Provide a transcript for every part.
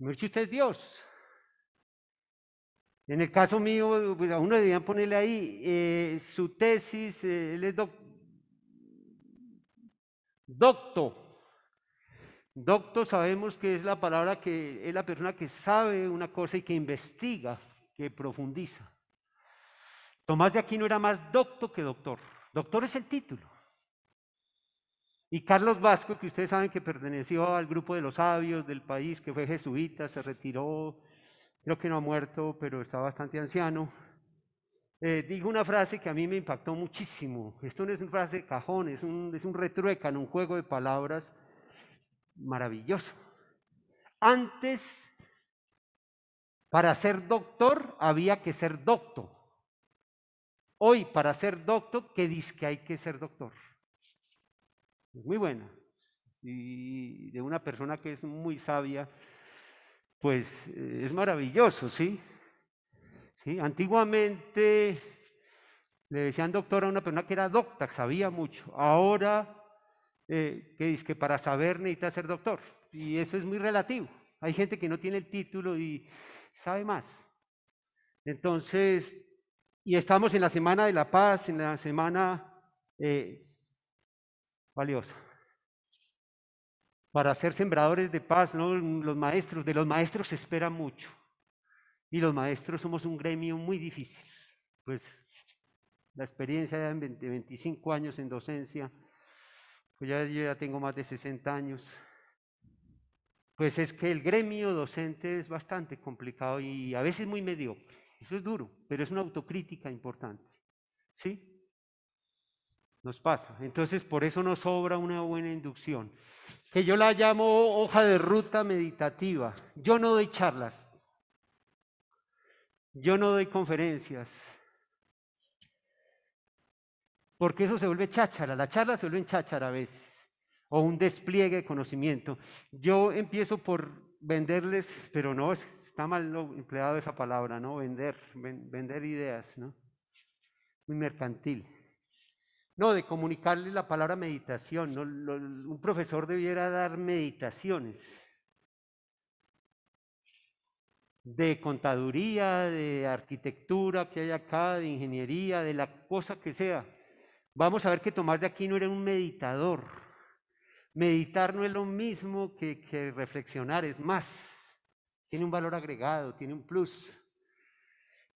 ¿No usted es Dios. En el caso mío, pues a uno debían ponerle ahí eh, su tesis, eh, él es doctor, doctor Docto sabemos que es la palabra que es la persona que sabe una cosa y que investiga, que profundiza. Tomás de Aquino era más doctor que doctor. Doctor es el título. Y Carlos Vasco, que ustedes saben que perteneció al grupo de los sabios del país, que fue jesuita, se retiró, creo que no ha muerto, pero está bastante anciano, eh, dijo una frase que a mí me impactó muchísimo. Esto no es una frase de cajón, es un, es un un juego de palabras maravilloso. Antes, para ser doctor había que ser docto. Hoy, para ser docto, ¿qué dice que hay que ser doctor? muy buena, y de una persona que es muy sabia, pues eh, es maravilloso, ¿sí? ¿Sí? Antiguamente le decían doctor a una persona que era docta, que sabía mucho. Ahora, eh, que dice que para saber necesita ser doctor. Y eso es muy relativo. Hay gente que no tiene el título y sabe más. Entonces, y estamos en la Semana de la Paz, en la Semana eh, valiosa. Para ser sembradores de paz, ¿no? los maestros, de los maestros se espera mucho. Y los maestros somos un gremio muy difícil. Pues la experiencia de 25 años en docencia, pues ya, yo ya tengo más de 60 años. Pues es que el gremio docente es bastante complicado y a veces muy mediocre. Eso es duro, pero es una autocrítica importante. ¿Sí? Nos pasa. Entonces, por eso nos sobra una buena inducción, que yo la llamo hoja de ruta meditativa. Yo no doy charlas, yo no doy conferencias, porque eso se vuelve cháchara, la charla se vuelve en cháchara a veces, o un despliegue de conocimiento. Yo empiezo por venderles, pero no, está mal empleado esa palabra, ¿no? Vender, vender ideas, ¿no? Muy mercantil. No, de comunicarle la palabra meditación. un profesor debiera dar meditaciones de contaduría, de arquitectura que hay acá, de ingeniería, de la cosa que sea. Vamos a ver que Tomás de Aquino era un meditador. Meditar no es lo mismo que, reflexionar, es más. Tiene un valor agregado, tiene un plus.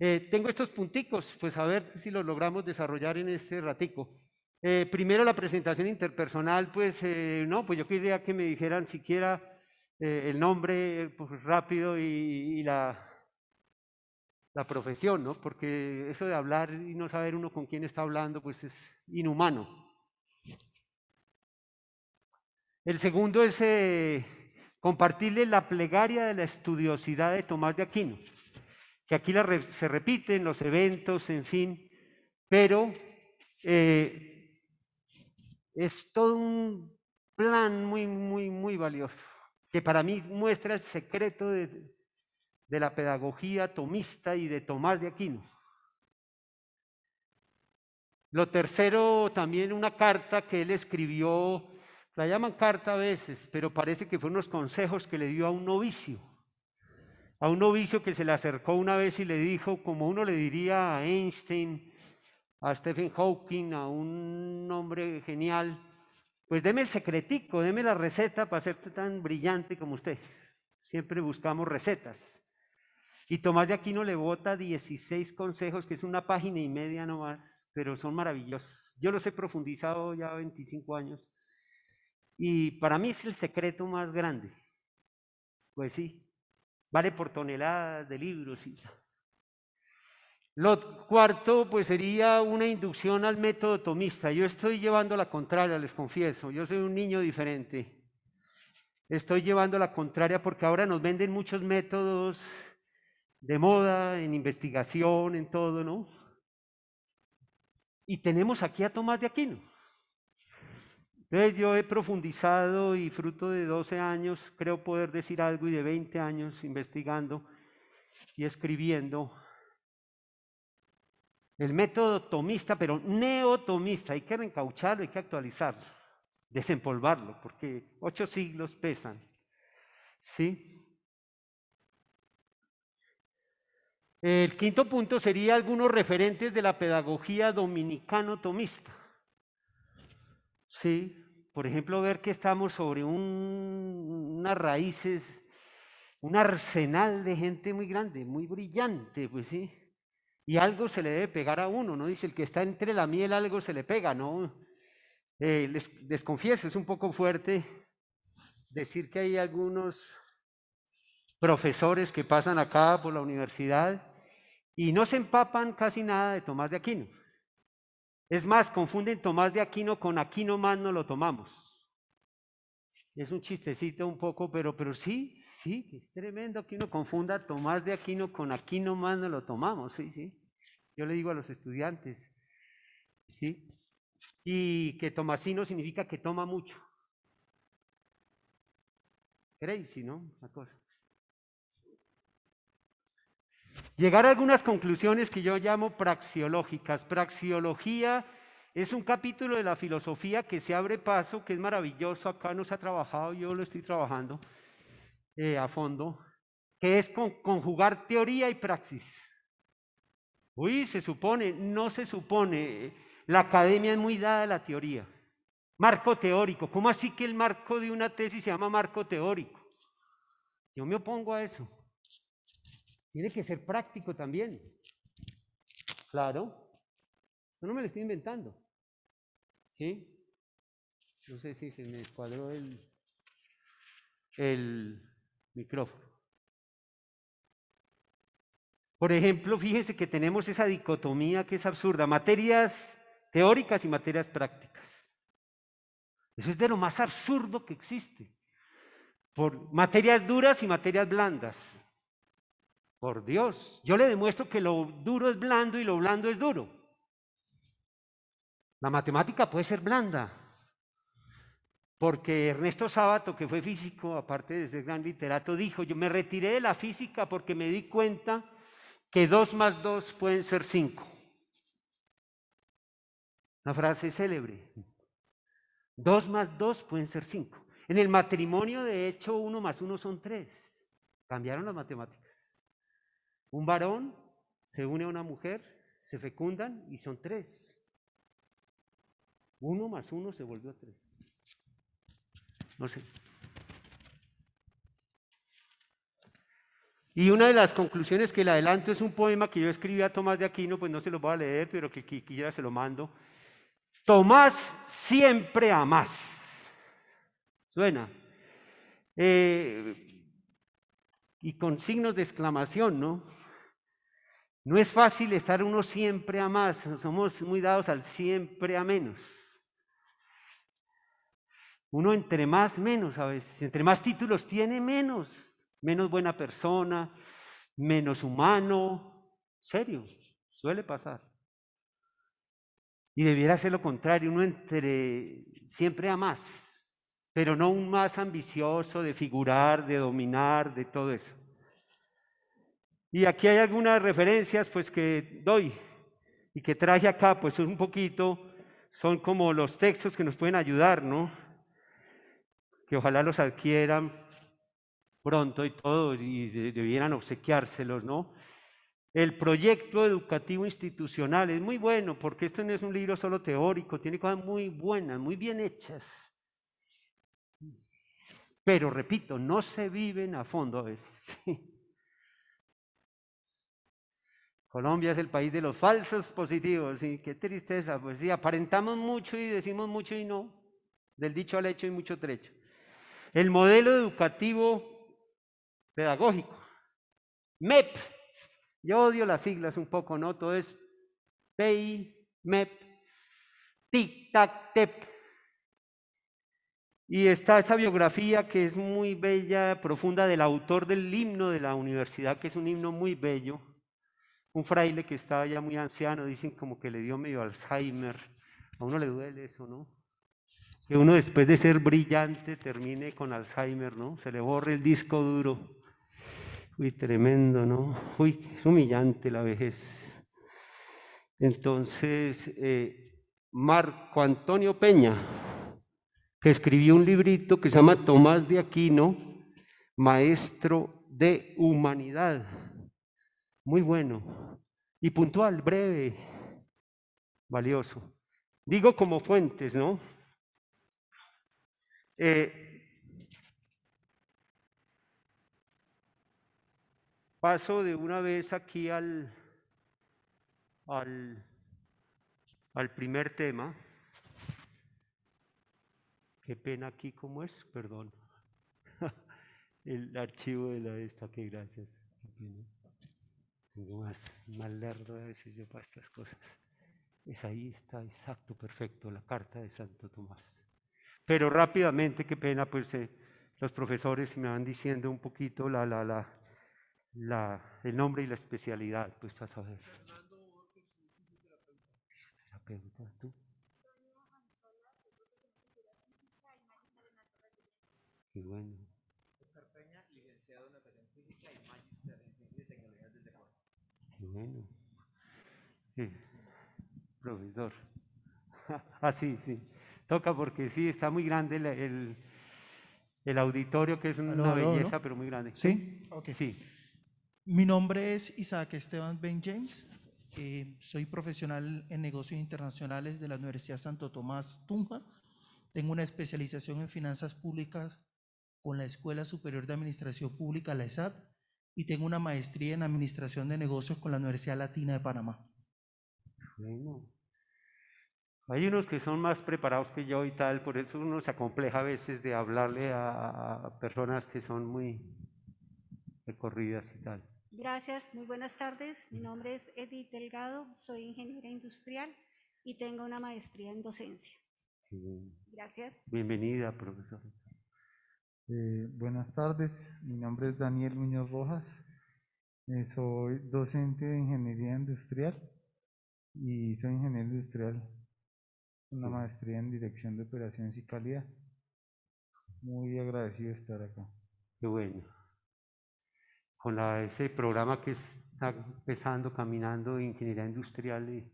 Eh, tengo estos punticos, pues a ver si los logramos desarrollar en este ratico. Eh, primero la presentación interpersonal, pues eh, no, pues yo quería que me dijeran siquiera eh, el nombre pues, rápido y, la, profesión, ¿no? Porque eso de hablar y no saber uno con quién está hablando, pues es inhumano. El segundo es compartirle la plegaria de la estudiosidad de Tomás de Aquino, que aquí se repiten los eventos, en fin, pero es todo un plan muy, muy, muy valioso, que para mí muestra el secreto de, la pedagogía tomista y de Tomás de Aquino. Lo tercero, también una carta que él escribió, la llaman carta a veces, pero parece que fue unos consejos que le dio a un novicio, a un novicio que se le acercó una vez y le dijo, como uno le diría a Einstein, a Stephen Hawking, a un hombre genial, pues deme el secretico, deme la receta para ser tan brillante como usted. Siempre buscamos recetas. Y Tomás de Aquino le bota 16 consejos, que es una página y media nomás, pero son maravillosos. Yo los he profundizado ya 25 años. Y para mí es el secreto más grande. Pues sí, vale por toneladas de libros y tal. Lo cuarto, pues sería una inducción al método tomista. Yo estoy llevando la contraria, les confieso. Yo soy un niño diferente. Estoy llevando la contraria porque ahora nos venden muchos métodos de moda, en investigación, en todo, ¿no? Y tenemos aquí a Tomás de Aquino. Entonces yo he profundizado y fruto de 12 años, creo poder decir algo, y de 20 años investigando y escribiendo el método tomista, pero neotomista. Hay que reencaucharlo, hay que actualizarlo, desempolvarlo, porque ocho siglos pesan. ¿Sí? El quinto punto sería algunos referentes de la pedagogía dominicano-tomista. ¿Sí? Por ejemplo, ver que estamos sobre unas raíces, un arsenal de gente muy grande, muy brillante, pues sí. Y algo se le debe pegar a uno, ¿no? Dice, el que está entre la miel algo se le pega, ¿no? Eh, les, les confieso, es un poco fuerte decir que hay algunos profesores que pasan acá por la universidad y no se empapan casi nada de Tomás de Aquino. Es más, confunden Tomás de Aquino con Aquino más no lo tomamos. Es un chistecito un poco, pero, pero sí, sí, es tremendo que uno confunda Tomás de Aquino con Aquino más no lo tomamos, sí, sí. Yo le digo a los estudiantes, sí. Y que Tomasino significa que toma mucho. Crazy, ¿no? La cosa. Llegar a algunas conclusiones que yo llamo praxiológicas. Praxiología es un capítulo de la filosofía que se abre paso, que es maravilloso, acá no se ha trabajado, yo lo estoy trabajando eh, a fondo, que es conjugar teoría y praxis. Uy, se supone, no se supone, la academia es muy dada a la teoría. Marco teórico, ¿cómo así que el marco de una tesis se llama marco teórico? Yo me opongo a eso. Tiene que ser práctico también. Claro. Eso no me lo estoy inventando. No sé si se me escuadró el, el micrófono. Por ejemplo, fíjese que tenemos esa dicotomía que es absurda, materias teóricas y materias prácticas. Eso es de lo más absurdo que existe. Por materias duras y materias blandas. Por Dios, yo le demuestro que lo duro es blando y lo blando es duro. La matemática puede ser blanda, porque Ernesto Sábato, que fue físico, aparte de ser gran literato, dijo, yo me retiré de la física porque me di cuenta que dos más dos pueden ser cinco. Una frase célebre. Dos más dos pueden ser cinco. En el matrimonio, de hecho, uno más uno son tres. Cambiaron las matemáticas. Un varón se une a una mujer, se fecundan y son tres. Uno más uno se volvió a tres. No sé. Y una de las conclusiones que le adelanto es un poema que yo escribí a Tomás de Aquino, pues no se lo voy a leer, pero que, quiera se lo mando. Tomás siempre a más. Suena. Eh, y con signos de exclamación, ¿no? No es fácil estar uno siempre a más, somos muy dados al siempre a menos. Uno entre más, menos a veces. Entre más títulos tiene, menos. Menos buena persona, menos humano. Serio, suele pasar. Y debiera ser lo contrario, uno entre siempre a más, pero no un más ambicioso de figurar, de dominar, de todo eso. Y aquí hay algunas referencias pues que doy y que traje acá, pues un poquito, son como los textos que nos pueden ayudar, ¿no? que ojalá los adquieran pronto y todos y debieran obsequiárselos, ¿no? El proyecto educativo institucional es muy bueno porque esto no es un libro solo teórico, tiene cosas muy buenas, muy bien hechas. Pero repito, no se viven a fondo Colombia es el país de los falsos positivos, y qué tristeza, pues sí, aparentamos mucho y decimos mucho y no, del dicho al hecho hay mucho trecho. El modelo educativo pedagógico, MEP. Yo odio las siglas un poco, ¿no? Todo es Pei, MEP, TIC, TAC, TEP. Y está esta biografía que es muy bella, profunda, del autor del himno de la universidad, que es un himno muy bello. Un fraile que estaba ya muy anciano, dicen como que le dio medio Alzheimer. A uno le duele eso, ¿no? que uno después de ser brillante termine con Alzheimer, ¿no? Se le borre el disco duro. Uy, tremendo, ¿no? Uy, es humillante la vejez. Entonces, eh, Marco Antonio Peña, que escribió un librito que se llama Tomás de Aquino, maestro de humanidad. Muy bueno. Y puntual, breve, valioso. Digo como fuentes, ¿no? Eh, paso de una vez aquí al, al, al primer tema. Qué pena aquí, ¿cómo es? Perdón. El archivo de la esta, que gracias. Tengo más a veces yo para estas cosas. Es ahí está exacto, perfecto, la carta de Santo Tomás. Pero rápidamente, qué pena, pues eh, los profesores me van diciendo un poquito la, la, la, el nombre y la especialidad, pues a saber. ¿Tú? bueno. Oscar licenciado en Física y bueno. Profesor. ah, sí, sí. Toca porque sí, está muy grande el, el, auditorio, que es una belleza, pero muy grande. ¿Sí? Okay. Sí. Mi nombre es Isaac Esteban Ben James. Eh, soy profesional en negocios internacionales de la Universidad Santo Tomás Tunja. Tengo una especialización en finanzas públicas con la Escuela Superior de Administración Pública, la ESAP, y tengo una maestría en administración de negocios con la Universidad Latina de Panamá. Bueno. Hay unos que son más preparados que yo y tal, por eso uno se acompleja a veces de hablarle a personas que son muy recorridas y tal. Gracias, muy buenas tardes. Mi nombre es Edith Delgado, soy ingeniera industrial y tengo una maestría en docencia. Gracias. Bienvenida, profesora. Eh, buenas tardes, mi nombre es Daniel Muñoz Rojas, eh, soy docente de ingeniería industrial y soy ingeniero industrial una maestría en dirección de operaciones y calidad. Muy agradecido de estar acá. Qué bueno. Con ese programa que está empezando, caminando ingeniería industrial, y, eh,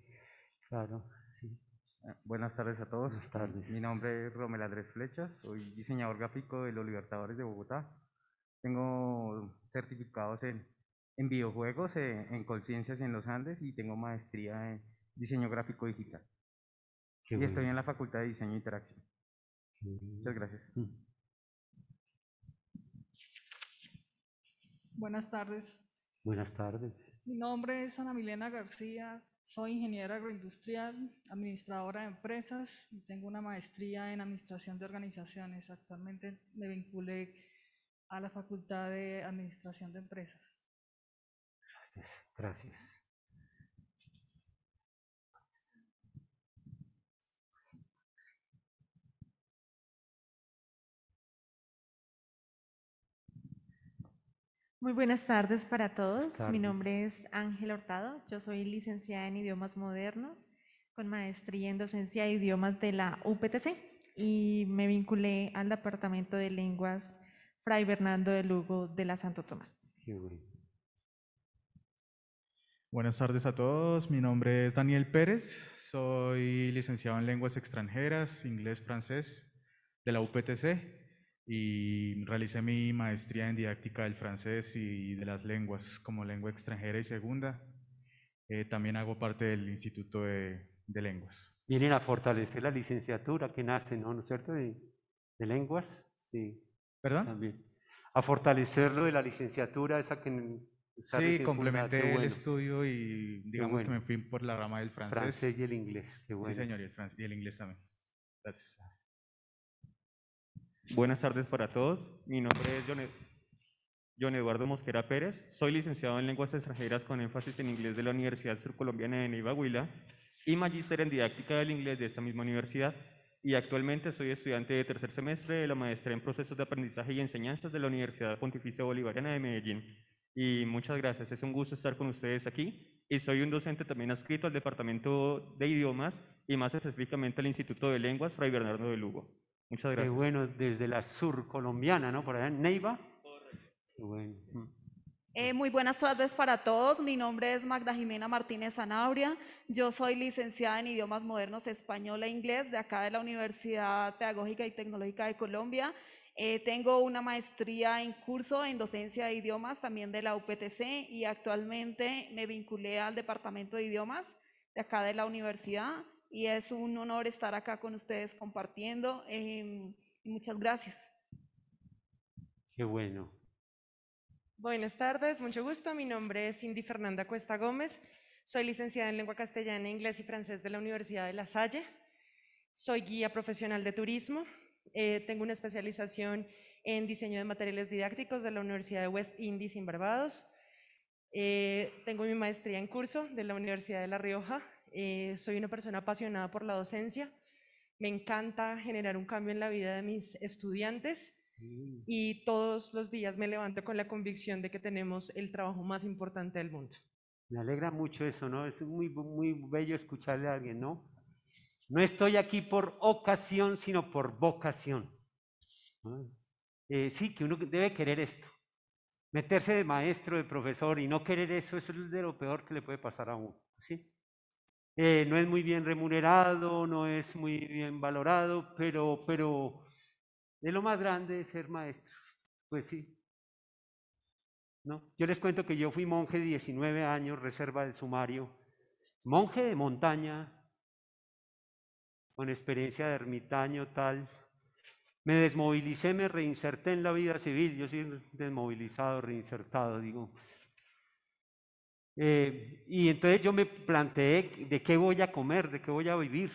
claro, sí. Ah, buenas tardes a todos. Buenas tardes. Mi nombre es Romel Andrés Flechas, soy diseñador gráfico de los Libertadores de Bogotá. Tengo certificados en, en videojuegos, eh, en, en conciencias en los Andes y tengo maestría en diseño gráfico digital y estoy en la Facultad de Diseño e Interacción. Muchas gracias. Mm. Buenas tardes. Buenas tardes. Mi nombre es Ana Milena García, soy ingeniera agroindustrial, administradora de empresas y tengo una maestría en administración de organizaciones. Actualmente me vinculé a la Facultad de Administración de Empresas. Gracias, gracias. Muy buenas tardes para todos. Mi nombre es Ángel Hurtado. Yo soy licenciada en idiomas modernos con maestría en docencia de idiomas de la UPTC y me vinculé al Departamento de Lenguas Fray Bernardo de Lugo de la Santo Tomás. Buenas tardes a todos. Mi nombre es Daniel Pérez. Soy licenciado en lenguas extranjeras, inglés, francés de la UPTC y realicé mi maestría en didáctica del francés y de las lenguas como lengua extranjera y segunda. Eh, también hago parte del Instituto de, Lenguas. Vienen a fortalecer la licenciatura que nace, ¿no, ¿No es cierto? De, lenguas, sí. ¿Perdón? También. A fortalecer lo de la licenciatura, esa que... sí, complementé el estudio y digamos que me fui por la rama del francés. Francés y el inglés, Sí, señor, y el, y el inglés también. Gracias. Buenas tardes para todos. Mi nombre es e- John, Eduardo Mosquera Pérez. Soy licenciado en Lenguas Extranjeras con énfasis en inglés de la Universidad Surcolombiana de Neiva Huila y magíster en didáctica del inglés de esta misma universidad. Y actualmente soy estudiante de tercer semestre de la maestría en procesos de aprendizaje y enseñanzas de la Universidad Pontificia Bolivariana de Medellín. Y muchas gracias. Es un gusto estar con ustedes aquí y soy un docente también adscrito al Departamento de Idiomas y más específicamente al Instituto de Lenguas Fray Bernardo de Lugo. Muchas bueno, desde la sur colombiana, ¿no? Por allá Neiva. Mm. Eh, muy buenas tardes para todos. Mi nombre es Magda Jimena Martínez Zanabria. Yo soy licenciada en idiomas modernos español e inglés de acá de la Universidad Pedagógica y Tecnológica de Colombia. Eh, tengo una maestría en curso en docencia de idiomas también de la UPTC y actualmente me vinculé al Departamento de Idiomas de acá de la universidad y es un honor estar acá con ustedes compartiendo. Em, muchas gracias. Qué bueno. Buenas tardes, mucho gusto. Mi nombre es Cindy Fernanda Cuesta Gómez. Soy licenciada en lengua castellana, inglés y francés de la Universidad de La Salle. Soy guía profesional de turismo. Eh, tengo una especialización en diseño de materiales didácticos de la Universidad de West Indies en Barbados. Eh, tengo mi maestría en curso de la Universidad de La Rioja eh, soy una persona apasionada por la docencia, me encanta generar un cambio en la vida de mis estudiantes mm. y todos los días me levanto con la convicción de que tenemos el trabajo más importante del mundo. Me alegra mucho eso, ¿no? Es muy, muy bello escucharle a alguien, ¿no? No estoy aquí por ocasión, sino por vocación. Eh, sí, que uno debe querer esto. Meterse de maestro, de profesor y no querer eso, eso es de lo peor que le puede pasar a uno. ¿sí? Eh, no es muy bien remunerado, no es muy bien valorado, pero, pero es lo más grande ser maestro. Pues sí. ¿No? Yo les cuento que yo fui monje de 19 años, reserva del sumario, monje de montaña, con experiencia de ermitaño tal. Me desmovilicé, me reinserté en la vida civil. Yo soy desmovilizado, reinsertado, digo, eh, y entonces yo me planteé de qué voy a comer, de qué voy a vivir.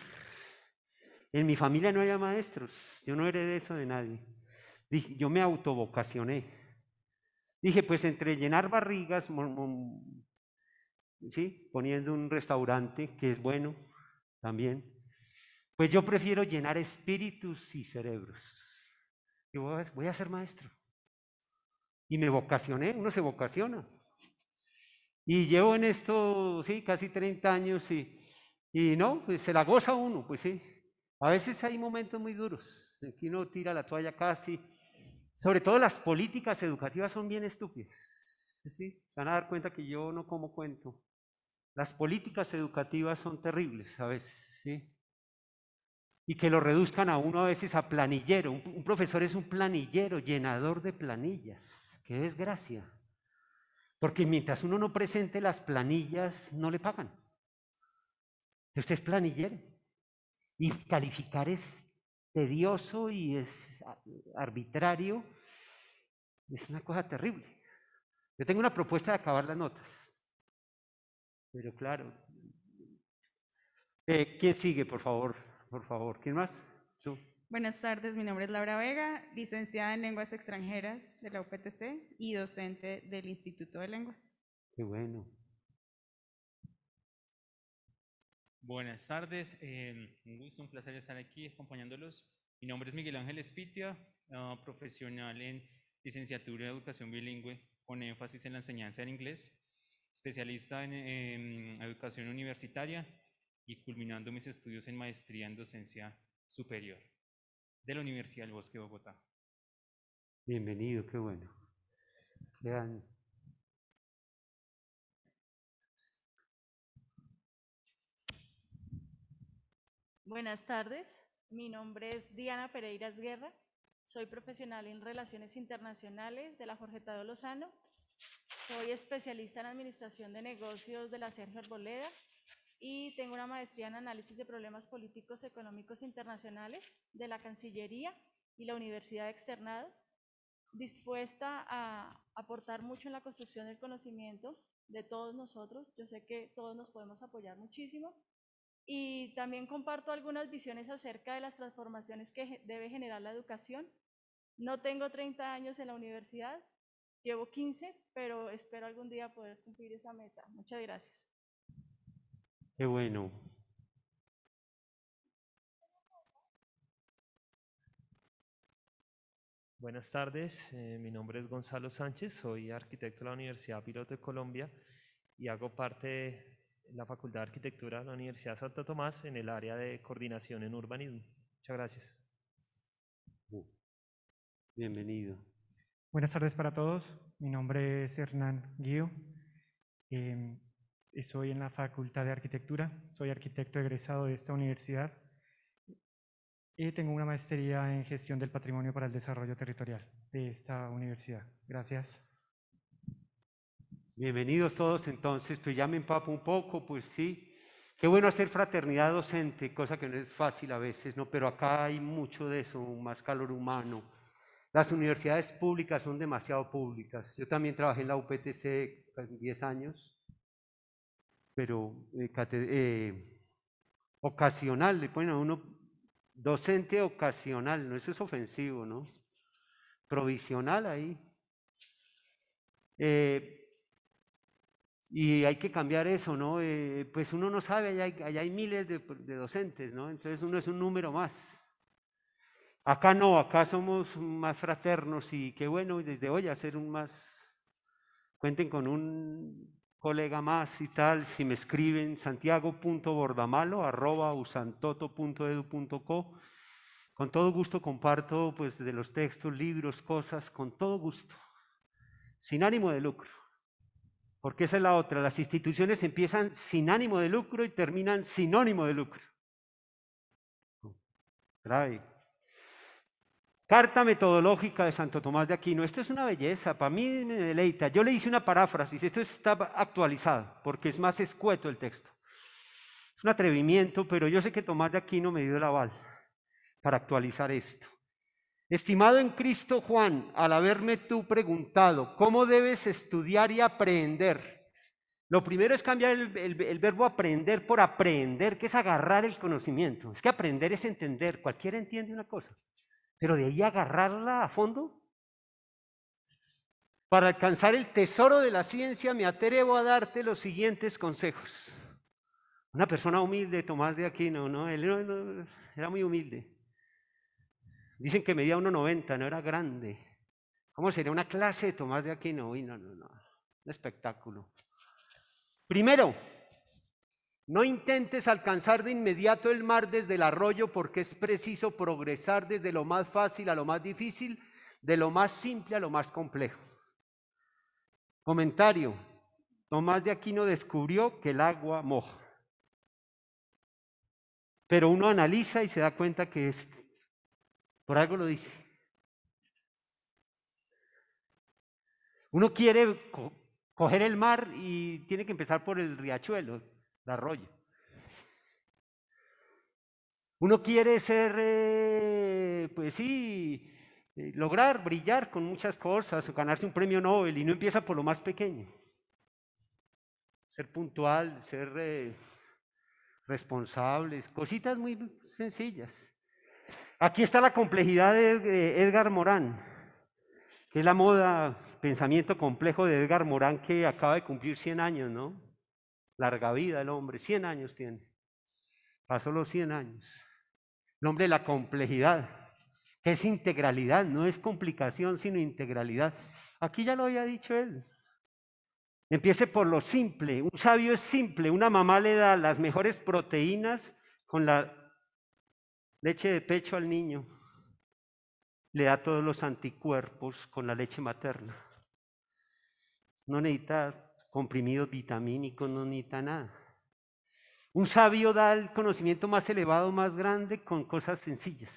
En mi familia no había maestros, yo no heredé eso de nadie. Dije, yo me autovocacioné. Dije, pues entre llenar barrigas, ¿sí? poniendo un restaurante, que es bueno también, pues yo prefiero llenar espíritus y cerebros. Yo voy a ser maestro. Y me vocacioné, uno se vocaciona. Y llevo en esto, sí, casi 30 años y, y no, pues, se la goza uno, pues sí. A veces hay momentos muy duros, aquí uno tira la toalla casi. Sobre todo las políticas educativas son bien estúpidas. Pues ¿sí? Se van a dar cuenta que yo no como cuento. Las políticas educativas son terribles a veces, ¿sí? Y que lo reduzcan a uno a veces a planillero. Un, un profesor es un planillero, llenador de planillas. Qué desgracia. Porque mientras uno no presente las planillas, no le pagan. Usted es planillero. Y calificar es tedioso y es arbitrario. Es una cosa terrible. Yo tengo una propuesta de acabar las notas. Pero claro. Eh, ¿Quién sigue, por favor? Por favor. ¿Quién más? Buenas tardes, mi nombre es Laura Vega, licenciada en Lenguas Extranjeras de la UPTC y docente del Instituto de Lenguas. Qué bueno. Buenas tardes, eh, un gusto, un placer estar aquí acompañándolos. Mi nombre es Miguel Ángel Espitia, ah, profesional en licenciatura de educación bilingüe con énfasis en la enseñanza en inglés, especialista en educación universitaria y culminando mis estudios en maestría en docencia superior de la Universidad del Bosque de Bogotá. Bienvenido, qué bueno. Buenas tardes, mi nombre es Diana Pereiras Guerra, soy profesional en Relaciones Internacionales de la Tadeo Lozano, soy especialista en Administración de Negocios de la Sergio Arboleda y tengo una maestría en análisis de problemas políticos económicos internacionales de la Cancillería y la Universidad Externado, dispuesta a aportar mucho en la construcción del conocimiento de todos nosotros. Yo sé que todos nos podemos apoyar muchísimo y también comparto algunas visiones acerca de las transformaciones que debe generar la educación. No tengo 30 años en la universidad, llevo 15, pero espero algún día poder cumplir esa meta. Muchas gracias. Qué bueno. Buenas tardes, eh, mi nombre es Gonzalo Sánchez, soy arquitecto de la Universidad Piloto de Colombia y hago parte de la Facultad de Arquitectura de la Universidad Santo Tomás en el área de coordinación en urbanismo. Muchas gracias. Bienvenido. Buenas tardes para todos, mi nombre es Hernán Guío, em, Estoy en la Facultad de Arquitectura, soy arquitecto egresado de esta universidad y tengo una maestría en gestión del patrimonio para el desarrollo territorial de esta universidad. Gracias. Bienvenidos todos entonces, pues ya me empapo un poco, pues sí. Qué bueno hacer fraternidad docente, cosa que no es fácil a veces, ¿no? Pero acá hay mucho de eso, más calor humano. Las universidades públicas son demasiado públicas. Yo también trabajé en la UPTC 10 pues, años pero eh, eh, ocasional, le ponen a uno docente ocasional, no eso es ofensivo, ¿no? Provisional ahí. Eh, y hay que cambiar eso, ¿no? pues uno no sabe, allá hay, miles de, de, docentes, ¿no? Entonces uno es un número más. Acá no, acá somos más fraternos y qué bueno desde hoy hacer un más, cuenten con un colega más y tal, si me escriben usantoto.edu.co Con todo gusto comparto pues de los textos, libros, cosas, con todo gusto, sin ánimo de lucro. Porque esa es la otra, las instituciones empiezan sin ánimo de lucro y terminan sin ánimo de lucro. Carta metodológica de Santo Tomás de Aquino. Esto es una belleza, para mí me deleita. Yo le hice una paráfrasis, esto está actualizado porque es más escueto el texto. Es un atrevimiento, pero yo sé que Tomás de Aquino me dio el aval para actualizar esto. Estimado en Cristo Juan, al haberme tú preguntado cómo debes estudiar y aprender, lo primero es cambiar el, el verbo aprender por aprender, que es agarrar el conocimiento. Es que aprender es entender, cualquiera entiende una cosa. Pero de ahí agarrarla a fondo. Para alcanzar el tesoro de la ciencia me atrevo a darte los siguientes consejos. Una persona humilde, Tomás de Aquino, ¿no? Él no, era muy humilde. Dicen que medía 1,90, no era grande. ¿Cómo sería una clase de Tomás de Aquino? Uy, no, no, no. Un espectáculo. Primero, no intentes alcanzar de inmediato el mar desde el arroyo porque es preciso progresar desde lo más fácil a lo más difícil, de lo más simple a lo más complejo. Comentario. Tomás de Aquino descubrió que el agua moja. Pero uno analiza y se da cuenta que es, por algo lo dice. Uno quiere coger el mar y tiene que empezar por el riachuelo la Uno quiere ser, eh, pues sí, eh, lograr brillar con muchas cosas o ganarse un premio Nobel y no empieza por lo más pequeño. Ser puntual, ser eh, responsable, responsables, cositas muy sencillas. Aquí está la complejidad de Edgar Morán, que es la moda, pensamiento complejo de Edgar Morán que acaba de cumplir 100 años, ¿no? Larga vida el hombre, 100 años tiene. Pasó los 100 años. El hombre, la complejidad, que es integralidad, no es complicación, sino integralidad. Aquí ya lo había dicho él. Empiece por lo simple. Un sabio es simple. Una mamá le da las mejores proteínas con la leche de pecho al niño. Le da todos los anticuerpos con la leche materna. No necesita comprimidos vitamínicos, no necesita nada. Un sabio da el conocimiento más elevado, más grande, con cosas sencillas.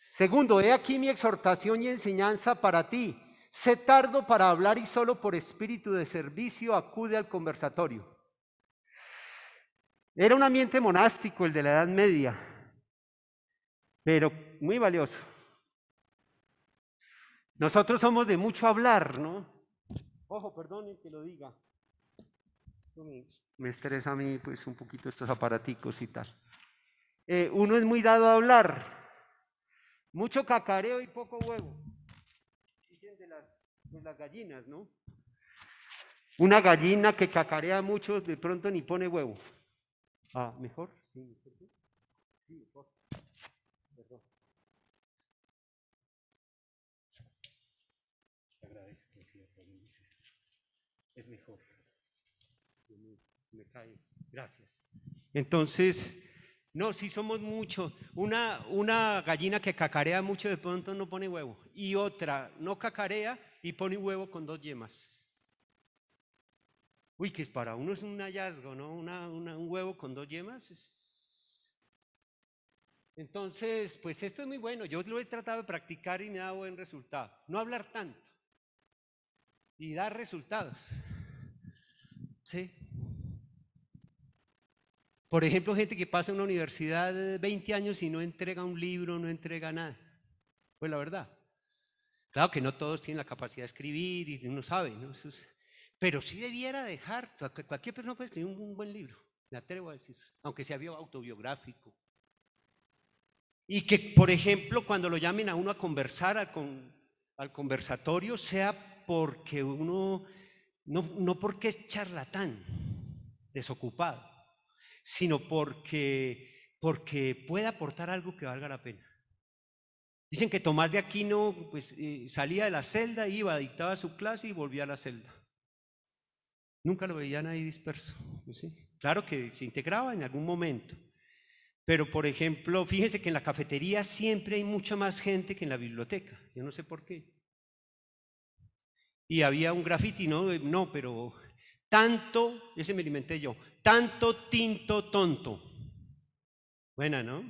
Segundo, he aquí mi exhortación y enseñanza para ti. Sé tardo para hablar y solo por espíritu de servicio acude al conversatorio. Era un ambiente monástico el de la Edad Media, pero muy valioso. Nosotros somos de mucho hablar, ¿no? Ojo, perdónenme que lo diga. Me estresa a mí pues un poquito estos aparaticos y tal. Eh, uno es muy dado a hablar, mucho cacareo y poco huevo. Dicen de las, gallinas, ¿no? Una gallina que cacarea mucho de pronto ni pone huevo. Ah, mejor. Sí, mejor. Gracias. Entonces, no, sí somos muchos. Una, gallina que cacarea mucho de pronto no pone huevo. Y otra no cacarea y pone huevo con dos yemas. Uy, que es para uno es un hallazgo, ¿no? Una, un huevo con dos yemas entonces, pues esto es muy bueno. Yo lo he tratado de practicar y me ha dado buen resultado. No hablar tanto y dar resultados. Sí. Por ejemplo, gente que pasa en una universidad 20 años y no entrega un libro, no entrega nada. Pues la verdad. Claro que no todos tienen la capacidad de escribir y uno sabe, ¿no? pero sí debiera dejar, cualquier persona puede escribir un buen libro, me atrevo a decir, aunque sea autobiográfico. Y que, por ejemplo, cuando lo llamen a uno a conversar, al, al conversatorio, sea porque uno, no porque es charlatán, desocupado sino porque, porque puede aportar algo que valga la pena. Dicen que Tomás de Aquino pues, eh, salía de la celda, iba, dictaba su clase y volvía a la celda. Nunca lo veían ahí disperso. Pues claro que se integraba en algún momento. Pero, por ejemplo, fíjense que en la cafetería siempre hay mucha más gente que en la biblioteca. Yo no sé por qué. Y había un graffiti, ¿no? No, pero tanto, ese me alimenté yo, tanto tinto tonto. Buena, ¿no?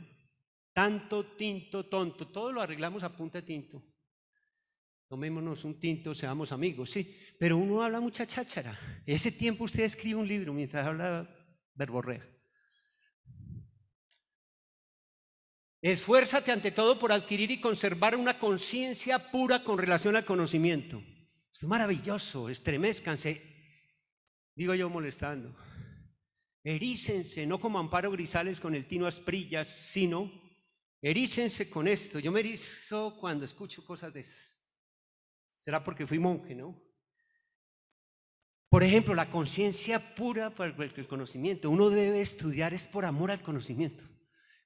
Tanto tinto tonto. Todo lo arreglamos a punta de tinto. Tomémonos un tinto, seamos amigos, sí. Pero uno habla mucha cháchara. Ese tiempo usted escribe un libro mientras habla verborrea. Esfuérzate ante todo por adquirir y conservar una conciencia pura con relación al conocimiento. Es maravilloso, estremezcanse, digo yo molestando. Erícense, no como Amparo Grisales con el Tino Asprillas, sino erícense con esto. Yo me erizo cuando escucho cosas de esas. Será porque fui monje, ¿no? Por ejemplo, la conciencia pura para el conocimiento. Uno debe estudiar es por amor al conocimiento.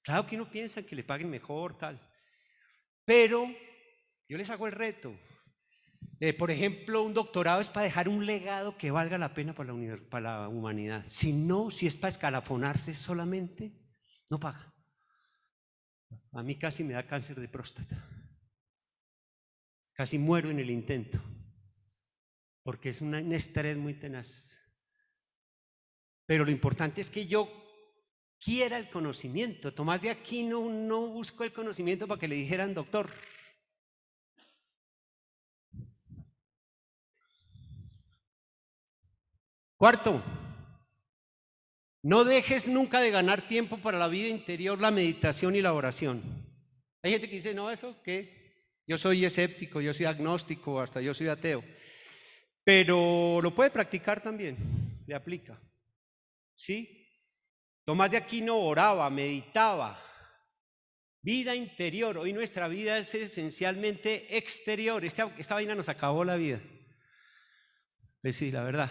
Claro que uno piensa que le paguen mejor, tal. Pero yo les hago el reto. Eh, por ejemplo, un doctorado es para dejar un legado que valga la pena para la, humanidad. Si no, si es para escalafonarse solamente, no paga. A mí casi me da cáncer de próstata. Casi muero en el intento, porque es una, un estrés muy tenaz. Pero lo importante es que yo quiera el conocimiento. Tomás de Aquino no buscó el conocimiento para que le dijeran doctor. Cuarto, no dejes nunca de ganar tiempo para la vida interior, la meditación y la oración. Hay gente que dice, no, eso, que Yo soy escéptico, yo soy agnóstico, hasta yo soy ateo. Pero lo puede practicar también, le aplica. ¿Sí? Tomás de Aquino oraba, meditaba. Vida interior, hoy nuestra vida es esencialmente exterior. Este, esta, vaina nos acabó la vida. Pues sí, la verdad.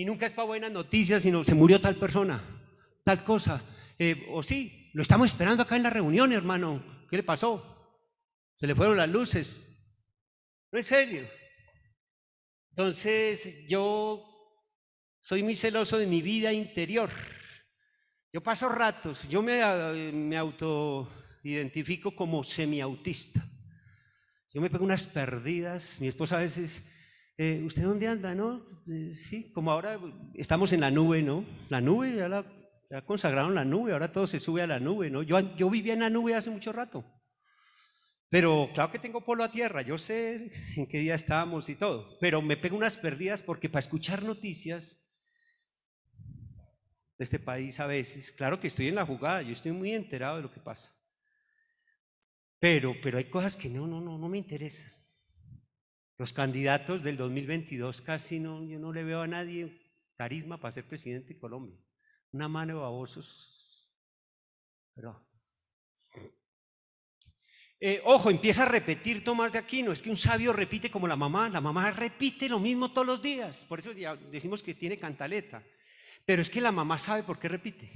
Y nunca es para buenas noticias, sino se murió tal persona, tal cosa. Eh, o sí, lo estamos esperando acá en la reunión, hermano. ¿Qué le pasó? Se le fueron las luces. No es serio. Entonces yo soy muy celoso de mi vida interior. Yo paso ratos, yo me, me autoidentifico como semiautista. Yo me pego unas perdidas, mi esposa a veces eh, ¿usted dónde anda? ¿No? Eh, sí, como ahora estamos en la nube, ¿no? La nube, ya, la, ya consagraron la nube, ahora todo se sube a la nube, ¿no? Yo, yo vivía en la nube hace mucho rato, pero claro que tengo polo a tierra, yo sé en qué día estábamos y todo, pero me pego unas perdidas porque para escuchar noticias de este país a veces, claro que estoy en la jugada, yo estoy muy enterado de lo que pasa. Pero, pero hay cosas que no, no, no, no me interesan. Los candidatos del 2022 casi no, yo no le veo a nadie carisma para ser presidente de Colombia. Una mano de babosos. Pero. Eh, ojo, empieza a repetir Tomás de Aquino. Es que un sabio repite como la mamá. La mamá repite lo mismo todos los días. Por eso decimos que tiene cantaleta. Pero es que la mamá sabe por qué repite.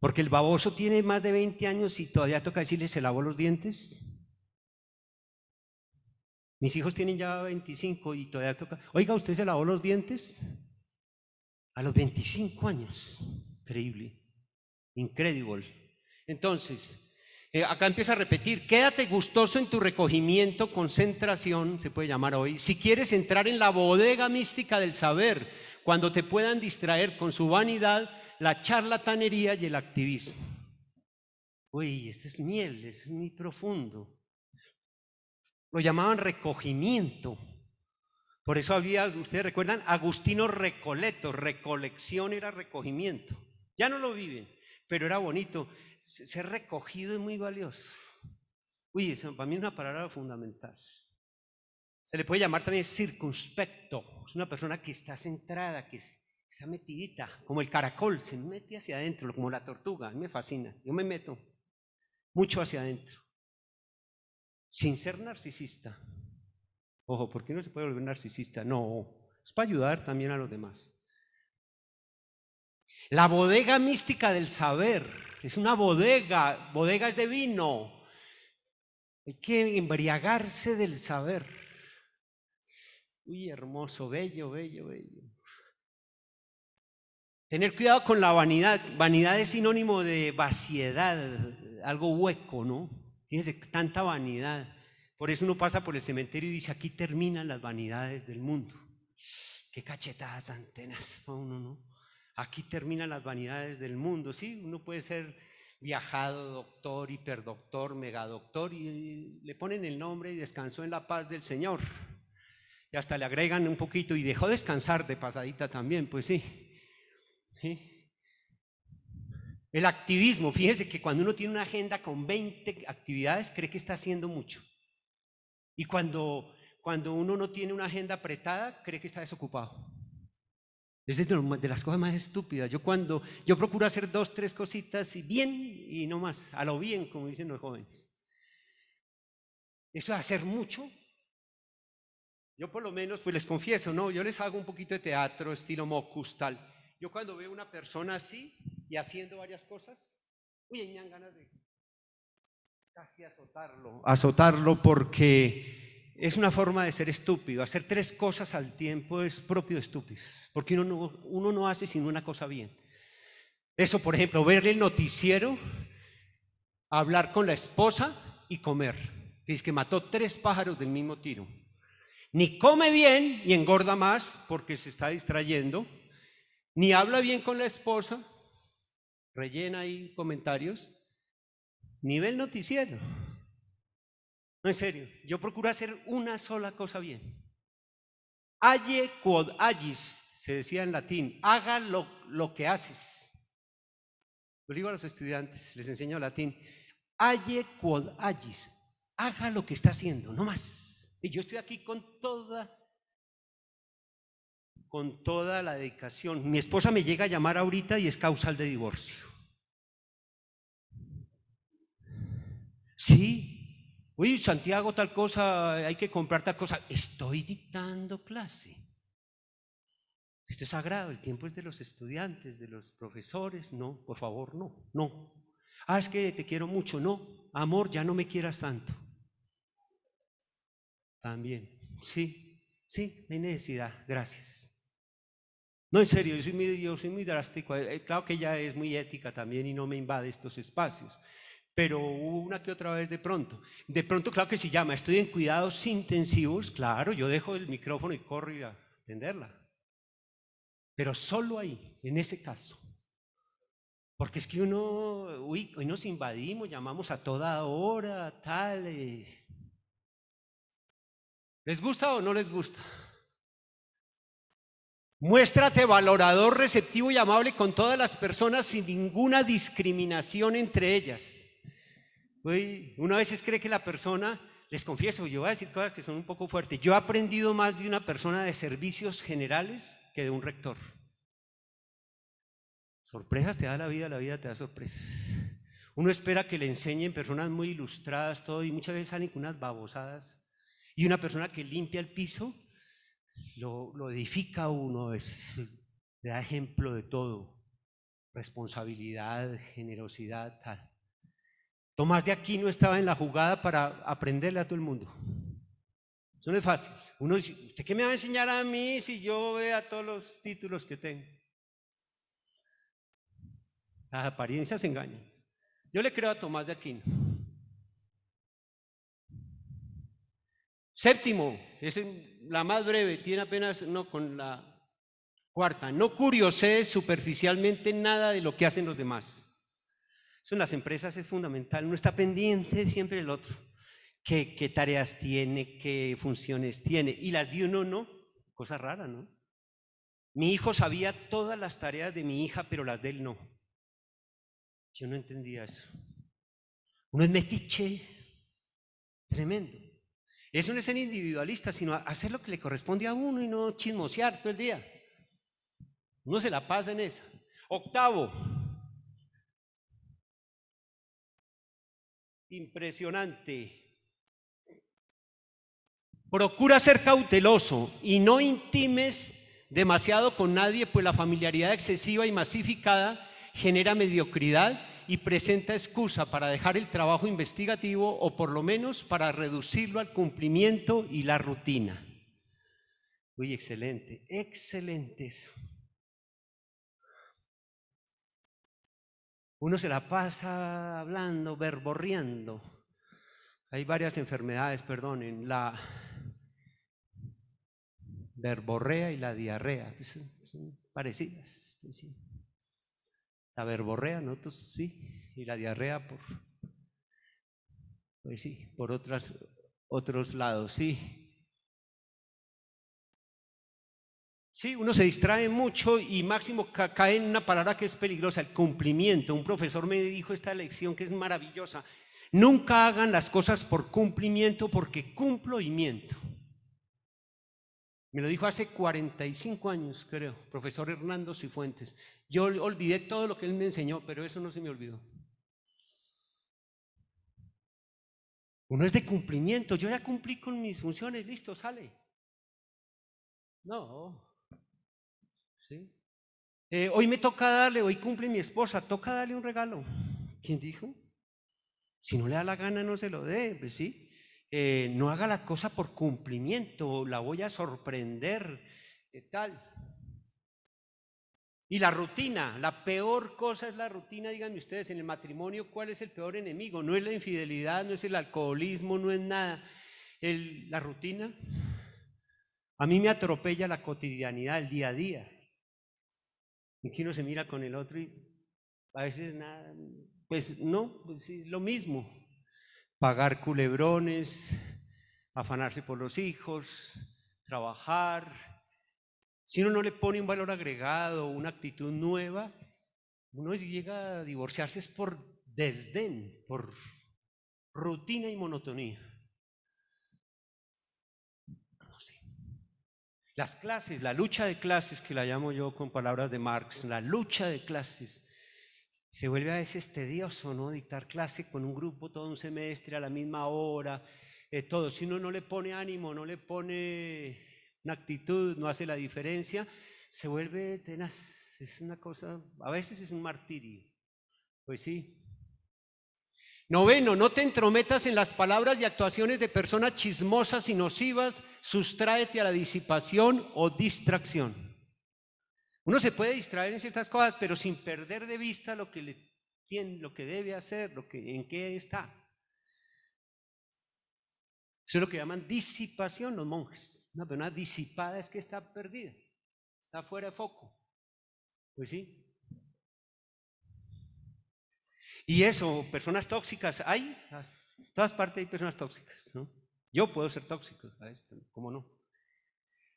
Porque el baboso tiene más de 20 años y todavía toca decirle se lavó los dientes. Mis hijos tienen ya 25 y todavía toca. Oiga, ¿usted se lavó los dientes? A los 25 años. Increíble. Incredible. Entonces, eh, acá empieza a repetir, quédate gustoso en tu recogimiento, concentración, se puede llamar hoy, si quieres entrar en la bodega mística del saber, cuando te puedan distraer con su vanidad, la charlatanería y el activismo. Uy, este es miel, es muy profundo lo llamaban recogimiento. Por eso había, ustedes recuerdan, Agustino Recoleto, recolección era recogimiento. Ya no lo viven, pero era bonito. Ser recogido es muy valioso. Uy, para mí es una palabra fundamental. Se le puede llamar también circunspecto. Es una persona que está centrada, que está metidita, como el caracol, se mete hacia adentro, como la tortuga. A mí me fascina, yo me meto mucho hacia adentro sin ser narcisista. Ojo, ¿por qué no se puede volver narcisista? No, es para ayudar también a los demás. La bodega mística del saber es una bodega, bodegas de vino. Hay que embriagarse del saber. Uy, hermoso, bello, bello, bello. Tener cuidado con la vanidad. Vanidad es sinónimo de vaciedad, algo hueco, ¿no? Tienes tanta vanidad. Por eso uno pasa por el cementerio y dice, aquí terminan las vanidades del mundo. Qué cachetada tan tenaz uno, ¿no? Aquí terminan las vanidades del mundo. Sí, uno puede ser viajado, doctor, hiperdoctor, megadoctor, y le ponen el nombre y descansó en la paz del Señor. Y hasta le agregan un poquito y dejó descansar de pasadita también, pues sí. ¿Sí? El activismo, fíjese que cuando uno tiene una agenda con 20 actividades cree que está haciendo mucho. Y cuando, cuando uno no tiene una agenda apretada cree que está desocupado. Es de las cosas más estúpidas. Yo cuando yo procuro hacer dos, tres cositas y bien y no más, a lo bien, como dicen los jóvenes. Eso es hacer mucho. Yo por lo menos, pues les confieso, no, yo les hago un poquito de teatro, estilo mocus, tal. Yo cuando veo una persona así, y haciendo varias cosas, uy, tenían ganas de casi azotarlo. Azotarlo porque es una forma de ser estúpido. Hacer tres cosas al tiempo es propio estúpido, porque uno no, uno no hace sino una cosa bien. Eso, por ejemplo, verle el noticiero, hablar con la esposa y comer. Dice que mató tres pájaros del mismo tiro. Ni come bien y engorda más porque se está distrayendo, ni habla bien con la esposa rellena ahí comentarios. Nivel noticiero. No, en serio, yo procuro hacer una sola cosa bien. Halle quod agis, se decía en latín, haga lo, que haces. Lo digo a los estudiantes, les enseño latín. Halle quod agis, haga lo que está haciendo, no más. Y yo estoy aquí con toda con toda la dedicación. Mi esposa me llega a llamar ahorita y es causal de divorcio. Sí, uy, Santiago, tal cosa, hay que comprar tal cosa. Estoy dictando clase. Esto es sagrado, el tiempo es de los estudiantes, de los profesores. No, por favor, no, no. Ah, es que te quiero mucho. No, amor, ya no me quieras tanto. También, sí, sí, no hay necesidad, gracias. No, en serio, yo soy muy, drástico. Eh, eh, claro que ella es muy ética también y no me invade estos espacios pero una que otra vez de pronto. De pronto, claro que si llama, estoy en cuidados intensivos, claro, yo dejo el micrófono y corro a atenderla. Pero solo ahí, en ese caso. Porque es que uno, uy, hoy nos invadimos, llamamos a toda hora, tales. ¿Les gusta o no les gusta? Muéstrate valorador, receptivo y amable con todas las personas sin ninguna discriminación entre ellas. Uy, una vez cree que la persona, les confieso, yo voy a decir cosas que son un poco fuertes. Yo he aprendido más de una persona de servicios generales que de un rector. Sorpresas te da la vida, la vida te da sorpresas. Uno espera que le enseñen personas muy ilustradas, todo, y muchas veces salen con unas babosadas. Y una persona que limpia el piso lo, edifica uno, es, le da ejemplo de todo, responsabilidad, generosidad, tal. Tomás de Aquino estaba en la jugada para aprenderle a todo el mundo. Eso no es fácil. Uno dice, ¿usted qué me va a enseñar a mí si yo a todos los títulos que tengo? Las apariencias engañan. Yo le creo a Tomás de Aquino. Séptimo, es la más breve, tiene apenas, no, con la cuarta, no curiosees superficialmente nada de lo que hacen los demás. Eso en las empresas es fundamental, uno está pendiente siempre del otro, qué, qué tareas tiene, qué funciones tiene, y las de uno no, cosa rara, ¿no? Mi hijo sabía todas las tareas de mi hija, pero las de él no. Yo no entendía eso. Uno es metiche, tremendo. Es no es individualista, sino hacer lo que le corresponde a uno y no chismosear todo el día. Uno se la pasa en esa. Octavo. Impresionante. Procura ser cauteloso y no intimes demasiado con nadie, pues la familiaridad excesiva y masificada genera mediocridad y presenta excusa para dejar el trabajo investigativo o por lo menos para reducirlo al cumplimiento y la rutina. Uy, excelente, excelente eso. Uno se la pasa hablando, verborreando. Hay varias enfermedades, perdonen, la verborrea y la diarrea, que son, parecidas la verborrea, nosotros sí, y la diarrea por, pues sí, por otros lados, sí. Sí, uno se distrae mucho y máximo cae en una palabra que es peligrosa, el cumplimiento. Un profesor me dijo esta lección que es maravillosa. Nunca hagan las cosas por cumplimiento porque cumplo y miento. Me lo dijo hace 45 años, creo, profesor Hernando Cifuentes. Yo olvidé todo lo que él me enseñó, pero eso no se me olvidó. Uno es de cumplimiento. Yo ya cumplí con mis funciones, listo, sale. No. Eh, hoy me toca darle, hoy cumple mi esposa, toca darle un regalo. ¿Quién dijo? Si no le da la gana, no se lo dé, pues sí. Eh, no haga la cosa por cumplimiento, la voy a sorprender, ¿Qué eh, tal. Y la rutina, la peor cosa es la rutina, díganme ustedes, en el matrimonio, ¿cuál es el peor enemigo? No es la infidelidad, no es el alcoholismo, no es nada. la rutina a mí me atropella la cotidianidad, el día a día. Y quién uno se mira con el otro y a veces nada, pues no, pues es lo mismo. Pagar culebrones, afanarse por los hijos, trabajar, si uno no le pone un valor agregado, una actitud nueva, uno llega a divorciarse es por desdén, por rutina y monotonía. sé. Las clases, la lucha de clases, que la llamo yo con palabras de Marx, la lucha de clases. Se vuelve a veces tedioso, ¿no? Dictar clase con un grupo todo un semestre a la misma hora, eh, todo. Si uno no le pone ánimo, no le pone una actitud no hace la diferencia, se vuelve tenaz. Es una cosa, a veces es un martirio. Pues sí. Noveno, no te entrometas en las palabras y actuaciones de personas chismosas y nocivas, sustráete a la disipación o distracción. Uno se puede distraer en ciertas cosas, pero sin perder de vista lo que, le tiene, lo que debe hacer, lo que, en qué está. Eso es lo que llaman disipación los monjes. Una persona disipada es que está perdida, está fuera de foco. Pues sí. Y eso, personas tóxicas, hay, en ah, todas partes hay personas tóxicas. Yo puedo ser tóxico, a esto, ¿cómo no?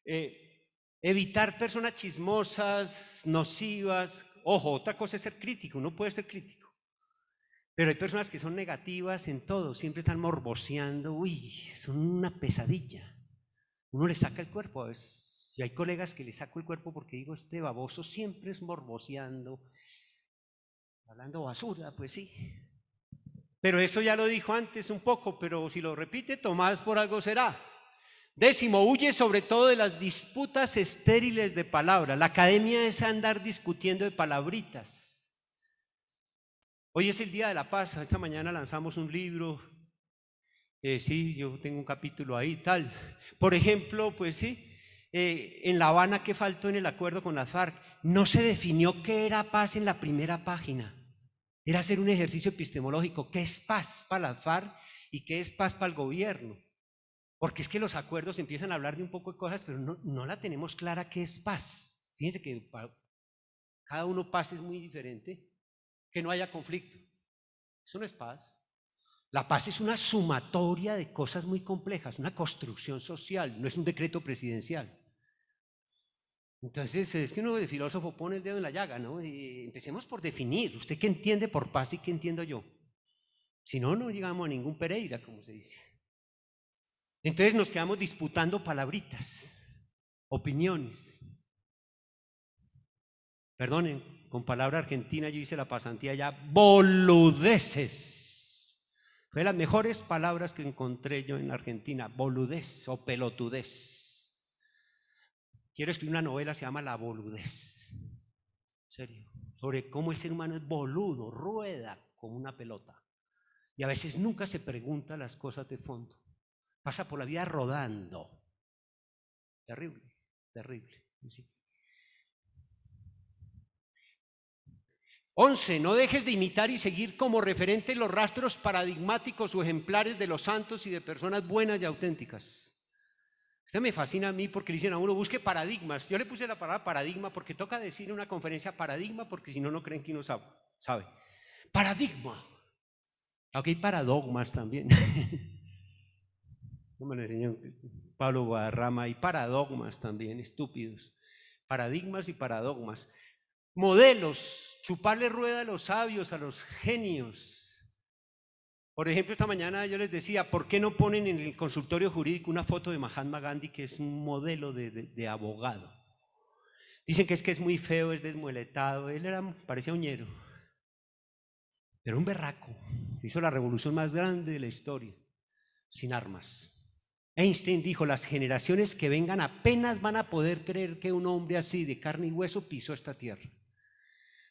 Eh, evitar personas chismosas, nocivas. Ojo, otra cosa es ser crítico, uno puede ser crítico. Pero hay personas que son negativas en todo, siempre están morboseando, uy, son una pesadilla. Uno le saca el cuerpo es Y hay colegas que le saco el cuerpo porque digo, este baboso siempre es morboseando, hablando basura, pues sí. Pero eso ya lo dijo antes un poco, pero si lo repite, Tomás por algo será. Décimo, huye sobre todo de las disputas estériles de palabra. La academia es andar discutiendo de palabritas. Hoy es el Día de la Paz. Esta mañana lanzamos un libro. Eh, sí, yo tengo un capítulo ahí, tal. Por ejemplo, pues sí, eh, en La Habana, ¿qué faltó en el acuerdo con la FARC? No se definió qué era paz en la primera página. Era hacer un ejercicio epistemológico. ¿Qué es paz para la FARC y qué es paz para el gobierno? Porque es que los acuerdos empiezan a hablar de un poco de cosas, pero no, la tenemos clara qué es paz. Fíjense que cada uno paz es muy diferente que no haya conflicto. Eso no es paz. La paz es una sumatoria de cosas muy complejas, una construcción social, no es un decreto presidencial. Entonces, es que uno de filósofo pone el dedo en la llaga, ¿no? empecemos por definir, ¿usted qué entiende por paz y qué entiendo yo? Si no, no llegamos a ningún Pereira, como se dice. Entonces nos quedamos disputando palabritas, opiniones. Perdonen, con palabra argentina, yo hice la pasantía ya, boludeces. Fue las mejores palabras que encontré yo en Argentina, boludez o pelotudez. Quiero escribir una novela, se llama La boludez. En serio, sobre cómo el ser humano es boludo, rueda como una pelota. Y a veces nunca se pregunta las cosas de fondo. Pasa por la vida rodando. Terrible, terrible. 11. No dejes de imitar y seguir como referente los rastros paradigmáticos o ejemplares de los santos y de personas buenas y auténticas. Usted me fascina a mí porque le dicen a uno, busque paradigmas. Yo le puse la palabra paradigma porque toca decir en una conferencia paradigma porque si no, no creen que uno sabe. sabe. Paradigma. Aunque hay paradogmas también. no me lo Pablo Guadarrama. Hay paradigmas también, estúpidos. Paradigmas y paradogmas modelos, chuparle rueda a los sabios, a los genios. Por ejemplo, esta mañana yo les decía, ¿por qué no ponen en el consultorio jurídico una foto de Mahatma Gandhi, que es un modelo de, abogado? Dicen que es que es muy feo, es desmueletado, él era, parecía uñero, pero un berraco, hizo la revolución más grande de la historia, sin armas. Einstein dijo, las generaciones que vengan apenas van a poder creer que un hombre así de carne y hueso pisó esta tierra.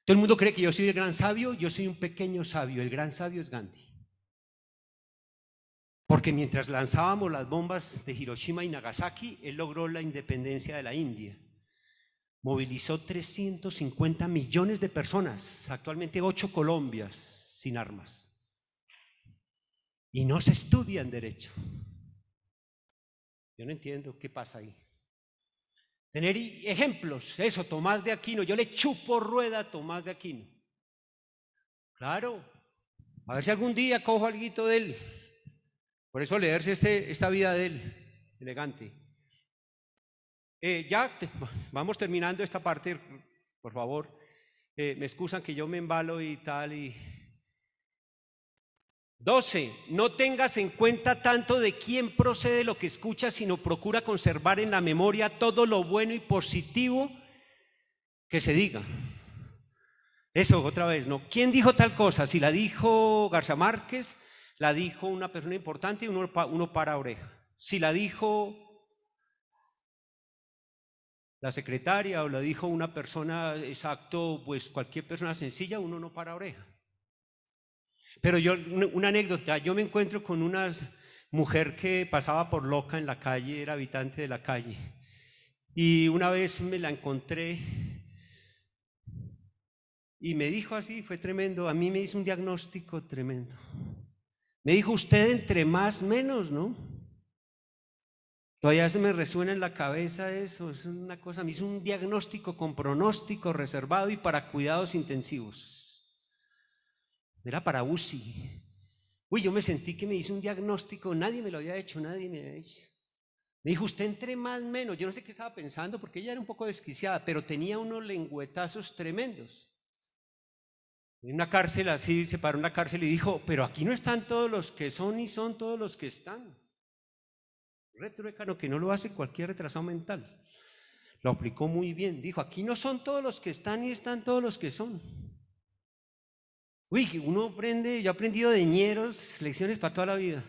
Todo el mundo cree que yo soy el gran sabio, yo soy un pequeño sabio, el gran sabio es Gandhi. Porque mientras lanzábamos las bombas de Hiroshima y Nagasaki, él logró la independencia de la India. Movilizó 350 millones de personas, actualmente ocho Colombias sin armas. Y no se estudian derecho. Yo no entiendo qué pasa ahí. Tener ejemplos, eso, Tomás de Aquino, yo le chupo rueda a Tomás de Aquino. Claro, a ver si algún día cojo algo de él. Por eso leerse este, esta vida de él, elegante. Eh, ya vamos terminando esta parte, por favor. Eh, me excusan que yo me embalo y tal, y 12. No tengas en cuenta tanto de quién procede lo que escuchas, sino procura conservar en la memoria todo lo bueno y positivo que se diga. Eso otra vez, ¿no? ¿Quién dijo tal cosa? Si la dijo García Márquez, la dijo una persona importante y uno, uno para oreja. Si la dijo la secretaria o la dijo una persona, exacto, pues cualquier persona sencilla, uno no para oreja. Pero yo, una anécdota, yo me encuentro con una mujer que pasaba por loca en la calle, era habitante de la calle. Y una vez me la encontré y me dijo así, fue tremendo, a mí me hizo un diagnóstico tremendo. Me dijo, usted entre más menos, ¿no? Todavía se me resuena en la cabeza eso, es una cosa, me hizo un diagnóstico con pronóstico reservado y para cuidados intensivos era para UCI. Uy, yo me sentí que me hice un diagnóstico, nadie me lo había hecho, nadie me había hecho. Me dijo, usted entre más menos. Yo no sé qué estaba pensando porque ella era un poco desquiciada, pero tenía unos lengüetazos tremendos. En una cárcel así, se paró una cárcel y dijo, pero aquí no están todos los que son y son todos los que están. Retruécano que no lo hace cualquier retrasado mental. Lo aplicó muy bien. Dijo, aquí no son todos los que están y están todos los que son. Uy, uno aprende, yo he aprendido de lecciones para toda la vida.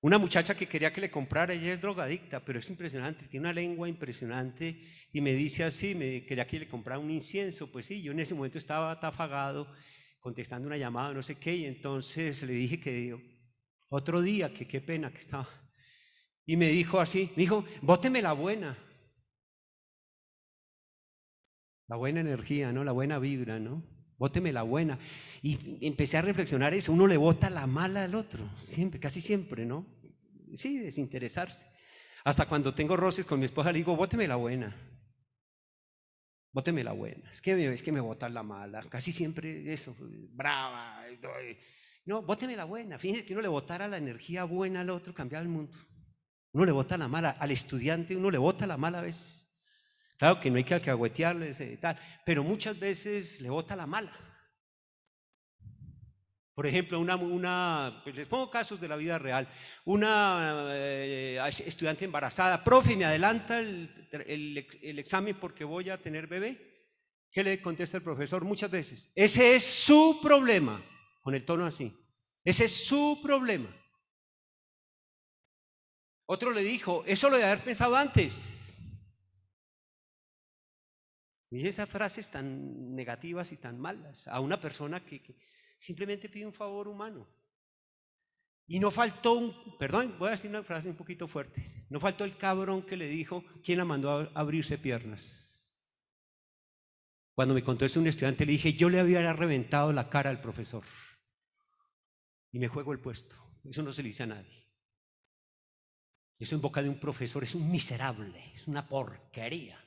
Una muchacha que quería que le comprara, ella es drogadicta, pero es impresionante, tiene una lengua impresionante y me dice así, me quería que le comprara un incienso, pues sí, yo en ese momento estaba tafagado contestando una llamada, no sé qué, y entonces le dije que otro día, que qué pena que estaba. Y me dijo así, me dijo, bóteme la buena. La buena energía, ¿no? La buena vibra, ¿no? bóteme la buena. Y empecé a reflexionar eso, uno le bota la mala al otro, siempre, casi siempre, ¿no? Sí, desinteresarse. Hasta cuando tengo roces con mi esposa le digo, bóteme la buena. Bóteme la buena. Es que, es que me botan la mala. Casi siempre eso, brava. No, bóteme la buena. Fíjense que uno le botara la energía buena al otro, cambiaba el mundo. Uno le bota la mala. Al estudiante uno le bota la mala a veces. Claro que no hay que alcahuetearles y eh, tal, pero muchas veces le bota la mala. Por ejemplo, una, pues, les pongo casos de la vida real, una eh, estudiante embarazada, profe, me adelanta el, examen porque voy a tener bebé. ¿Qué le contesta el profesor? Muchas veces, ese es su problema, con el tono así, ese es su problema. Otro le dijo, eso lo de haber pensado antes, y esas frases tan negativas y tan malas a una persona que, simplemente pide un favor humano. Y no faltó un, perdón, voy a decir una frase un poquito fuerte, no faltó el cabrón que le dijo quién la mandó a abrirse piernas. Cuando me contó eso un estudiante le dije, yo le había reventado la cara al profesor y me juego el puesto. Eso no se le dice a nadie. Eso en boca de un profesor es un miserable, es una porquería.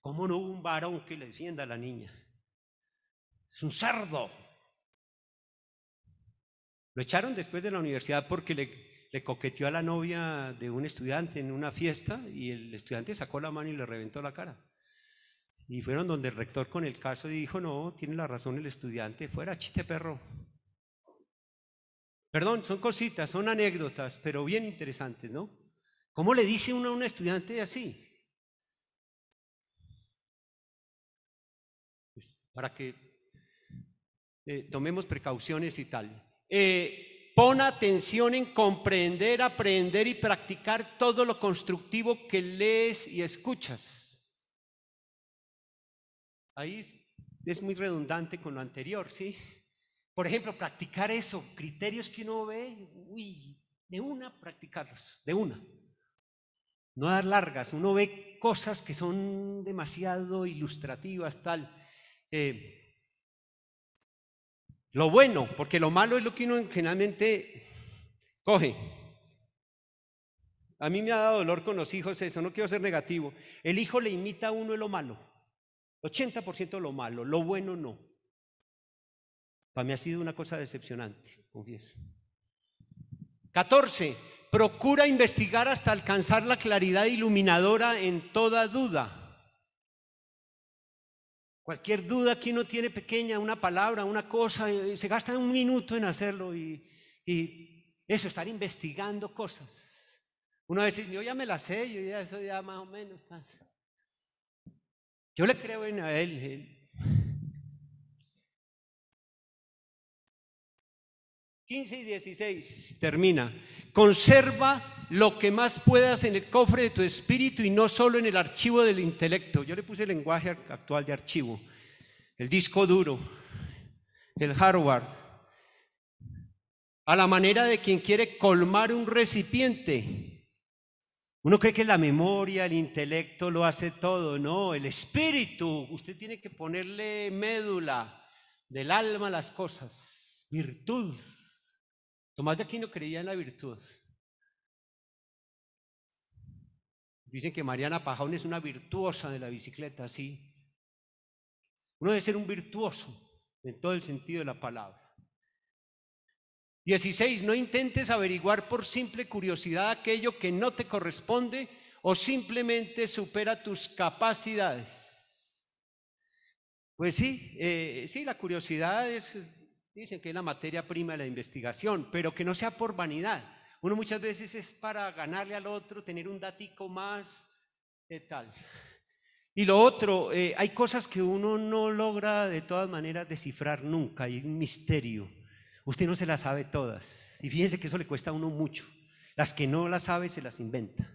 ¿Cómo no hubo un varón que le defienda a la niña? Es un cerdo. Lo echaron después de la universidad porque le, coqueteó a la novia de un estudiante en una fiesta y el estudiante sacó la mano y le reventó la cara. Y fueron donde el rector con el caso dijo, no, tiene la razón el estudiante, fuera, chiste perro. Perdón, son cositas, son anécdotas, pero bien interesantes, ¿no? ¿Cómo le dice uno a un estudiante así? para que eh, tomemos precauciones y tal. Eh, pon atención en comprender, aprender y practicar todo lo constructivo que lees y escuchas. Ahí es muy redundante con lo anterior, ¿sí? Por ejemplo, practicar eso, criterios que uno ve, uy, de una practicarlos, de una. No dar largas, uno ve cosas que son demasiado ilustrativas, tal. Eh, lo bueno, porque lo malo es lo que uno generalmente coge. A mí me ha dado dolor con los hijos eso, no quiero ser negativo. El hijo le imita a uno lo malo. 80% lo malo, lo bueno no. Para mí ha sido una cosa decepcionante, confieso. 14. Procura investigar hasta alcanzar la claridad iluminadora en toda duda. Cualquier duda que uno tiene pequeña, una palabra, una cosa, se gasta un minuto en hacerlo y, eso, estar investigando cosas. una vez yo ya me la sé, yo ya eso ya más o menos. Yo le creo en a él, él. 15 y 16 termina. Conserva lo que más puedas en el cofre de tu espíritu y no solo en el archivo del intelecto. Yo le puse el lenguaje actual de archivo, el disco duro, el hardware, a la manera de quien quiere colmar un recipiente. Uno cree que la memoria, el intelecto lo hace todo, no, el espíritu, usted tiene que ponerle médula del alma a las cosas, virtud. Tomás de Aquino creía en la virtud. Dicen que Mariana Pajón es una virtuosa de la bicicleta, sí. Uno debe ser un virtuoso en todo el sentido de la palabra. 16. No intentes averiguar por simple curiosidad aquello que no te corresponde o simplemente supera tus capacidades. Pues sí, eh, sí, la curiosidad es Dicen que es la materia prima de la investigación, pero que no sea por vanidad. Uno muchas veces es para ganarle al otro, tener un datico más, tal. Y lo otro, eh, hay cosas que uno no logra de todas maneras descifrar nunca, hay un misterio. Usted no se las sabe todas. Y fíjense que eso le cuesta a uno mucho. Las que no las sabe se las inventa.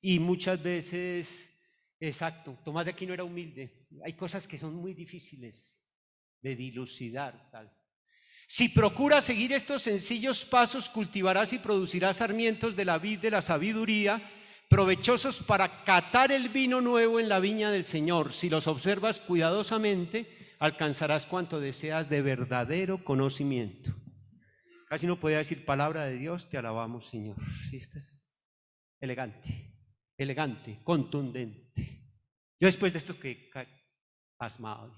Y muchas veces, exacto, Tomás de Aquino era humilde. Hay cosas que son muy difíciles de dilucidar, tal. Si procuras seguir estos sencillos pasos, cultivarás y producirás sarmientos de la vid de la sabiduría, provechosos para catar el vino nuevo en la viña del Señor. Si los observas cuidadosamente, alcanzarás cuanto deseas de verdadero conocimiento. Casi no podía decir palabra de Dios, te alabamos, Señor. si Este es elegante, elegante, contundente. Yo después de esto que pasmado.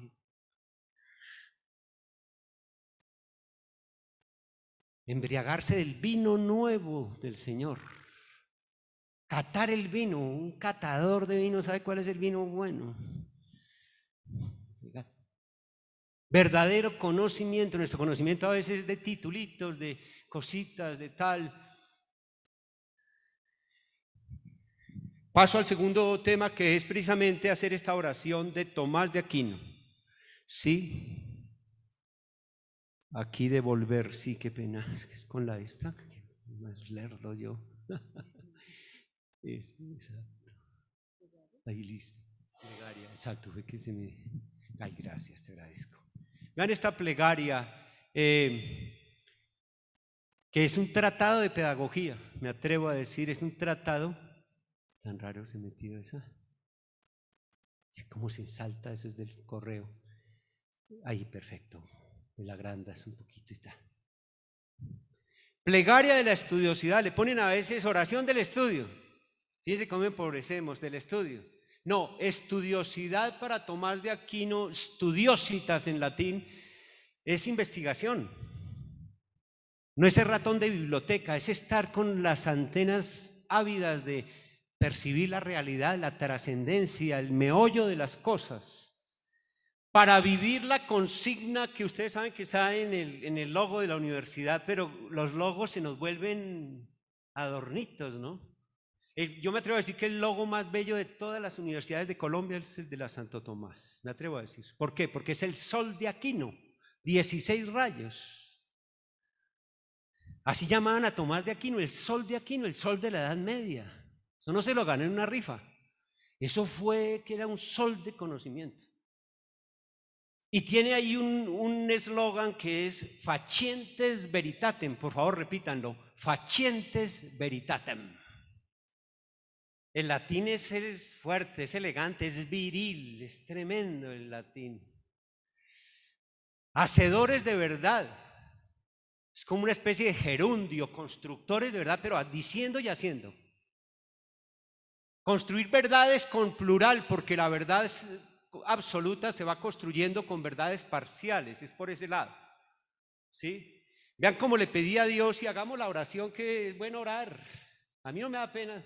embriagarse del vino nuevo del Señor. Catar el vino, un catador de vino sabe cuál es el vino bueno. Verdadero conocimiento, nuestro conocimiento a veces es de titulitos, de cositas, de tal. Paso al segundo tema que es precisamente hacer esta oración de Tomás de Aquino. Sí, Aquí devolver, sí, qué pena, es con la esta, más leerlo yo. exacto. Ahí listo. Plegaria, exacto, fue que se me. Ay, gracias, te agradezco. Vean esta plegaria, em, que es un tratado de pedagogía, me atrevo a decir, es un tratado. Tan raro se metido esa. como se salta? Eso es del correo. Ahí, perfecto. La la es un poquito y tal. Plegaria de la estudiosidad, le ponen a veces oración del estudio. Fíjense cómo empobrecemos del estudio. No, estudiosidad para Tomás de Aquino, estudiositas en latín, es investigación. No es el ratón de biblioteca, es estar con las antenas ávidas de percibir la realidad, la trascendencia, el meollo de las cosas para vivir la consigna que ustedes saben que está en el, en el logo de la universidad, pero los logos se nos vuelven adornitos, ¿no? yo me atrevo a decir que el logo más bello de todas las universidades de Colombia es el de la Santo Tomás, me atrevo a decir. ¿Por qué? Porque es el sol de Aquino, 16 rayos. Así llamaban a Tomás de Aquino, el sol de Aquino, el sol de la Edad Media. Eso no se lo ganó en una rifa. Eso fue que era un sol de conocimiento. Y tiene ahí un eslogan que es facientes veritatem. Por favor, repítanlo. Facientes veritatem. El latín es, es, fuerte, es elegante, es viril, es tremendo el latín. Hacedores de verdad. Es como una especie de gerundio, constructores de verdad, pero diciendo y haciendo. Construir verdades con plural, porque la verdad es absoluta se va construyendo con verdades parciales, es por ese lado. ¿Sí? Vean cómo le pedí a Dios y hagamos la oración que es bueno orar. A mí no me da pena.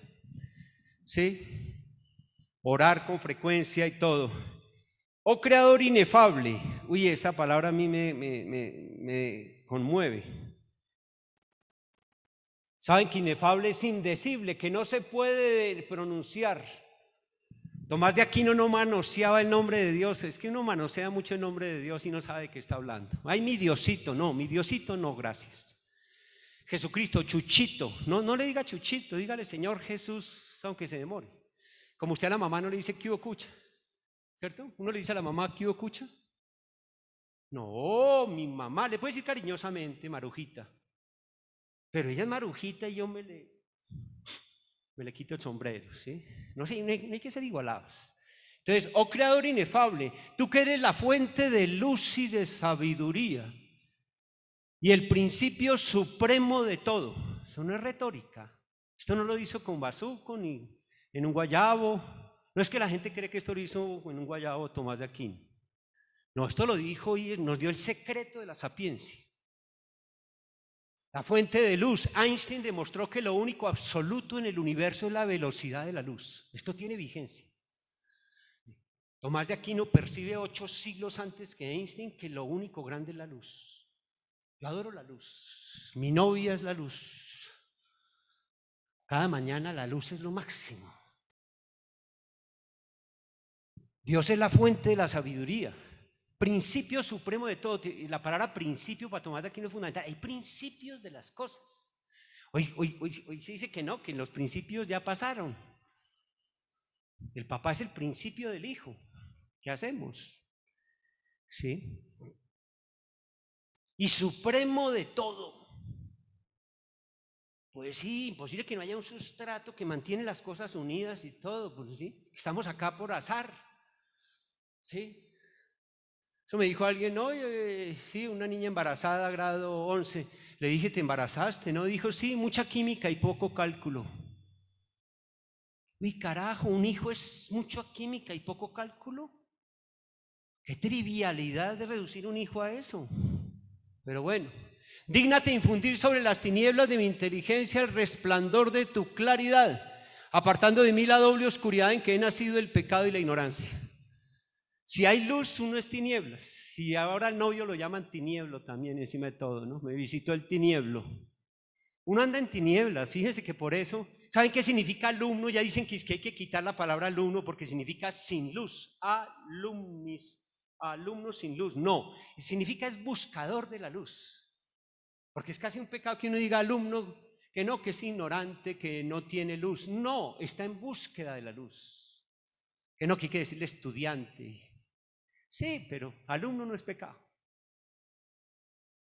¿Sí? Orar con frecuencia y todo. Oh creador inefable. Uy, esa palabra a mí me, me, me conmueve. Saben que inefable es indecible, que no se puede pronunciar. Tomás de Aquino no manoseaba el nombre de Dios. Es que uno manosea mucho el nombre de Dios y no sabe de qué está hablando. Ay, mi Diosito, no, mi Diosito, no, gracias. Jesucristo, Chuchito. No, no le diga Chuchito, dígale Señor Jesús, aunque se demore. Como usted a la mamá no le dice o Cucha, ¿cierto? Uno le dice a la mamá o Cucha. No, mi mamá, le puede decir cariñosamente, Marujita. Pero ella es Marujita y yo me le me le quito el sombrero, ¿sí? No, sé, no hay, que ser igualados. Entonces, oh Creador inefable, tú que eres la fuente de luz y de sabiduría y el principio supremo de todo. Eso no es retórica. Esto no lo hizo con bazuco ni en un guayabo. No es que la gente cree que esto lo hizo en un guayabo Tomás de Aquino. No, esto lo dijo y nos dio el secreto de la sapiencia. La fuente de luz. Einstein demostró que lo único absoluto en el universo es la velocidad de la luz. Esto tiene vigencia. Tomás de Aquino percibe ocho siglos antes que Einstein que lo único grande es la luz. Yo adoro la luz. Mi novia es la luz. Cada mañana la luz es lo máximo. Dios es la fuente de la sabiduría principio supremo de todo. la palabra principio para tomar de aquí no es fundamental. Hay principios de las cosas. Hoy, se dice que no, que los principios ya pasaron. El papá es el principio del hijo. ¿Qué hacemos? ¿Sí? Y supremo de todo. Pues sí, imposible que no haya un sustrato que mantiene las cosas unidas y todo. Pues sí, estamos acá por azar. ¿Sí? Eso me dijo alguien, no, sí, una niña embarazada, grado 11. Le dije, ¿te embarazaste? No, dijo, sí, mucha química y poco cálculo. Uy, carajo, un hijo es mucha química y poco cálculo. Qué trivialidad de reducir un hijo a eso. Pero bueno, dígnate infundir sobre las tinieblas de mi inteligencia el resplandor de tu claridad, apartando de mí la doble oscuridad en que he nacido el pecado y la ignorancia. Si hay luz, uno es tinieblas. y ahora el novio lo llaman tinieblo también, encima de todo, ¿no? Me visitó el tinieblo. Uno anda en tinieblas, fíjense que por eso, ¿saben qué significa alumno? Ya dicen que, hay que quitar la palabra alumno porque significa sin luz, alumnis, alumno sin luz. No, significa es buscador de la luz. Porque es casi un pecado que uno diga alumno, que no, que es ignorante, que no tiene luz. No, está en búsqueda de la luz. Que no, que quiere decirle estudiante, Sí, pero alumno no es pecado.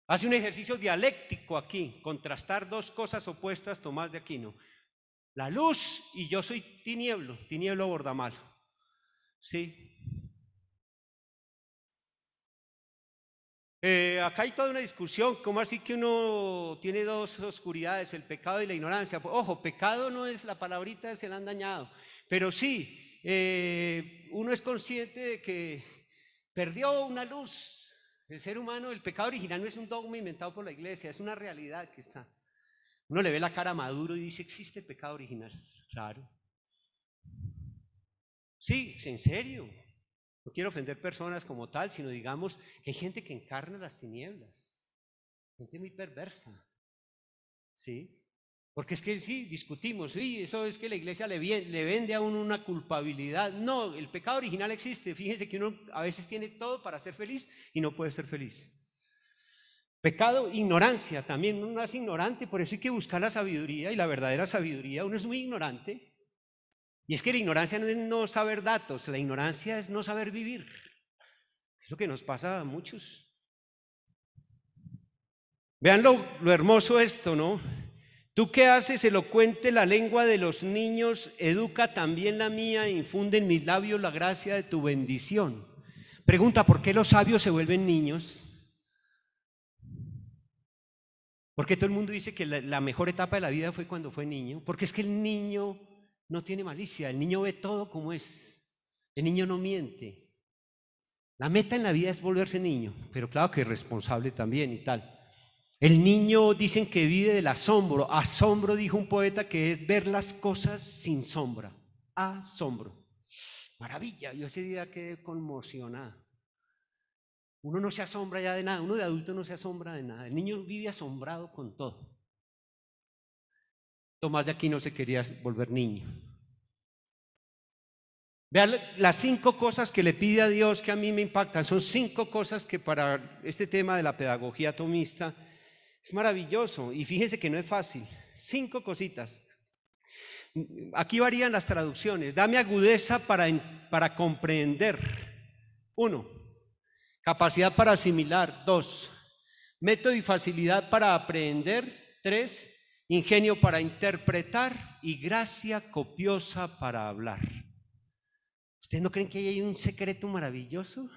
Hace un ejercicio dialéctico aquí, contrastar dos cosas opuestas Tomás de Aquino. La luz y yo soy tinieblo, tinieblo bordamalo. Sí. Eh, acá hay toda una discusión, ¿cómo así que uno tiene dos oscuridades, el pecado y la ignorancia? Pues, ojo, pecado no es la palabrita, se la han dañado, pero sí, eh, uno es consciente de que Perdió una luz. El ser humano, el pecado original no es un dogma inventado por la iglesia, es una realidad que está. Uno le ve la cara Maduro y dice, existe pecado original. Claro. Sí, es en serio. No quiero ofender personas como tal, sino digamos que hay gente que encarna las tinieblas. Gente muy perversa. ¿Sí? Porque es que sí, discutimos, sí, eso es que la iglesia le, vende a uno una culpabilidad. No, el pecado original existe. Fíjense que uno a veces tiene todo para ser feliz y no puede ser feliz. Pecado, ignorancia también, uno es ignorante, por eso hay que buscar la sabiduría y la verdadera sabiduría. Uno es muy ignorante. Y es que la ignorancia no es no saber datos, la ignorancia es no saber vivir. Es lo que nos pasa a muchos. Vean lo hermoso esto, ¿no? Tú que haces elocuente la lengua de los niños, educa también la mía, infunde en mis labios la gracia de tu bendición. Pregunta, ¿por qué los sabios se vuelven niños? ¿Por qué todo el mundo dice que la, la, mejor etapa de la vida fue cuando fue niño. Porque es que el niño no tiene malicia, el niño ve todo como es. El niño no miente. La meta en la vida es volverse niño, pero claro que responsable también y tal. El niño dicen que vive del asombro. Asombro, dijo un poeta, que es ver las cosas sin sombra. Asombro. Maravilla, yo ese día quedé conmocionada. Uno no se asombra ya de nada, uno de adulto no se asombra de nada. El niño vive asombrado con todo. Tomás de aquí no se quería volver niño. Vean las cinco cosas que le pide a Dios que a mí me impactan. Son cinco cosas que para este tema de la pedagogía tomista es maravilloso y fíjense que no es fácil. Cinco cositas. Aquí varían las traducciones. Dame agudeza para, para comprender. Uno, capacidad para asimilar. Dos, método y facilidad para aprender. Tres, ingenio para interpretar y gracia copiosa para hablar. ¿Ustedes no creen que hay un secreto maravilloso?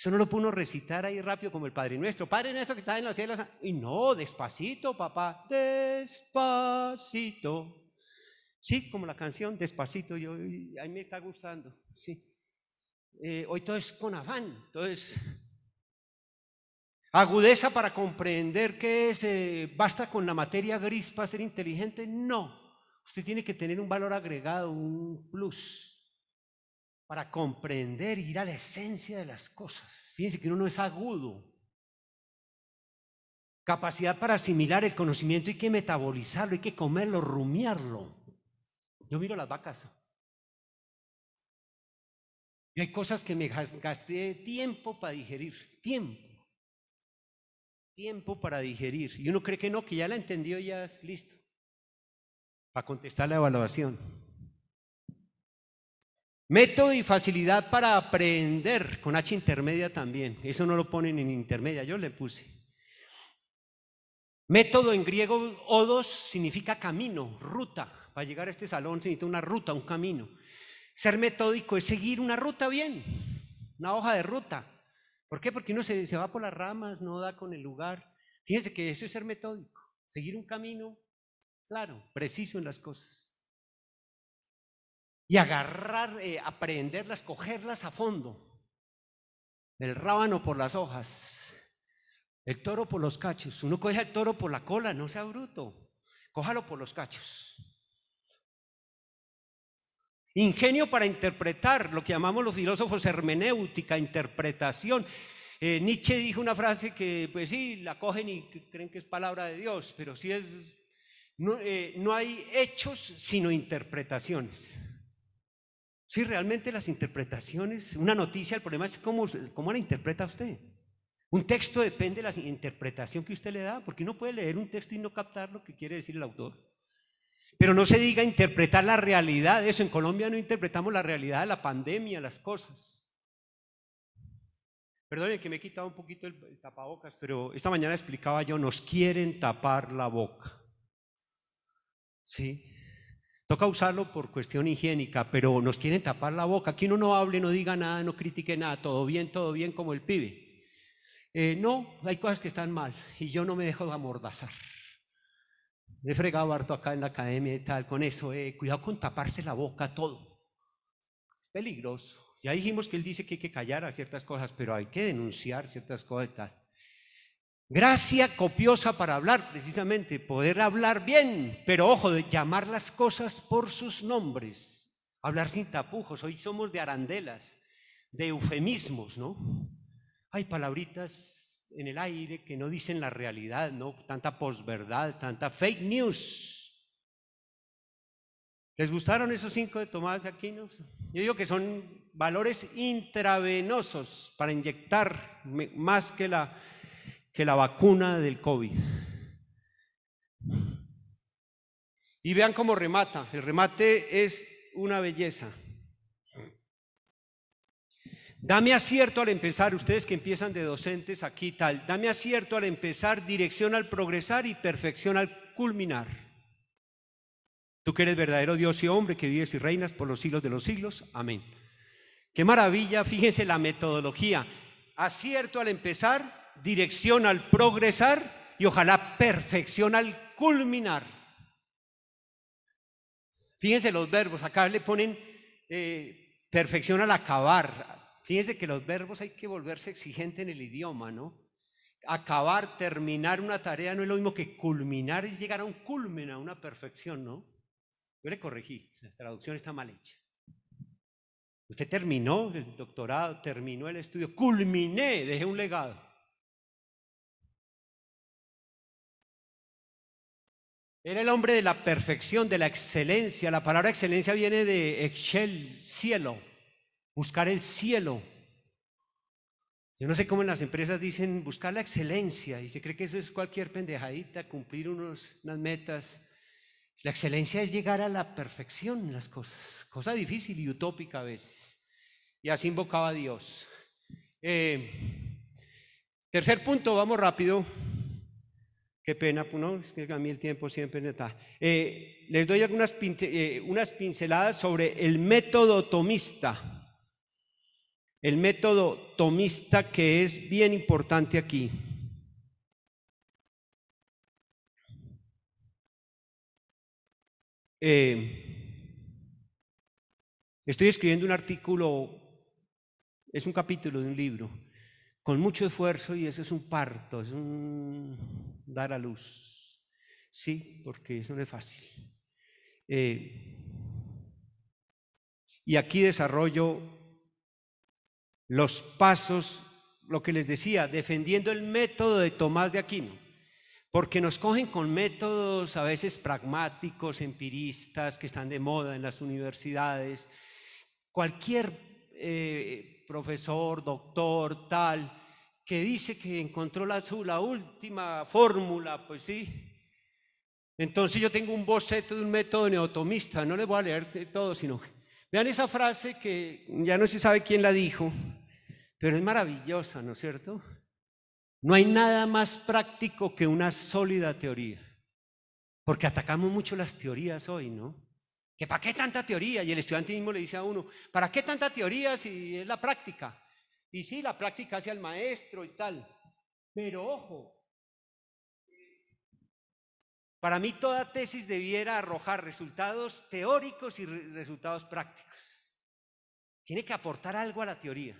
Eso no lo pudo uno recitar ahí rápido como el Padre Nuestro. Padre Nuestro que está en los cielos. Y no, despacito, papá. Despacito. Sí, como la canción, despacito. Yo, a me está gustando. Sí. Eh, hoy todo es con afán. Entonces, agudeza para comprender qué es. Eh, ¿Basta con la materia gris para ser inteligente? No. Usted tiene que tener un valor agregado, un plus para comprender y ir a la esencia de las cosas. Fíjense que uno es agudo. Capacidad para asimilar el conocimiento, hay que metabolizarlo, hay que comerlo, rumiarlo. Yo miro las vacas. Y hay cosas que me gasté tiempo para digerir, tiempo. Tiempo para digerir. Y uno cree que no, que ya la entendió, ya es listo. Para contestar la evaluación. Método y facilidad para aprender, con H intermedia también. Eso no lo ponen en intermedia, yo le puse. Método en griego, odos, significa camino, ruta. Para llegar a este salón se necesita una ruta, un camino. Ser metódico es seguir una ruta bien, una hoja de ruta. ¿Por qué? Porque uno se, se va por las ramas, no da con el lugar. Fíjense que eso es ser metódico, seguir un camino claro, preciso en las cosas y agarrar, eh, aprenderlas, cogerlas a fondo. El rábano por las hojas, el toro por los cachos. Uno coge el toro por la cola, no sea bruto. Cójalo por los cachos. Ingenio para interpretar, lo que llamamos los filósofos hermenéutica, interpretación. Eh, Nietzsche dijo una frase que, pues sí, la cogen y creen que es palabra de Dios, pero sí es, no eh, hay hechos sino interpretaciones. Sí, realmente las interpretaciones, una noticia, el problema es cómo, cómo la interpreta usted. Un texto depende de la interpretación que usted le da, porque uno puede leer un texto y no captar lo que quiere decir el autor. Pero no se diga interpretar la realidad, eso en Colombia no interpretamos la realidad de la pandemia, las cosas. Perdone que me he quitado un poquito el, el tapabocas, pero esta mañana explicaba yo, nos quieren tapar la boca. ¿Sí? Toca usarlo por cuestión higiénica, pero nos quieren tapar la boca. Aquí uno no hable, no diga nada, no critique nada, todo bien, todo bien como el pibe. Eh, no, hay cosas que están mal y yo no me dejo de amordazar. Me he fregado harto acá en la academia y tal con eso. Eh. cuidado con taparse la boca, todo. Es peligroso. Ya dijimos que él dice que hay que callar a ciertas cosas, pero hay que denunciar ciertas cosas y tal. Gracia copiosa para hablar, precisamente, poder hablar bien, pero ojo, de llamar las cosas por sus nombres, hablar sin tapujos, hoy somos de arandelas, de eufemismos, ¿no? Hay palabritas en el aire que no dicen la realidad, ¿no? Tanta posverdad, tanta fake news. ¿Les gustaron esos cinco de Tomás de Aquino? Yo digo que son valores intravenosos para inyectar más que la que la vacuna del COVID. Y vean cómo remata. El remate es una belleza. Dame acierto al empezar, ustedes que empiezan de docentes aquí tal, dame acierto al empezar, dirección al progresar y perfección al culminar. Tú que eres verdadero Dios y hombre, que vives y reinas por los siglos de los siglos. Amén. Qué maravilla, fíjense la metodología. Acierto al empezar, dirección al progresar y ojalá perfección al culminar. Fíjense los verbos, acá le ponen eh, perfección al acabar. Fíjense que los verbos hay que volverse exigente en el idioma, ¿no? Acabar, terminar una tarea no es lo mismo que culminar, es llegar a un culmen, a una perfección, ¿no? Yo le corregí, la traducción está mal hecha. Usted terminó el doctorado, terminó el estudio, culminé, dejé un legado. Era el hombre de la perfección, de la excelencia. La palabra excelencia viene de excel, cielo, buscar el cielo. Yo no sé cómo en las empresas dicen buscar la excelencia y se cree que eso es cualquier pendejadita, cumplir unos, unas metas. La excelencia es llegar a la perfección en las cosas, cosa difícil y utópica a veces. Y así invocaba a Dios. Eh, tercer punto, vamos rápido. Qué pena, no, es que a mí el tiempo siempre está. Eh, les doy algunas eh, unas pinceladas sobre el método tomista. El método tomista que es bien importante aquí. Eh, estoy escribiendo un artículo, es un capítulo de un libro con mucho esfuerzo y eso es un parto, es un dar a luz. Sí, porque eso no es fácil. Eh, y aquí desarrollo los pasos, lo que les decía, defendiendo el método de Tomás de Aquino, porque nos cogen con métodos a veces pragmáticos, empiristas, que están de moda en las universidades. Cualquier eh, profesor, doctor, tal, que dice que encontró la, la última fórmula, pues sí. Entonces yo tengo un boceto de un método neotomista, no le voy a leer todo, sino... Vean esa frase que ya no se sabe quién la dijo, pero es maravillosa, ¿no es cierto? No hay nada más práctico que una sólida teoría, porque atacamos mucho las teorías hoy, ¿no? Que para qué tanta teoría, y el estudiante mismo le dice a uno, ¿para qué tanta teoría si es la práctica? Y sí, la práctica hacia el maestro y tal. Pero ojo, para mí toda tesis debiera arrojar resultados teóricos y resultados prácticos. Tiene que aportar algo a la teoría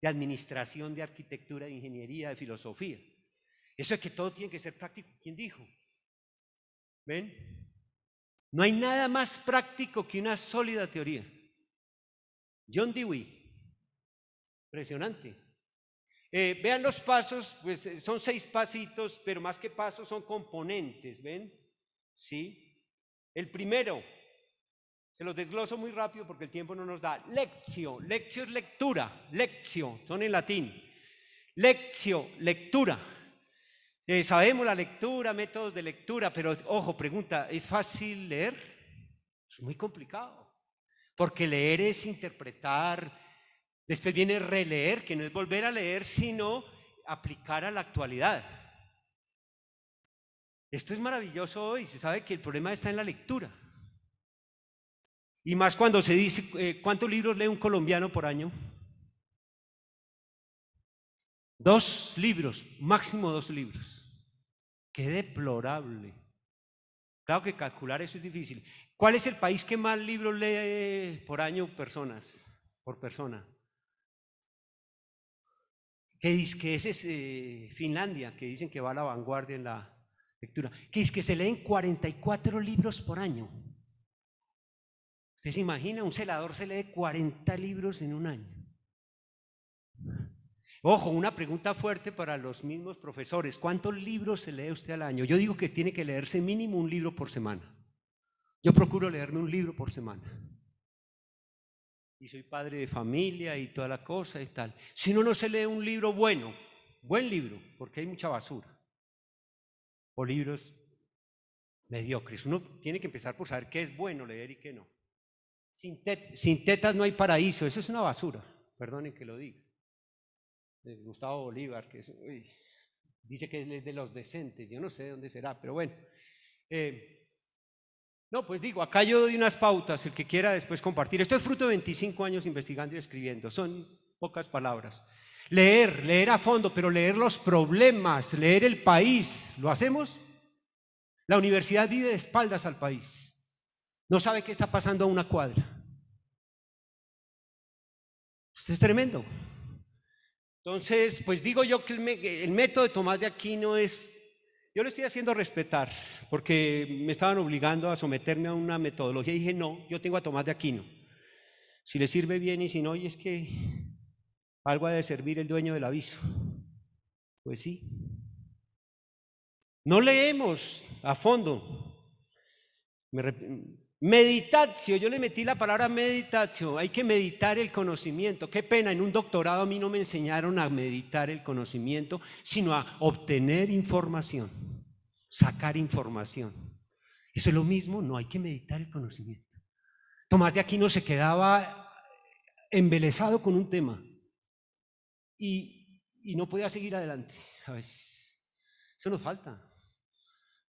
de administración, de arquitectura, de ingeniería, de filosofía. Eso es que todo tiene que ser práctico. ¿Quién dijo? ¿Ven? No hay nada más práctico que una sólida teoría. John Dewey, Impresionante. Eh, vean los pasos, pues eh, son seis pasitos, pero más que pasos son componentes, ¿ven? Sí. El primero, se los desgloso muy rápido porque el tiempo no nos da. Lectio, lectio es lectura, lectio, son en latín. Lectio, lectura. Eh, sabemos la lectura, métodos de lectura, pero ojo, pregunta, ¿es fácil leer? Es muy complicado, porque leer es interpretar, Después viene releer, que no es volver a leer, sino aplicar a la actualidad. Esto es maravilloso hoy, se sabe que el problema está en la lectura. Y más cuando se dice, eh, ¿cuántos libros lee un colombiano por año? Dos libros, máximo dos libros. Qué deplorable. Claro que calcular eso es difícil. ¿Cuál es el país que más libros lee por año personas? Por persona que dice que ese es eh, Finlandia, que dicen que va a la vanguardia en la lectura, que dice que se leen 44 libros por año. Usted se imagina, un celador se lee 40 libros en un año. Ojo, una pregunta fuerte para los mismos profesores. ¿Cuántos libros se lee usted al año? Yo digo que tiene que leerse mínimo un libro por semana. Yo procuro leerme un libro por semana y soy padre de familia y toda la cosa y tal. Si uno no se lee un libro bueno, buen libro, porque hay mucha basura, o libros mediocres, uno tiene que empezar por saber qué es bueno leer y qué no. Sin, tetas no hay paraíso, eso es una basura, perdonen que lo diga. Eh, Gustavo Bolívar, que dice que es de los decentes, yo no sé dónde será, pero bueno. Eh, no, pues digo, acá yo doy unas pautas, el que quiera después compartir. Esto es fruto de 25 años investigando y escribiendo, son pocas palabras. Leer, leer a fondo, pero leer los problemas, leer el país, ¿lo hacemos? La universidad vive de espaldas al país, no sabe qué está pasando a una cuadra. Esto es tremendo. Entonces, pues digo yo que el, método de Tomás de Aquino es yo lo estoy haciendo respetar porque me estaban obligando a someterme a una metodología y dije, no, yo tengo a Tomás de Aquino. Si le sirve bien y si no, y es que algo ha de servir el dueño del aviso. Pues sí. No leemos a fondo. Me, Meditatio, yo le metí la palabra meditatio, hay que meditar el conocimiento. Qué pena, en un doctorado a mí no me enseñaron a meditar el conocimiento, sino a obtener información, sacar información. Eso es lo mismo, no hay que meditar el conocimiento. Tomás de Aquino se quedaba embelesado con un tema y, no podía seguir adelante. A eso nos falta.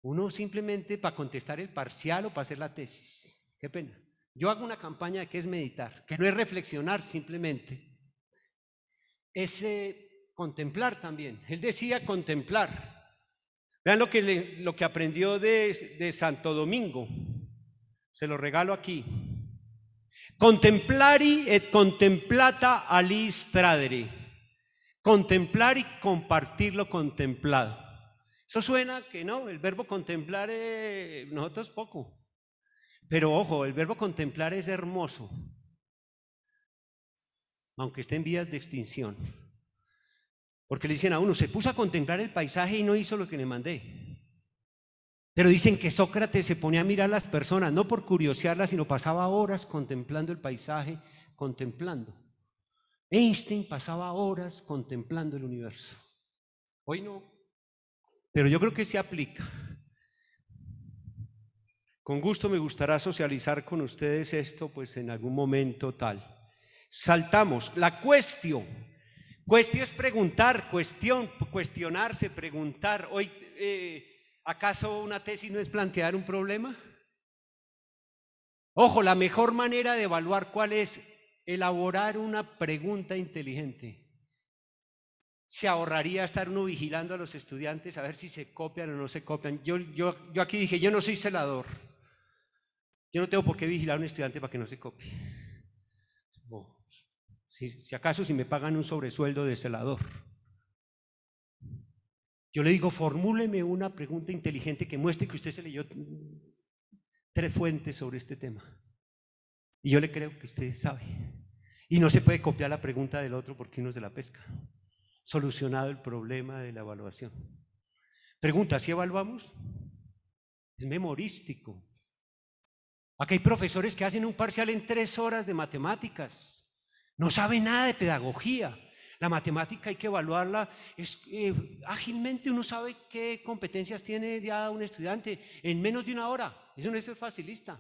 Uno simplemente para contestar el parcial o para hacer la tesis. Qué pena. Yo hago una campaña que es meditar, que no es reflexionar simplemente. Es eh, contemplar también. Él decía contemplar. Vean lo que, lo que aprendió de, Santo Domingo. Se lo regalo aquí. Contemplari et contemplata alis Contemplar y compartir lo contemplado. Eso suena que no, el verbo contemplar, eh, nosotros poco. Pero ojo, el verbo contemplar es hermoso, aunque esté en vías de extinción. Porque le dicen a uno, se puso a contemplar el paisaje y no hizo lo que le mandé. Pero dicen que Sócrates se ponía a mirar las personas, no por curiosearlas, sino pasaba horas contemplando el paisaje, contemplando. Einstein pasaba horas contemplando el universo. Hoy no. Pero yo creo que se aplica. Con gusto me gustará socializar con ustedes esto, pues en algún momento tal. Saltamos. La cuestión. Cuestión es preguntar, cuestión, cuestionarse, preguntar. Hoy, eh, ¿acaso una tesis no es plantear un problema? Ojo, la mejor manera de evaluar cuál es elaborar una pregunta inteligente se ahorraría estar uno vigilando a los estudiantes a ver si se copian o no se copian. Yo, yo, yo aquí dije, yo no soy celador. Yo no tengo por qué vigilar a un estudiante para que no se copie. si, acaso si me pagan un sobresueldo de celador. Yo le digo, formúleme una pregunta inteligente que muestre que usted se leyó tres fuentes sobre este tema. Y yo le creo que usted sabe. Y no se puede copiar la pregunta del otro porque uno de la pesca solucionado el problema de la evaluación. Pregunta, ¿si evaluamos? Es memorístico. Aquí hay profesores que hacen un parcial en tres horas de matemáticas. No sabe nada de pedagogía. La matemática hay que evaluarla es, eh, ágilmente. Uno sabe qué competencias tiene ya un estudiante en menos de una hora. Eso no es facilista.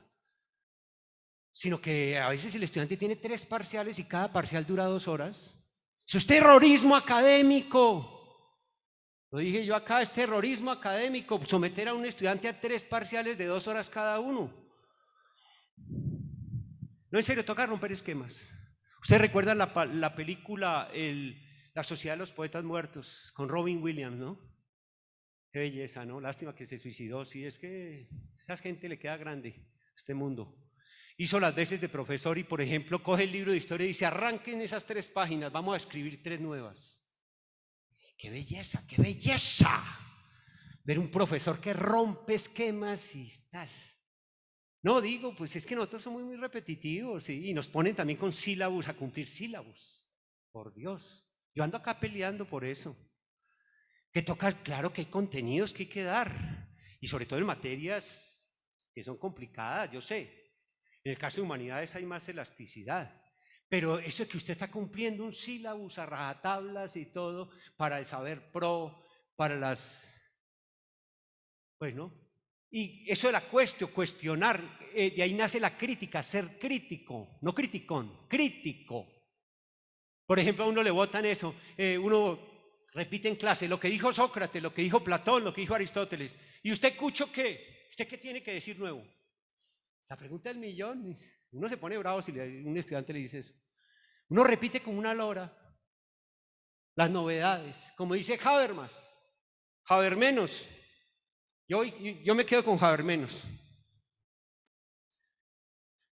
Sino que a veces el estudiante tiene tres parciales y cada parcial dura dos horas. Eso es terrorismo académico. Lo dije yo acá, es terrorismo académico someter a un estudiante a tres parciales de dos horas cada uno. No, en serio, toca romper esquemas. Usted recuerda la, película La Sociedad de los Poetas Muertos con Robin Williams, ¿no? Qué belleza, ¿no? Lástima que se suicidó. Sí, es que esa gente le queda grande este mundo hizo las veces de profesor y, por ejemplo, coge el libro de historia y dice, arranquen esas tres páginas, vamos a escribir tres nuevas. ¡Qué belleza, qué belleza! Ver un profesor que rompe esquemas y tal. No, digo, pues es que nosotros somos muy repetitivos y nos ponen también con sílabos a cumplir sílabos. Por Dios. Yo ando acá peleando por eso. Que toca, claro que hay contenidos que hay que dar. Y sobre todo en materias que son complicadas, yo sé. En el caso de humanidades hay más elasticidad. Pero eso es que usted está cumpliendo un sílabus a rajatablas y todo para el saber pro, para las... Pues no. Y eso era cuestión, cuestionar. Eh, de ahí nace la crítica, ser crítico, no criticón, crítico. Por ejemplo, a uno le votan eso. Eh, uno repite en clase lo que dijo Sócrates, lo que dijo Platón, lo que dijo Aristóteles. ¿Y usted, escuchó qué? ¿Usted qué tiene que decir nuevo? La pregunta del millón, uno se pone bravo si un estudiante le dice eso. Uno repite como una lora las novedades, como dice Habermas, Habermenos. Yo, yo me quedo con Habermenos.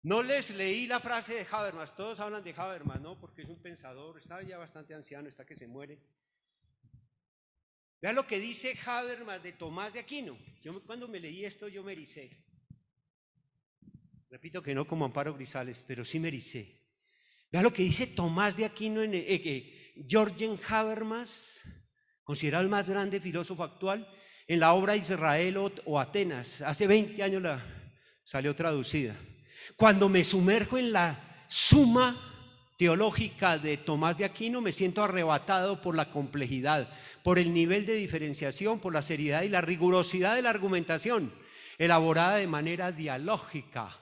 No les leí la frase de Habermas, todos hablan de Habermas, ¿no? Porque es un pensador, está ya bastante anciano, está que se muere. Vea lo que dice Habermas de Tomás de Aquino. Yo cuando me leí esto, yo me ericé. Repito que no como Amparo Grisales, pero sí me Vea lo que dice Tomás de Aquino, en, eh, eh, Jorgen Habermas, considerado el más grande filósofo actual, en la obra Israel o, o Atenas. Hace 20 años la salió traducida. Cuando me sumerjo en la suma teológica de Tomás de Aquino, me siento arrebatado por la complejidad, por el nivel de diferenciación, por la seriedad y la rigurosidad de la argumentación, elaborada de manera dialógica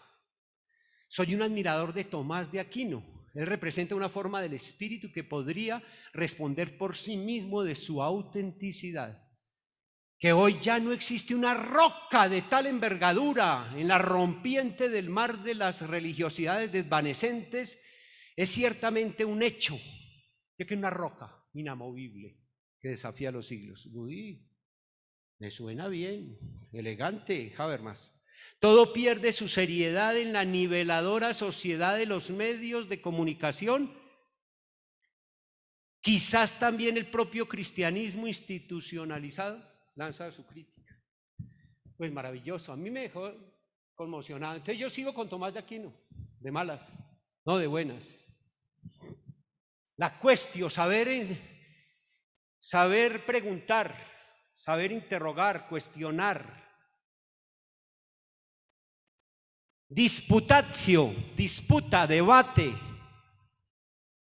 soy un admirador de Tomás de Aquino. Él representa una forma del espíritu que podría responder por sí mismo de su autenticidad. Que hoy ya no existe una roca de tal envergadura en la rompiente del mar de las religiosidades desvanecentes es ciertamente un hecho de que una roca inamovible que desafía los siglos. Uy, me suena bien, elegante, más. Todo pierde su seriedad en la niveladora sociedad de los medios de comunicación. Quizás también el propio cristianismo institucionalizado lanza su crítica. Pues maravilloso, a mí me dejó conmocionado. Entonces yo sigo con Tomás de Aquino, de malas, no de buenas. La cuestión, saber, saber preguntar, saber interrogar, cuestionar disputatio, disputa, debate.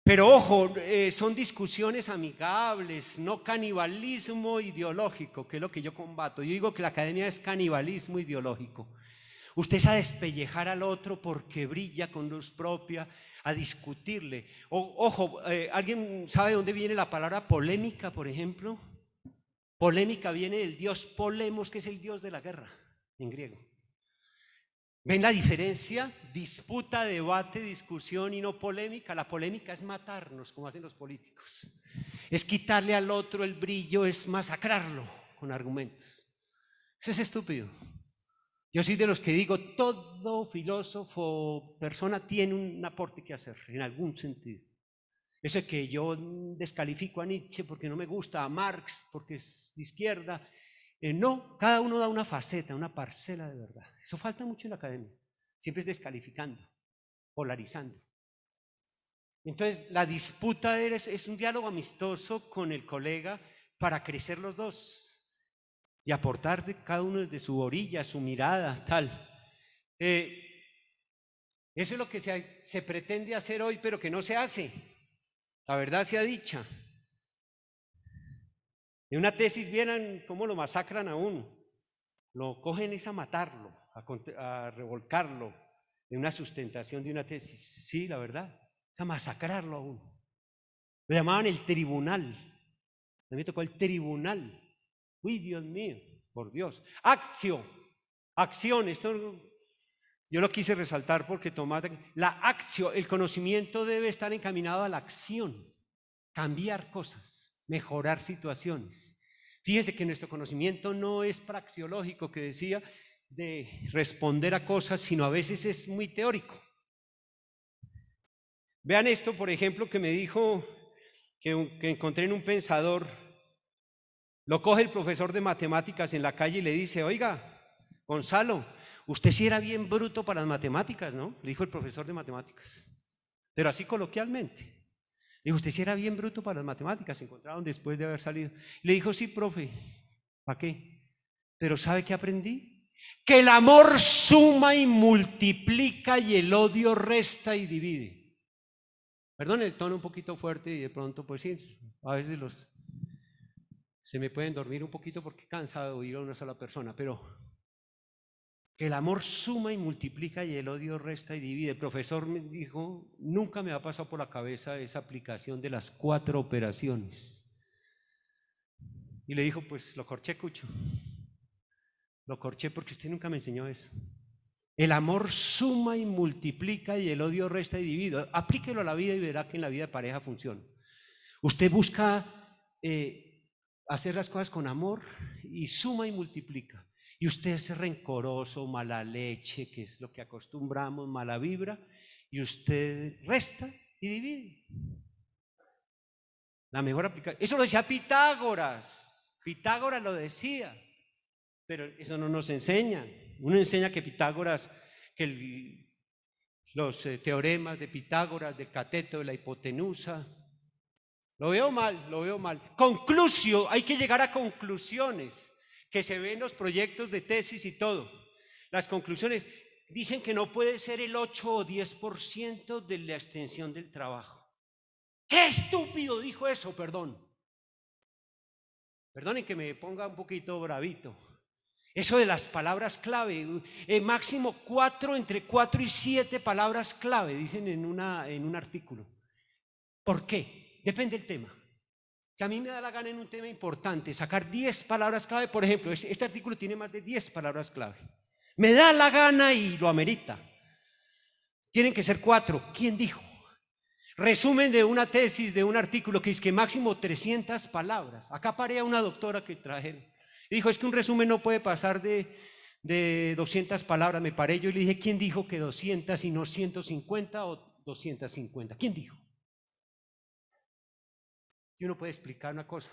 Pero ojo, eh, son discusiones amigables, no canibalismo ideológico, que es lo que yo combato. Yo digo que la academia es canibalismo ideológico. Usted es a despellejar al otro porque brilla con luz propia, a discutirle. ojo, eh, ¿alguien sabe dónde viene la palabra polémica, por ejemplo? Polémica viene del dios Polemos, que es el dios de la guerra, en griego. ¿Ven la diferencia? Disputa, debate, discusión y no polémica. La polémica es matarnos, como hacen los políticos. Es quitarle al otro el brillo, es masacrarlo con argumentos. Eso es estúpido. Yo soy de los que digo, todo filósofo, persona tiene un aporte que hacer, en algún sentido. Eso es que yo descalifico a Nietzsche porque no me gusta, a Marx porque es de izquierda, eh, no, cada uno da una faceta, una parcela de verdad. Eso falta mucho en la academia. Siempre es descalificando, polarizando. Entonces, la disputa es, un diálogo amistoso con el colega para crecer los dos y aportar de cada uno desde su orilla, su mirada, tal. Eh, eso es lo que se, se pretende hacer hoy, pero que no se hace. La verdad sea dicha. En una tesis vieran cómo lo masacran a uno. Lo cogen es a matarlo, a, revolcarlo en una sustentación de una tesis. Sí, la verdad, es a masacrarlo a uno. Lo llamaban el tribunal. también me tocó el tribunal. Uy, Dios mío, por Dios. Acción, acción. Esto yo lo quise resaltar porque tomate la acción, el conocimiento debe estar encaminado a la acción, cambiar cosas mejorar situaciones. Fíjese que nuestro conocimiento no es praxiológico, que decía, de responder a cosas, sino a veces es muy teórico. Vean esto, por ejemplo, que me dijo, que, encontré en un pensador, lo coge el profesor de matemáticas en la calle y le dice, oiga, Gonzalo, usted sí era bien bruto para las matemáticas, ¿no? Le dijo el profesor de matemáticas, pero así coloquialmente dijo, usted sí era bien bruto para las matemáticas, se encontraron después de haber salido. Le dijo, sí, profe, ¿para qué? Pero ¿sabe qué aprendí? Que el amor suma y multiplica y el odio resta y divide. Perdón el tono un poquito fuerte y de pronto, pues sí, a veces los se me pueden dormir un poquito porque cansado de oír a una sola persona, pero el amor suma y multiplica y el odio resta y divide. El profesor me dijo, nunca me ha pasado por la cabeza esa aplicación de las cuatro operaciones. Y le dijo, pues lo corché, Cucho. Lo corché porque usted nunca me enseñó eso. El amor suma y multiplica y el odio resta y divide. Aplíquelo a la vida y verá que en la vida de pareja funciona. Usted busca eh, hacer las cosas con amor y suma y multiplica. Y usted es rencoroso, mala leche, que es lo que acostumbramos, mala vibra, y usted resta y divide. La mejor aplicación. Eso lo decía Pitágoras. Pitágoras lo decía. Pero eso no nos enseña. Uno enseña que Pitágoras, que los eh, teoremas de Pitágoras, del cateto, de la hipotenusa. Lo veo mal, lo veo mal. Conclusio, hay que llegar a conclusiones que se ven los proyectos de tesis y todo, las conclusiones, dicen que no puede ser el 8 o 10% de la extensión del trabajo. ¡Qué estúpido dijo eso! Perdón. Perdonen que me ponga un poquito bravito. Eso de las palabras clave, eh, máximo cuatro, entre cuatro y siete palabras clave, dicen en, en un artículo. ¿Por qué? Depende del tema. Si a mí me da la gana en un tema importante sacar 10 palabras clave, por ejemplo, este artículo tiene más de 10 palabras clave. Me da la gana y lo amerita. Tienen que ser cuatro. ¿Quién dijo? Resumen de una tesis, de un artículo que dice que máximo 300 palabras. Acá paré a una doctora que traje, Dijo, es que un resumen no puede pasar de, de 200 palabras, me paré yo y le dije, ¿quién dijo que 200 y no 150 o 250? ¿Quién dijo? y uno puede explicar una cosa.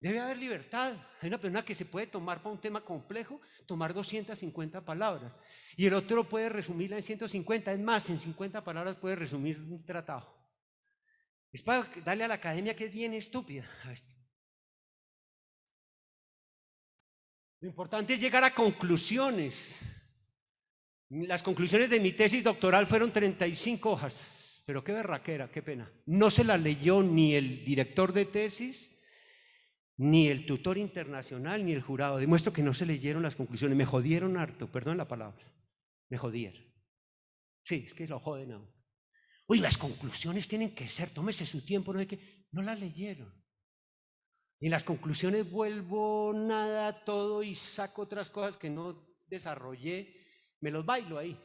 Debe haber libertad. Hay una persona que se puede tomar para un tema complejo, tomar 250 palabras. Y el otro puede resumirla en 150. Es más, en 50 palabras puede resumir un tratado. Es para darle a la academia que es bien estúpida. Lo importante es llegar a conclusiones. Las conclusiones de mi tesis doctoral fueron 35 hojas. Pero qué berraquera, qué pena. No se la leyó ni el director de tesis, ni el tutor internacional, ni el jurado. Demuestro que no se leyeron las conclusiones. Me jodieron harto, perdón la palabra. Me jodieron. Sí, es que lo joden aún. Uy, las conclusiones tienen que ser, tómese su tiempo, no hay que. No las leyeron. Y en las conclusiones vuelvo nada, todo y saco otras cosas que no desarrollé. Me los bailo ahí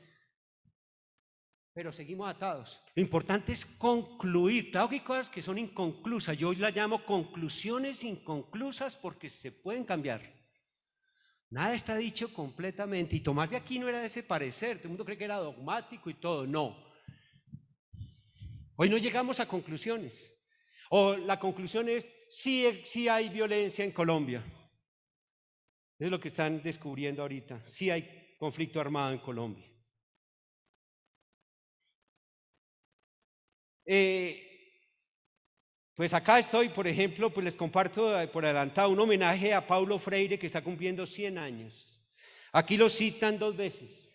pero seguimos atados. Lo importante es concluir. Claro que hay cosas que son inconclusas. Yo las llamo conclusiones inconclusas porque se pueden cambiar. Nada está dicho completamente. Y Tomás de aquí no era de ese parecer. Todo el mundo cree que era dogmático y todo. No. Hoy no llegamos a conclusiones. O la conclusión es, sí, sí hay violencia en Colombia. Es lo que están descubriendo ahorita. Sí hay conflicto armado en Colombia. Eh, pues acá estoy, por ejemplo, pues les comparto eh, por adelantado un homenaje a Paulo Freire que está cumpliendo 100 años. Aquí lo citan dos veces.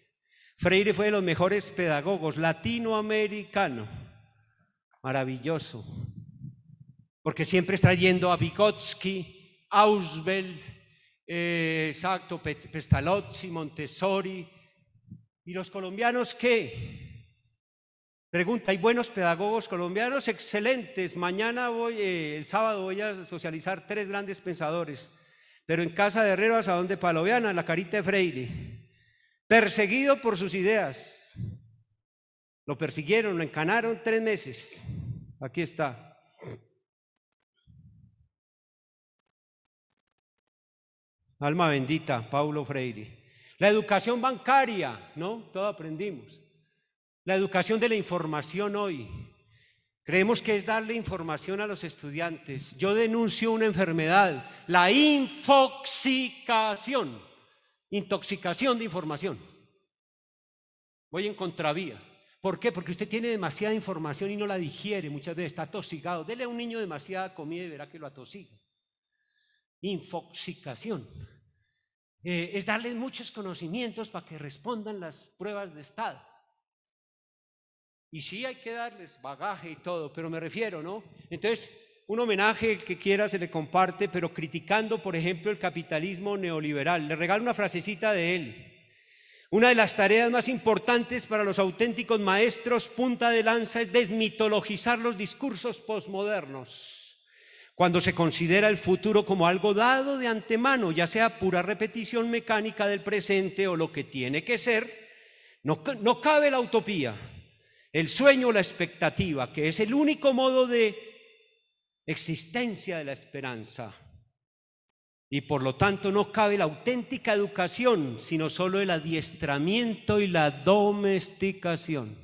Freire fue de los mejores pedagogos, latinoamericano, maravilloso, porque siempre está yendo a Vygotsky, Ausbel, eh, exacto, Pestalozzi, Montessori. ¿Y los colombianos qué? Pregunta, ¿hay buenos pedagogos colombianos? Excelentes. Mañana voy, eh, el sábado voy a socializar tres grandes pensadores, pero en casa de Herrero, ¿a dónde Paloviana? la carita de Freire. Perseguido por sus ideas. Lo persiguieron, lo encanaron tres meses. Aquí está. Alma bendita, Paulo Freire. La educación bancaria, ¿no? Todo aprendimos. La educación de la información hoy. Creemos que es darle información a los estudiantes. Yo denuncio una enfermedad, la infoxicación, intoxicación de información. Voy en contravía. ¿Por qué? Porque usted tiene demasiada información y no la digiere muchas veces, está atosigado. Dele a un niño demasiada comida y verá que lo atosiga. Infoxicación. Eh, es darle muchos conocimientos para que respondan las pruebas de estado y sí hay que darles bagaje y todo, pero me refiero, ¿no? Entonces, un homenaje que quiera se le comparte, pero criticando, por ejemplo, el capitalismo neoliberal. Le regalo una frasecita de él. Una de las tareas más importantes para los auténticos maestros punta de lanza es desmitologizar los discursos posmodernos. Cuando se considera el futuro como algo dado de antemano, ya sea pura repetición mecánica del presente o lo que tiene que ser, no, no cabe la utopía. El sueño, la expectativa, que es el único modo de existencia de la esperanza. Y por lo tanto no cabe la auténtica educación, sino solo el adiestramiento y la domesticación.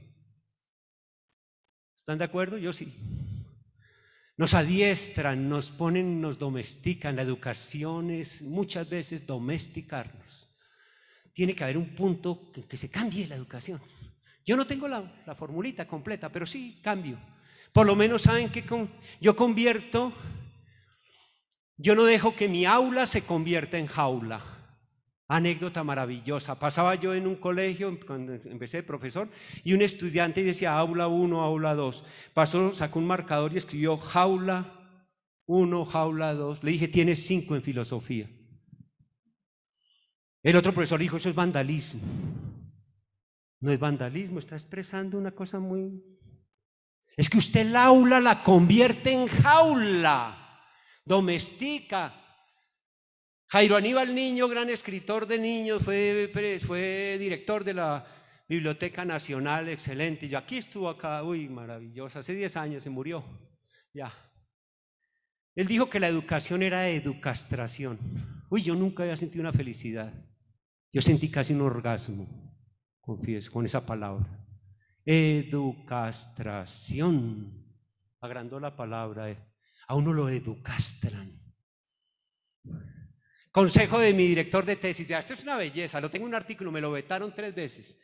¿Están de acuerdo? Yo sí. Nos adiestran, nos ponen, nos domestican. La educación es muchas veces domesticarnos. Tiene que haber un punto en que se cambie la educación. Yo no tengo la, formulita completa, pero sí cambio. Por lo menos saben que yo convierto, yo no dejo que mi aula se convierta en jaula. Anécdota maravillosa. Pasaba yo en un colegio, cuando empecé de profesor, y un estudiante decía aula 1, aula 2. Pasó, sacó un marcador y escribió jaula 1, jaula 2. Le dije, tienes 5 en filosofía. El otro profesor dijo, eso es vandalismo. No es vandalismo, está expresando una cosa muy... Es que usted la aula la convierte en jaula, domestica. Jairo Aníbal Niño, gran escritor de niños, fue, director de la Biblioteca Nacional, excelente. Yo aquí estuvo acá, uy, maravilloso, hace 10 años se murió, ya. Él dijo que la educación era educastración. Uy, yo nunca había sentido una felicidad. Yo sentí casi un orgasmo confieso, con esa palabra. Educastración. Agrandó la palabra. Eh. A uno lo educastran. Consejo de mi director de tesis. Ya, esto es una belleza. Lo tengo en un artículo, me lo vetaron tres veces.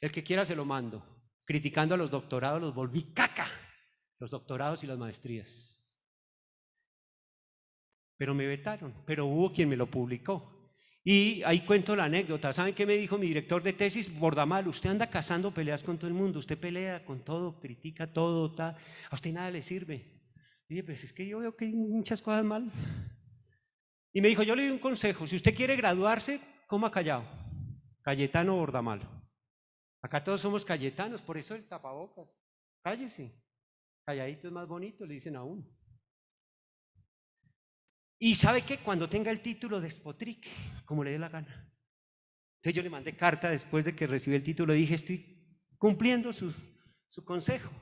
El que quiera se lo mando. Criticando a los doctorados, los volví caca. Los doctorados y las maestrías. Pero me vetaron. Pero hubo quien me lo publicó. Y ahí cuento la anécdota. ¿Saben qué me dijo mi director de tesis? Bordamal, usted anda cazando peleas con todo el mundo, usted pelea con todo, critica todo, a usted nada le sirve. dije, pues es que yo veo que hay muchas cosas mal. Y me dijo, yo le doy un consejo, si usted quiere graduarse, coma callado, Cayetano Bordamal. Acá todos somos cayetanos, por eso el tapabocas. Cállese, calladito es más bonito, le dicen a uno. Y sabe que cuando tenga el título despotrique, como le dé la gana. Entonces yo le mandé carta después de que recibí el título, y dije, estoy cumpliendo su, consejo.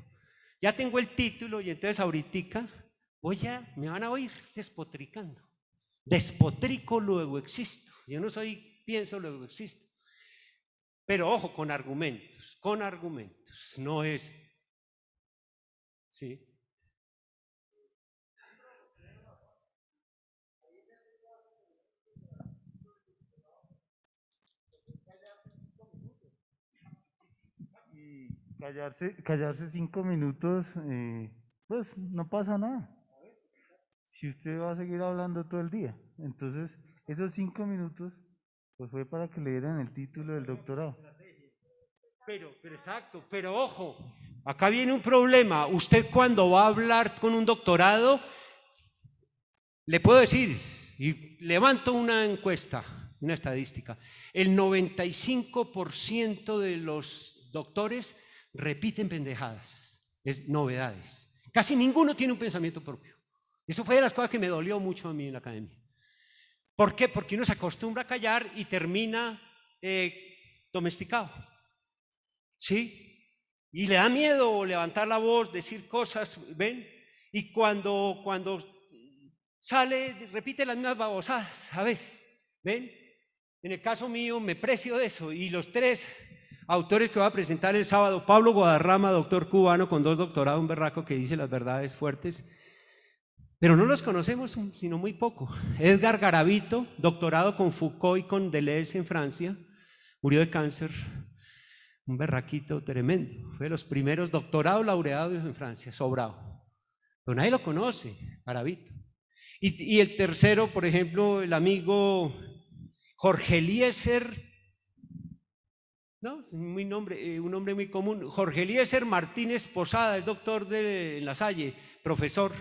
Ya tengo el título y entonces ahorita voy a, me van a oír despotricando. Despotrico luego existo. Yo no soy, pienso luego existo. Pero ojo, con argumentos, con argumentos. No es, sí, Callarse, callarse cinco minutos, eh, pues no pasa nada. Si usted va a seguir hablando todo el día. Entonces, esos cinco minutos, pues fue para que le dieran el título del doctorado. Pero, pero exacto, pero ojo, acá viene un problema. Usted cuando va a hablar con un doctorado, le puedo decir, y levanto una encuesta, una estadística, el 95% de los doctores repiten pendejadas, es novedades. Casi ninguno tiene un pensamiento propio. Eso fue de las cosas que me dolió mucho a mí en la academia. ¿Por qué? Porque uno se acostumbra a callar y termina eh, domesticado. ¿Sí? Y le da miedo levantar la voz, decir cosas, ¿ven? Y cuando, cuando sale, repite las mismas babosadas, ¿sabes? ¿Ven? En el caso mío me precio de eso y los tres autores que va a presentar el sábado. Pablo Guadarrama, doctor cubano con dos doctorados, un berraco que dice las verdades fuertes. Pero no los conocemos, sino muy poco. Edgar Garavito, doctorado con Foucault y con Deleuze en Francia, murió de cáncer. Un berraquito tremendo. Fue de los primeros doctorados laureados en Francia, sobrado. Pero nadie lo conoce, Garavito. Y, el tercero, por ejemplo, el amigo Jorge Eliezer nombre, eh, un nombre muy común. Jorge Eliezer Martínez Posada es doctor de en La Salle, profesor.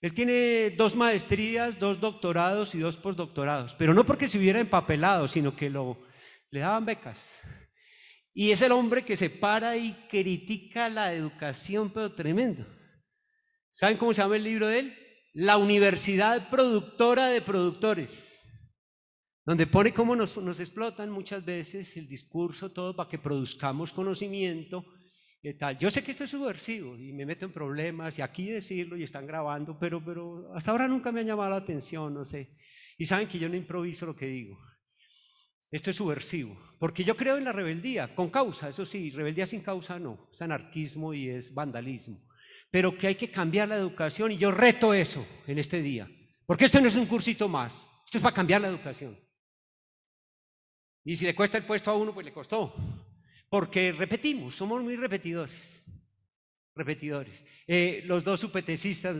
Él tiene dos maestrías, dos doctorados y dos postdoctorados, pero no porque se hubiera empapelado, sino que lo, le daban becas. Y es el hombre que se para y critica la educación, pero tremendo. ¿Saben cómo se llama el libro de él? La Universidad Productora de Productores donde pone cómo nos, explotan muchas veces el discurso, todo para que produzcamos conocimiento. Y tal. Yo sé que esto es subversivo y me meto en problemas y aquí decirlo y están grabando, pero, pero hasta ahora nunca me ha llamado la atención, no sé. Y saben que yo no improviso lo que digo. Esto es subversivo, porque yo creo en la rebeldía, con causa, eso sí, rebeldía sin causa no, es anarquismo y es vandalismo, pero que hay que cambiar la educación y yo reto eso en este día, porque esto no es un cursito más, esto es para cambiar la educación. Y si le cuesta el puesto a uno, pues le costó. Porque repetimos, somos muy repetidores. Repetidores. Eh, los dos supetecistas,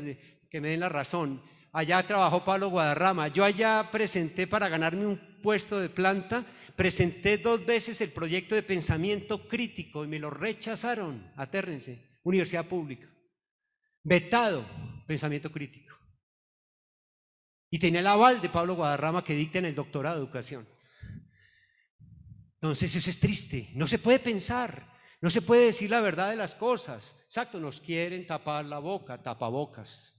que me den la razón, allá trabajó Pablo Guadarrama. Yo allá presenté para ganarme un puesto de planta, presenté dos veces el proyecto de pensamiento crítico y me lo rechazaron. Atérrense, universidad pública. Vetado, pensamiento crítico. Y tenía el aval de Pablo Guadarrama que dicta en el doctorado de educación. Entonces eso es triste. No se puede pensar. No se puede decir la verdad de las cosas. Exacto, nos quieren tapar la boca, tapabocas.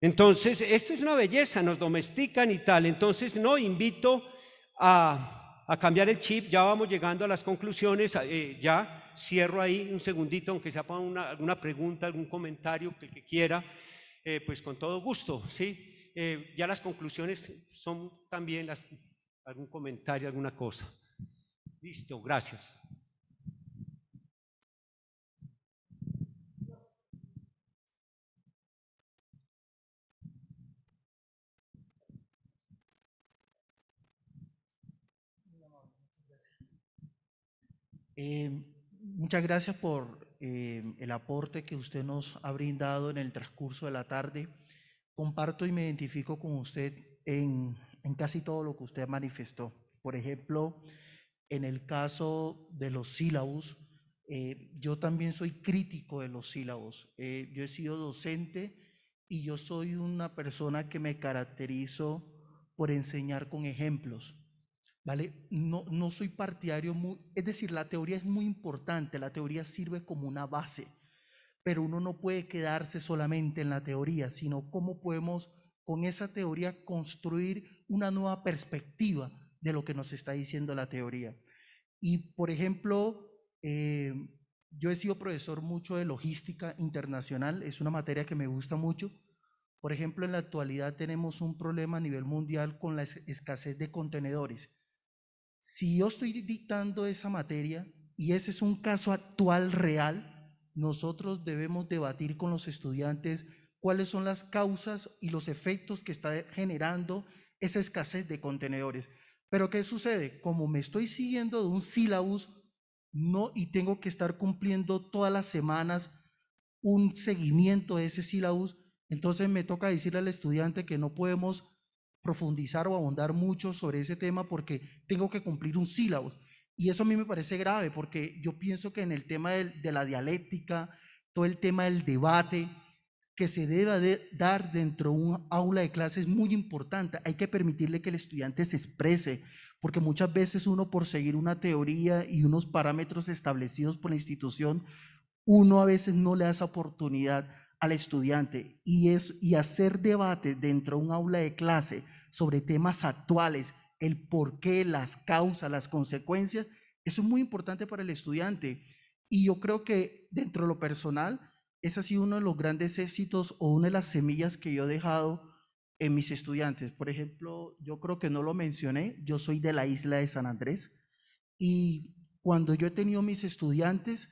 Entonces, esto es una belleza, nos domestican y tal. Entonces, no, invito a, cambiar el chip, ya vamos llegando a las conclusiones, eh, ya cierro ahí un segundito, aunque sea para alguna pregunta, algún comentario que, que quiera, eh, pues con todo gusto, ¿sí? Eh, ya las conclusiones son también las, algún comentario, alguna cosa. Listo, gracias. Eh, muchas gracias por eh, el aporte que usted nos ha brindado en el transcurso de la tarde. Comparto y me identifico con usted en, en casi todo lo que usted manifestó. Por ejemplo, en el caso de los sílabos, eh, yo también soy crítico de los sílabos. Eh, yo he sido docente y yo soy una persona que me caracterizo por enseñar con ejemplos. ¿Vale? No, no soy partidario, muy, es decir, la teoría es muy importante, la teoría sirve como una base, pero uno no puede quedarse solamente en la teoría, sino cómo podemos con esa teoría construir una nueva perspectiva de lo que nos está diciendo la teoría. Y, por ejemplo, eh, yo he sido profesor mucho de logística internacional, es una materia que me gusta mucho. Por ejemplo, en la actualidad tenemos un problema a nivel mundial con la escasez de contenedores. Si yo estoy dictando esa materia, y ese es un caso actual real, nosotros debemos debatir con los estudiantes cuáles son las causas y los efectos que está generando esa escasez de contenedores. Pero ¿qué sucede? Como me estoy siguiendo de un sílabus, no, y tengo que estar cumpliendo todas las semanas un seguimiento de ese sílabus, entonces me toca decirle al estudiante que no podemos profundizar o abundar mucho sobre ese tema porque tengo que cumplir un sílabus. Y eso a mí me parece grave porque yo pienso que en el tema de la dialéctica, todo el tema del debate, que se deba de dar dentro de un aula de clase es muy importante. Hay que permitirle que el estudiante se exprese, porque muchas veces uno por seguir una teoría y unos parámetros establecidos por la institución, uno a veces no le da esa oportunidad al estudiante y, es, y hacer debate dentro de un aula de clase sobre temas actuales, el por qué, las causas, las consecuencias, eso es muy importante para el estudiante. Y yo creo que dentro de lo personal, ha así uno de los grandes éxitos o una de las semillas que yo he dejado en mis estudiantes. Por ejemplo, yo creo que no lo mencioné, yo soy de la isla de San Andrés y cuando yo he tenido mis estudiantes,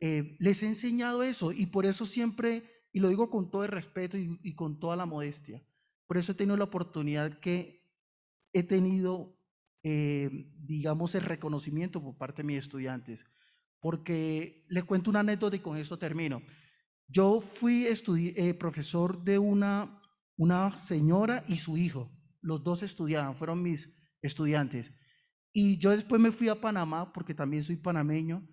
eh, les he enseñado eso y por eso siempre, y lo digo con todo el respeto y, con toda la modestia, por eso he tenido la oportunidad que he tenido, eh, digamos, el reconocimiento por parte de mis estudiantes. Porque les cuento una anécdota y con eso termino. Yo fui eh, profesor de una, una señora y su hijo. Los dos estudiaban, fueron mis estudiantes. Y yo después me fui a Panamá, porque también soy panameño,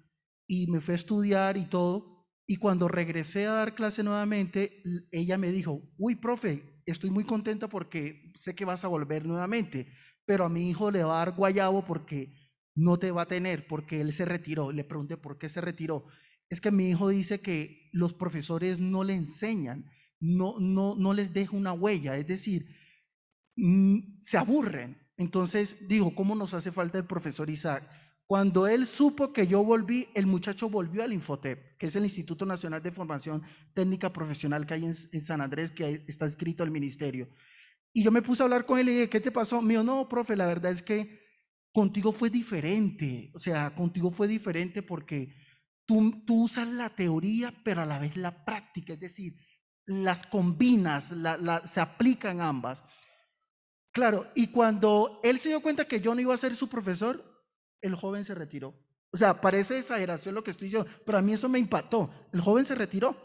y me fui a estudiar y todo. Y cuando regresé a dar clase nuevamente, ella me dijo, uy, profe, estoy muy contenta porque sé que vas a volver nuevamente, pero a mi hijo le va a dar guayabo porque no te va a tener, porque él se retiró. Le pregunté por qué se retiró es que mi hijo dice que los profesores no le enseñan, no, no, no les deja una huella, es decir, mm, se aburren. Entonces dijo, ¿cómo nos hace falta el profesor Isaac? Cuando él supo que yo volví, el muchacho volvió al Infotep, que es el Instituto Nacional de Formación Técnica Profesional que hay en, San Andrés, que está escrito al ministerio. Y yo me puse a hablar con él y dije, ¿qué te pasó? Me dijo, no, profe, la verdad es que contigo fue diferente. O sea, contigo fue diferente porque Tú, usas la teoría, pero a la vez la práctica, es decir, las combinas, se aplican ambas. Claro, y cuando él se dio cuenta que yo no iba a ser su profesor, el joven se retiró. O sea, parece exageración lo que estoy diciendo, pero a mí eso me impactó. El joven se retiró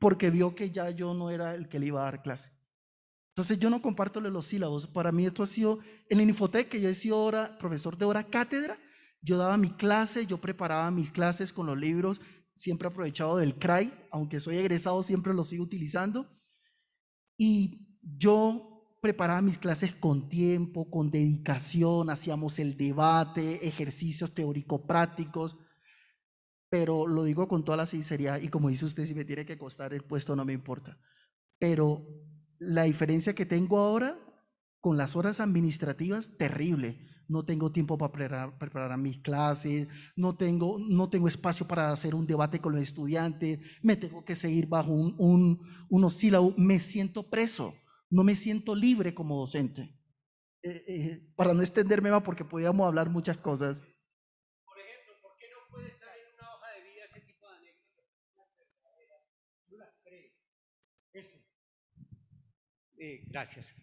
porque vio que ya yo no era el que le iba a dar clase. Entonces yo no comparto los sílabos. Para mí esto ha sido, en la Infotec, que yo he sido ahora profesor de hora cátedra, yo daba mi clase, yo preparaba mis clases con los libros, siempre aprovechado del CRAI, aunque soy egresado, siempre lo sigo utilizando. Y yo preparaba mis clases con tiempo, con dedicación, hacíamos el debate, ejercicios teórico-prácticos, pero lo digo con toda la sinceridad y como dice usted, si me tiene que costar el puesto no me importa. Pero la diferencia que tengo ahora con las horas administrativas, terrible no tengo tiempo para preparar, mis clases, no tengo, espacio para hacer un debate con los estudiantes, me tengo que seguir bajo un, un, unos me siento preso, no me siento libre como docente. Eh, eh, para no extenderme más, porque podríamos hablar muchas cosas. Por ejemplo, ¿por qué no una hoja de vida ese tipo de eh, gracias.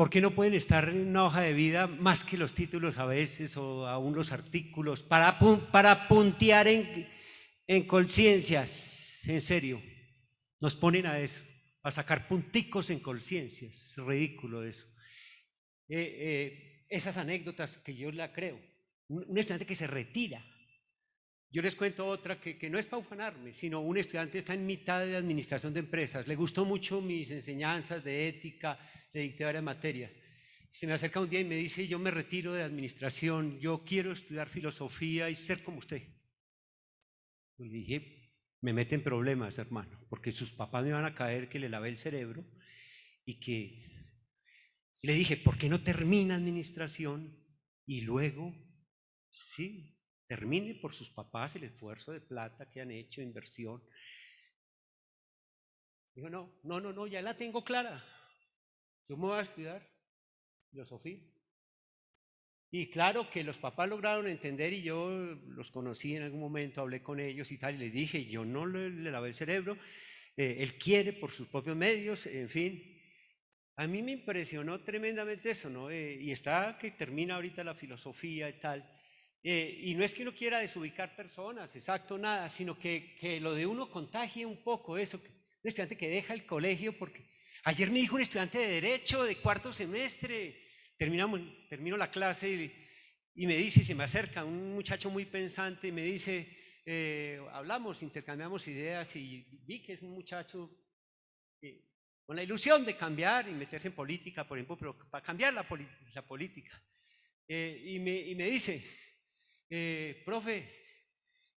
¿Por qué no pueden estar en una hoja de vida más que los títulos a veces o aún los artículos para, para puntear en, en conciencias? En serio, nos ponen a eso, a sacar punticos en conciencias. Es ridículo eso. Eh, eh, esas anécdotas que yo la creo. Un, estudiante que se retira. Yo les cuento otra que, que no es para ufanarme, sino un estudiante está en mitad de administración de empresas. Le gustó mucho mis enseñanzas de ética, le dicté varias materias. Se me acerca un día y me dice, yo me retiro de administración, yo quiero estudiar filosofía y ser como usted. le dije, me mete en problemas, hermano, porque sus papás me van a caer que le lavé el cerebro y que... Y le dije, ¿por qué no termina administración y luego, sí, termine por sus papás el esfuerzo de plata que han hecho, inversión? Dijo, no, no, no, no, ya la tengo clara. Yo me voy a estudiar filosofía. Y claro que los papás lograron entender y yo los conocí en algún momento, hablé con ellos y tal, y les dije, yo no le, lavé el cerebro, eh, él quiere por sus propios medios, en fin. A mí me impresionó tremendamente eso, ¿no? Eh, y está que termina ahorita la filosofía y tal. Eh, y no es que uno quiera desubicar personas, exacto, nada, sino que, que lo de uno contagie un poco eso. Que, un estudiante que deja el colegio porque Ayer me dijo un estudiante de Derecho de cuarto semestre, terminamos, termino la clase y, me dice, se me acerca un muchacho muy pensante y me dice, eh, hablamos, intercambiamos ideas y vi que es un muchacho con la ilusión de cambiar y meterse en política, por ejemplo, pero para cambiar la, política. Eh, y, me, dice, eh, profe,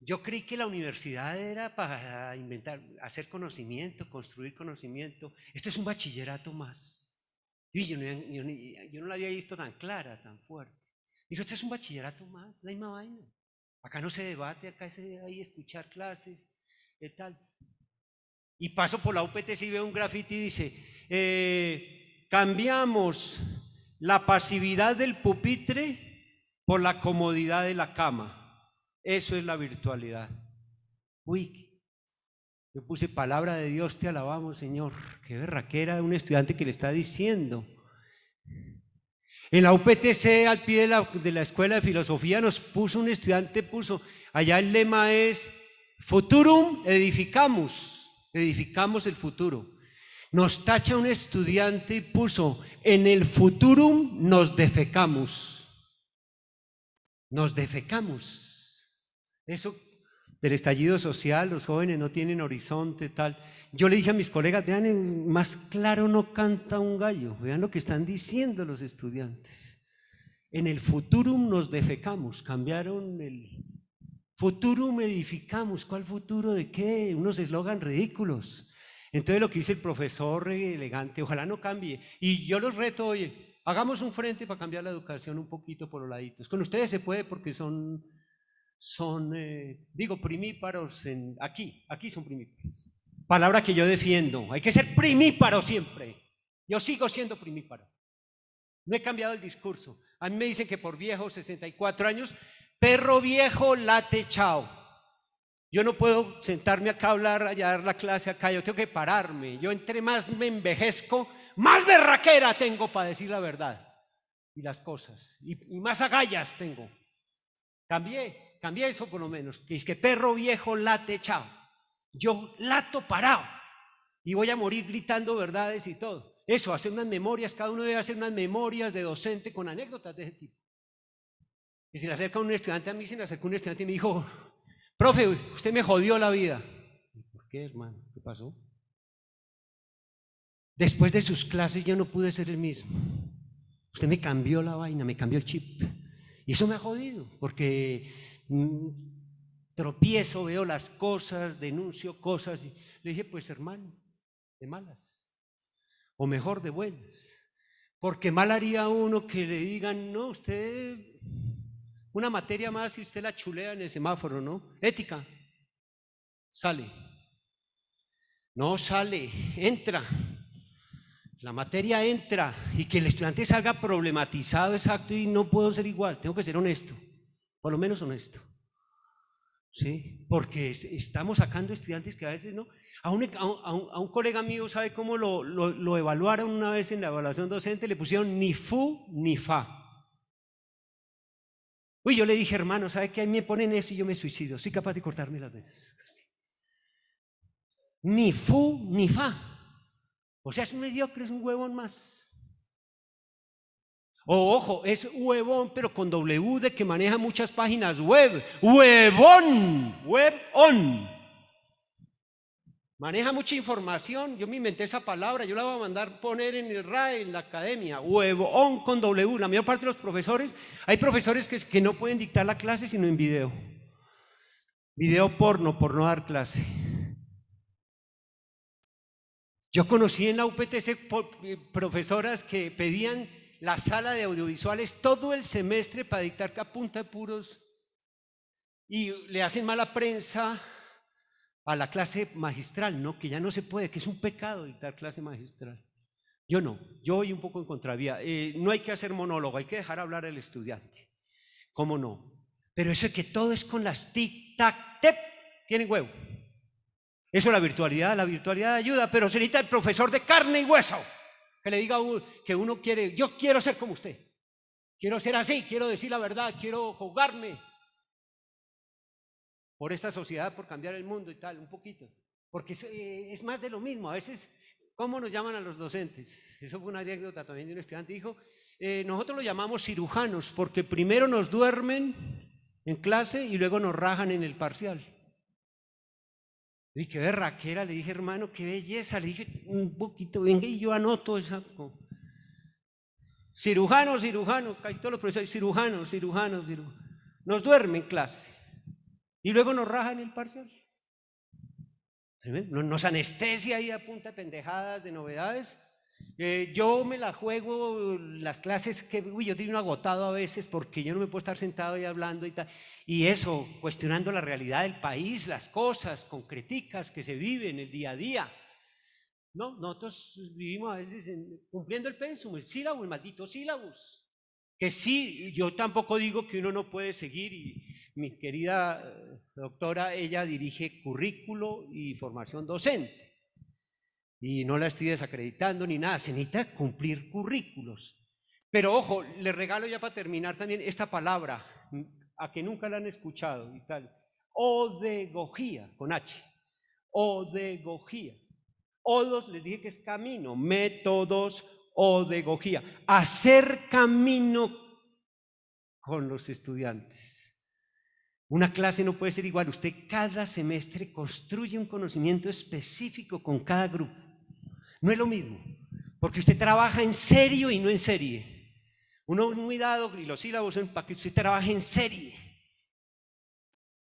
yo creí que la universidad era para inventar, hacer conocimiento, construir conocimiento. Esto es un bachillerato más. Y yo, no, yo, la había visto tan clara, tan fuerte. Dijo, esto es un bachillerato más, la misma vaina. Acá no se debate, acá hay ahí escuchar clases, y eh, tal. Y paso por la UPTC y veo un grafiti y dice, eh, cambiamos la pasividad del pupitre por la comodidad de la cama. Eso es la virtualidad. Uy, yo puse palabra de Dios, te alabamos, Señor. Qué berraquera era un estudiante que le está diciendo. En la UPTC, al pie de la, Escuela de Filosofía, nos puso un estudiante, puso, allá el lema es, futurum edificamos, edificamos el futuro. Nos tacha un estudiante y puso, en el futurum nos defecamos, nos defecamos. Eso del estallido social, los jóvenes no tienen horizonte, tal. Yo le dije a mis colegas, vean, más claro no canta un gallo, vean lo que están diciendo los estudiantes. En el futuro nos defecamos, cambiaron el futuro, edificamos, ¿cuál futuro de qué? Unos eslogan ridículos. Entonces lo que dice el profesor eh, elegante, ojalá no cambie. Y yo los reto, oye, hagamos un frente para cambiar la educación un poquito por los laditos. Con ustedes se puede porque son son, eh, digo, primíparos en, aquí, aquí son primíparos. Palabra que yo defiendo, hay que ser primíparo siempre. Yo sigo siendo primíparo. No he cambiado el discurso. A mí me dicen que por viejo, 64 años, perro viejo, late, chao. Yo no puedo sentarme acá a hablar, a dar la clase acá, yo tengo que pararme. Yo entre más me envejezco, más berraquera tengo para decir la verdad y las cosas. Y, y más agallas tengo. Cambié, cambia eso por lo menos, que es que perro viejo late chao. Yo lato parado y voy a morir gritando verdades y todo. Eso, hacer unas memorias, cada uno debe hacer unas memorias de docente con anécdotas de ese tipo. Y se le acerca un estudiante, a mí se le acercó un estudiante y me dijo, profe, usted me jodió la vida. ¿Por qué, hermano? ¿Qué pasó? Después de sus clases yo no pude ser el mismo. Usted me cambió la vaina, me cambió el chip. Y eso me ha jodido, porque Mm, tropiezo, veo las cosas, denuncio cosas. Y le dije, pues hermano, de malas, o mejor de buenas. Porque mal haría uno que le digan, no, usted, una materia más y usted la chulea en el semáforo, ¿no? Ética, sale. No sale, entra. La materia entra y que el estudiante salga problematizado, exacto, y no puedo ser igual, tengo que ser honesto por lo menos honesto. ¿Sí? Porque estamos sacando estudiantes que a veces no. A un, colega mío, ¿sabe cómo lo, evaluaron una vez en la evaluación docente? Le pusieron ni fu ni fa. Uy, yo le dije, hermano, ¿sabe qué? A mí me ponen eso y yo me suicido. Soy capaz de cortarme las venas. Ni fu ni fa. O sea, es un mediocre, es un huevón más ojo, es huevón, pero con W de que maneja muchas páginas web. Huevón, webón. Maneja mucha información. Yo me inventé esa palabra, yo la voy a mandar poner en el RAE, en la academia. Huevón con W. La mayor parte de los profesores, hay profesores que, que no pueden dictar la clase sino en video. Video porno por no dar clase. Yo conocí en la UPTC eh, profesoras que pedían la sala de audiovisuales todo el semestre para dictar que apunta de puros y le hacen mala prensa a la clase magistral, ¿no? Que ya no se puede, que es un pecado dictar clase magistral. Yo no, yo voy un poco en contravía. Eh, no hay que hacer monólogo, hay que dejar hablar al estudiante. ¿Cómo no? Pero eso es que todo es con las tic, tac, tep, tienen huevo. Eso la virtualidad, la virtualidad ayuda, pero se necesita el profesor de carne y hueso. Que le diga que uno quiere, yo quiero ser como usted. Quiero ser así, quiero decir la verdad, quiero jugarme por esta sociedad, por cambiar el mundo y tal, un poquito. Porque eh, es, más de lo mismo. A veces, ¿cómo nos llaman a los docentes? Eso fue una anécdota también de un estudiante. Dijo, eh, nosotros lo llamamos cirujanos porque primero nos duermen en clase y luego nos rajan en el parcial. Y qué berraquera, le dije, hermano, qué belleza. Le dije, un poquito, venga y yo anoto esa. Cirujano, cirujano, casi todos los profesores, cirujano, cirujano, cirujanos. Nos duerme en clase. Y luego nos rajan el parcial. Nos anestesia ahí a punta de pendejadas, de novedades. Eh, yo me la juego las clases que, uy, yo tengo agotado a veces porque yo no me puedo estar sentado y hablando y tal. Y eso, cuestionando la realidad del país, las cosas concreticas que se viven el día a día. No, nosotros vivimos a veces cumpliendo el pensum, el sílabo, el maldito sílabus. Que sí, yo tampoco digo que uno no puede seguir. Y mi querida eh, doctora, ella dirige currículo y formación docente y no la estoy desacreditando ni nada, se necesita cumplir currículos. Pero ojo, le regalo ya para terminar también esta palabra, a que nunca la han escuchado y tal, odegogía, con H, odegogía. dos, les dije que es camino, métodos, odegogía, hacer camino con los estudiantes. Una clase no puede ser igual. Usted cada semestre construye un conocimiento específico con cada grupo. No es lo mismo, porque usted trabaja en serio y no en serie. Uno es muy dado, y los sílabos son para que usted trabaje en serie.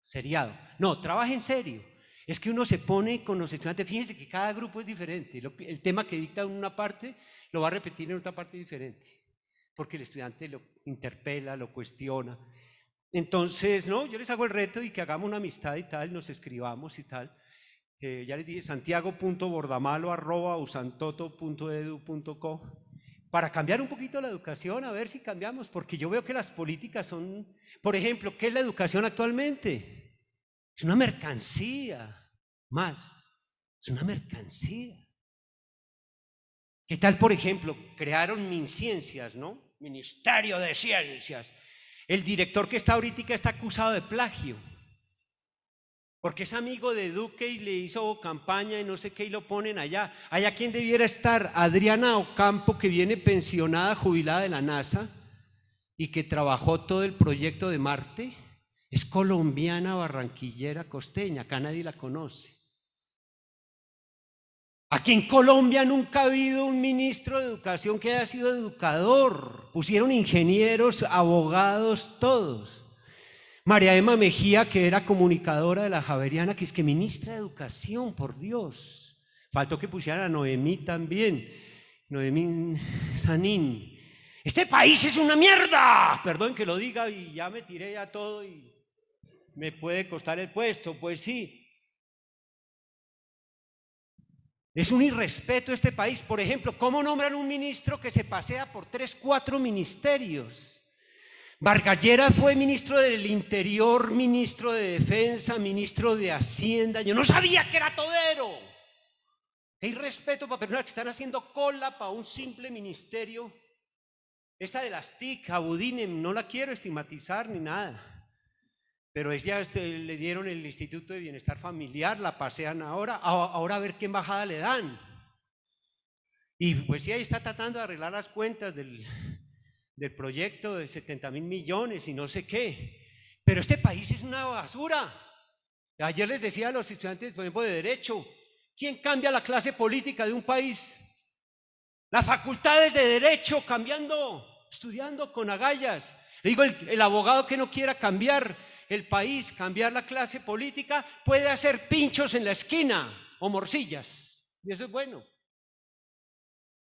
Seriado. No, trabaja en serio. Es que uno se pone con los estudiantes, fíjense que cada grupo es diferente. el tema que dicta en una parte lo va a repetir en otra parte diferente, porque el estudiante lo interpela, lo cuestiona. Entonces, no, yo les hago el reto y que hagamos una amistad y tal, nos escribamos y tal ya les dije, santiago.bordamalo.usantoto.edu.co. Para cambiar un poquito la educación, a ver si cambiamos, porque yo veo que las políticas son, por ejemplo, ¿qué es la educación actualmente? Es una mercancía, más, es una mercancía. ¿Qué tal, por ejemplo, crearon MinCiencias, ¿no? Ministerio de Ciencias. El director que está ahorita está acusado de plagio porque es amigo de Duque y le hizo campaña y no sé qué y lo ponen allá. Allá quien debiera estar, Adriana Ocampo, que viene pensionada, jubilada de la NASA y que trabajó todo el proyecto de Marte, es colombiana, barranquillera, costeña, acá nadie la conoce. Aquí en Colombia nunca ha habido un ministro de educación que haya sido educador. Pusieron ingenieros, abogados, todos. María Emma Mejía, que era comunicadora de la Javeriana, que es que ministra de Educación, por Dios. Faltó que pusieran a Noemí también. Noemí Sanín. Este país es una mierda. Perdón que lo diga y ya me tiré a todo y me puede costar el puesto. Pues sí, es un irrespeto este país. Por ejemplo, ¿cómo nombran un ministro que se pasea por tres, cuatro ministerios? Lleras fue ministro del Interior, ministro de Defensa, ministro de Hacienda. Yo no sabía que era todero. Hay respeto para personas que están haciendo cola para un simple ministerio. Esta de las TIC, Abudinem, no la quiero estigmatizar ni nada. Pero ella este, le dieron el Instituto de Bienestar Familiar, la pasean ahora. Ahora a ver qué embajada le dan. Y pues sí, ahí está tratando de arreglar las cuentas del, del proyecto de 70 mil millones y no sé qué. Pero este país es una basura. Ayer les decía a los estudiantes, por ejemplo, de Derecho, ¿quién cambia la clase política de un país? Las facultades de Derecho cambiando, estudiando con agallas. Le digo, el, el abogado que no quiera cambiar el país, cambiar la clase política, puede hacer pinchos en la esquina o morcillas. Y eso es bueno.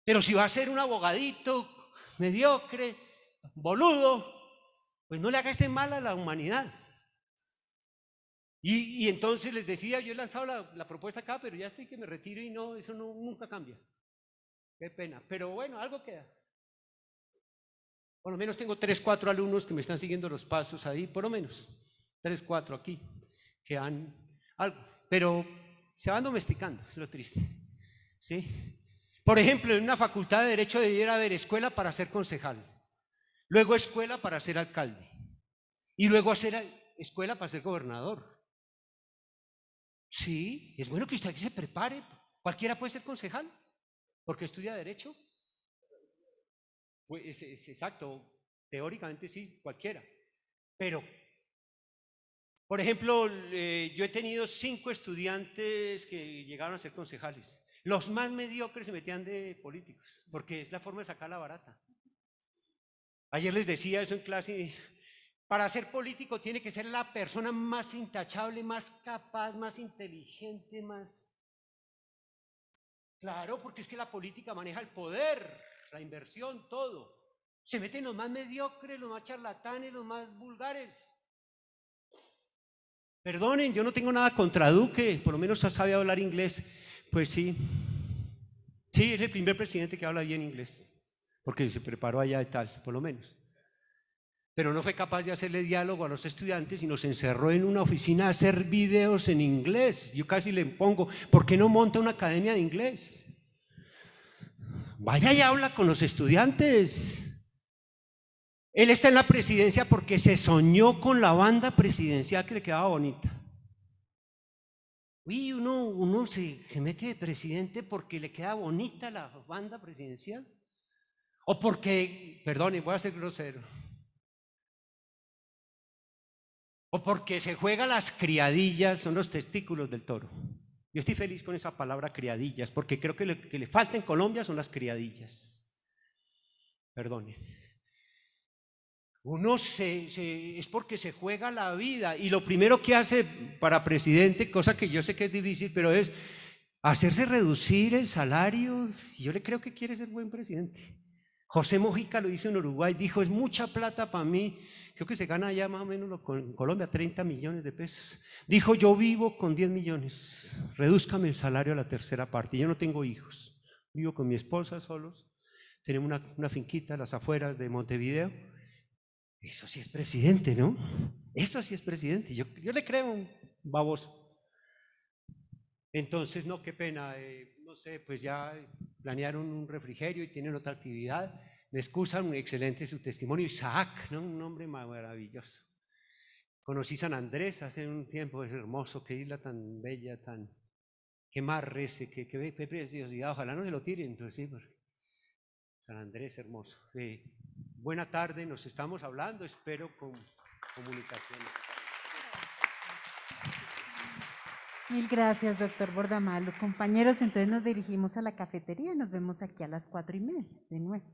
Pero si va a ser un abogadito mediocre, boludo, pues no le haga ese mal a la humanidad. Y, entonces les decía, yo he lanzado la, propuesta acá, pero ya estoy que me retiro y no, eso no, nunca cambia. Qué pena. Pero bueno, algo queda. Por lo menos tengo tres, cuatro alumnos que me están siguiendo los pasos ahí, por lo menos. Tres, cuatro aquí, que han algo. Pero se van domesticando, es lo triste. ¿Sí? Por ejemplo, en una facultad de Derecho debiera haber escuela para ser concejal, luego escuela para ser alcalde y luego hacer escuela para ser gobernador. Sí, es bueno que usted aquí se prepare. Cualquiera puede ser concejal porque estudia derecho. Pues, es, exacto, teóricamente sí, cualquiera. Pero, por ejemplo, eh, yo he tenido cinco estudiantes que llegaron a ser concejales. Los más mediocres se metían de políticos, porque es la forma de sacar la barata. Ayer les decía eso en clase, para ser político tiene que ser la persona más intachable, más capaz, más inteligente, más... Claro, porque es que la política maneja el poder, la inversión, todo. Se meten los más mediocres, los más charlatanes, los más vulgares. Perdonen, yo no tengo nada contra Duque, por lo menos sabe hablar inglés, pues sí, sí, es el primer presidente que habla bien inglés, porque se preparó allá de tal, por lo menos. Pero no fue capaz de hacerle diálogo a los estudiantes y nos encerró en una oficina a hacer videos en inglés. Yo casi le pongo, ¿por qué no monta una academia de inglés? Vaya y habla con los estudiantes. Él está en la presidencia porque se soñó con la banda presidencial que le quedaba bonita. Uy, uno, uno se, se, mete de presidente porque le queda bonita la banda presidencial. O porque, perdone, voy a ser grosero. O porque se juega las criadillas, son los testículos del toro. Yo estoy feliz con esa palabra criadillas, porque creo que lo que le falta en Colombia son las criadillas. Perdone. Uno se, es porque se juega la vida y lo primero que hace para presidente, cosa que yo sé que es difícil, pero es hacerse reducir el salario. Yo le creo que quiere ser buen presidente. José Mojica lo hizo en Uruguay, dijo, es mucha plata para mí, creo que se gana ya más o menos en Colombia 30 millones de pesos. Dijo, yo vivo con 10 millones, redúzcame el salario a la tercera parte, yo no tengo hijos, vivo con mi esposa solos, tenemos una, finquita a las afueras de Montevideo eso sí es presidente, ¿no? Eso sí es presidente. Yo, le creo un baboso. Entonces, no, qué pena, eh, no sé, pues ya planearon un refrigerio y tienen otra actividad. Me excusan, excelente su testimonio. Isaac, ¿no? un hombre maravilloso. Conocí San Andrés hace un tiempo, es hermoso, qué isla tan bella, tan. Qué mar ese, qué, qué, preciosidad. Ojalá no se lo tiren, pues San Andrés, hermoso. Sí. Buena tarde, nos estamos hablando, espero con comunicación. Mil gracias, doctor Bordamalo. Compañeros, entonces nos dirigimos a la cafetería y nos vemos aquí a las cuatro y media de nuevo.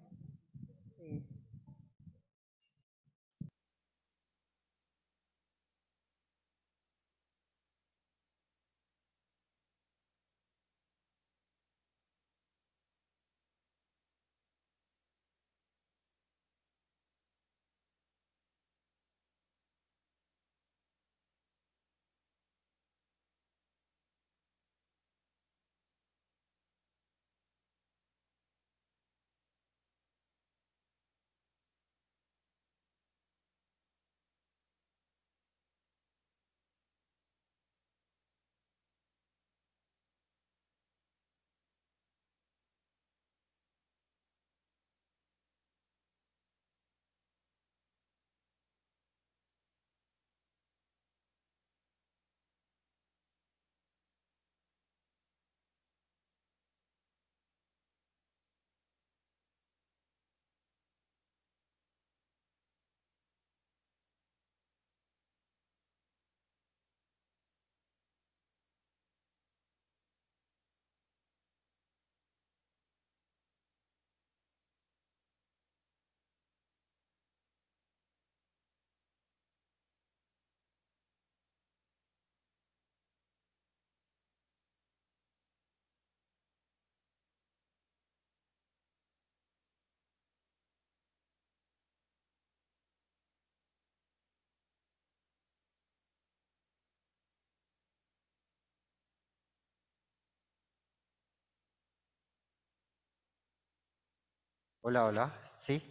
Hola, hola, sí.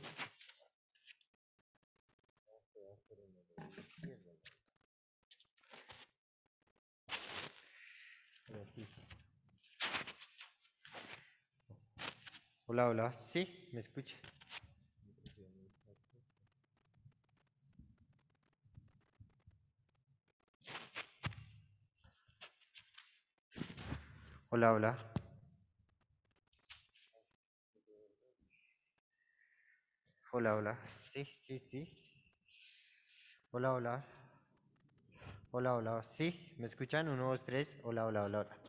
Hola, hola, sí, me escucha. Hola, hola. Hola, hola. Sí, sí, sí. Hola, hola. Hola, hola. Sí, ¿me escuchan? Uno, dos, tres. Hola, hola, hola, hola.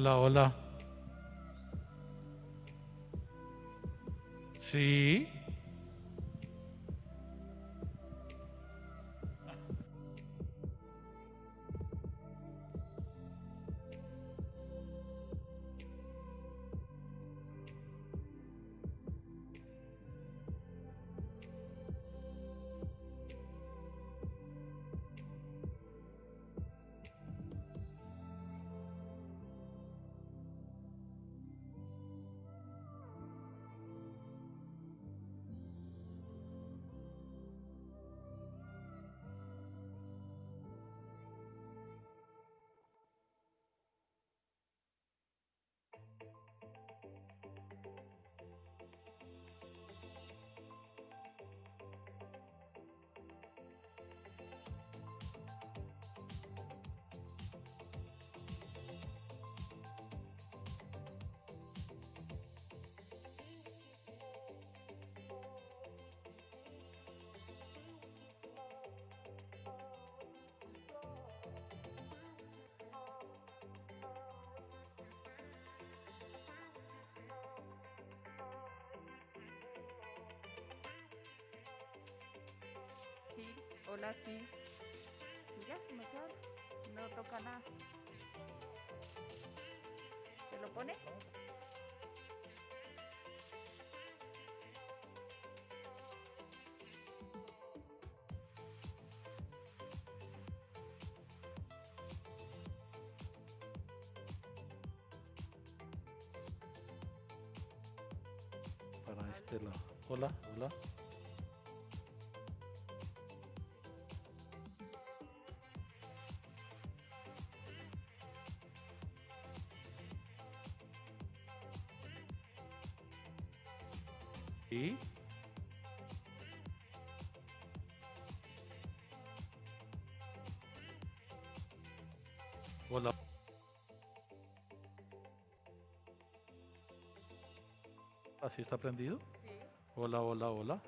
Hola, hola. Sí. Hola, sí. Mira, se me sale. No toca nada. ¿Se lo pone? Para este Hola, hola. Hola. ¿Así ah, está prendido? Hola, hola, hola.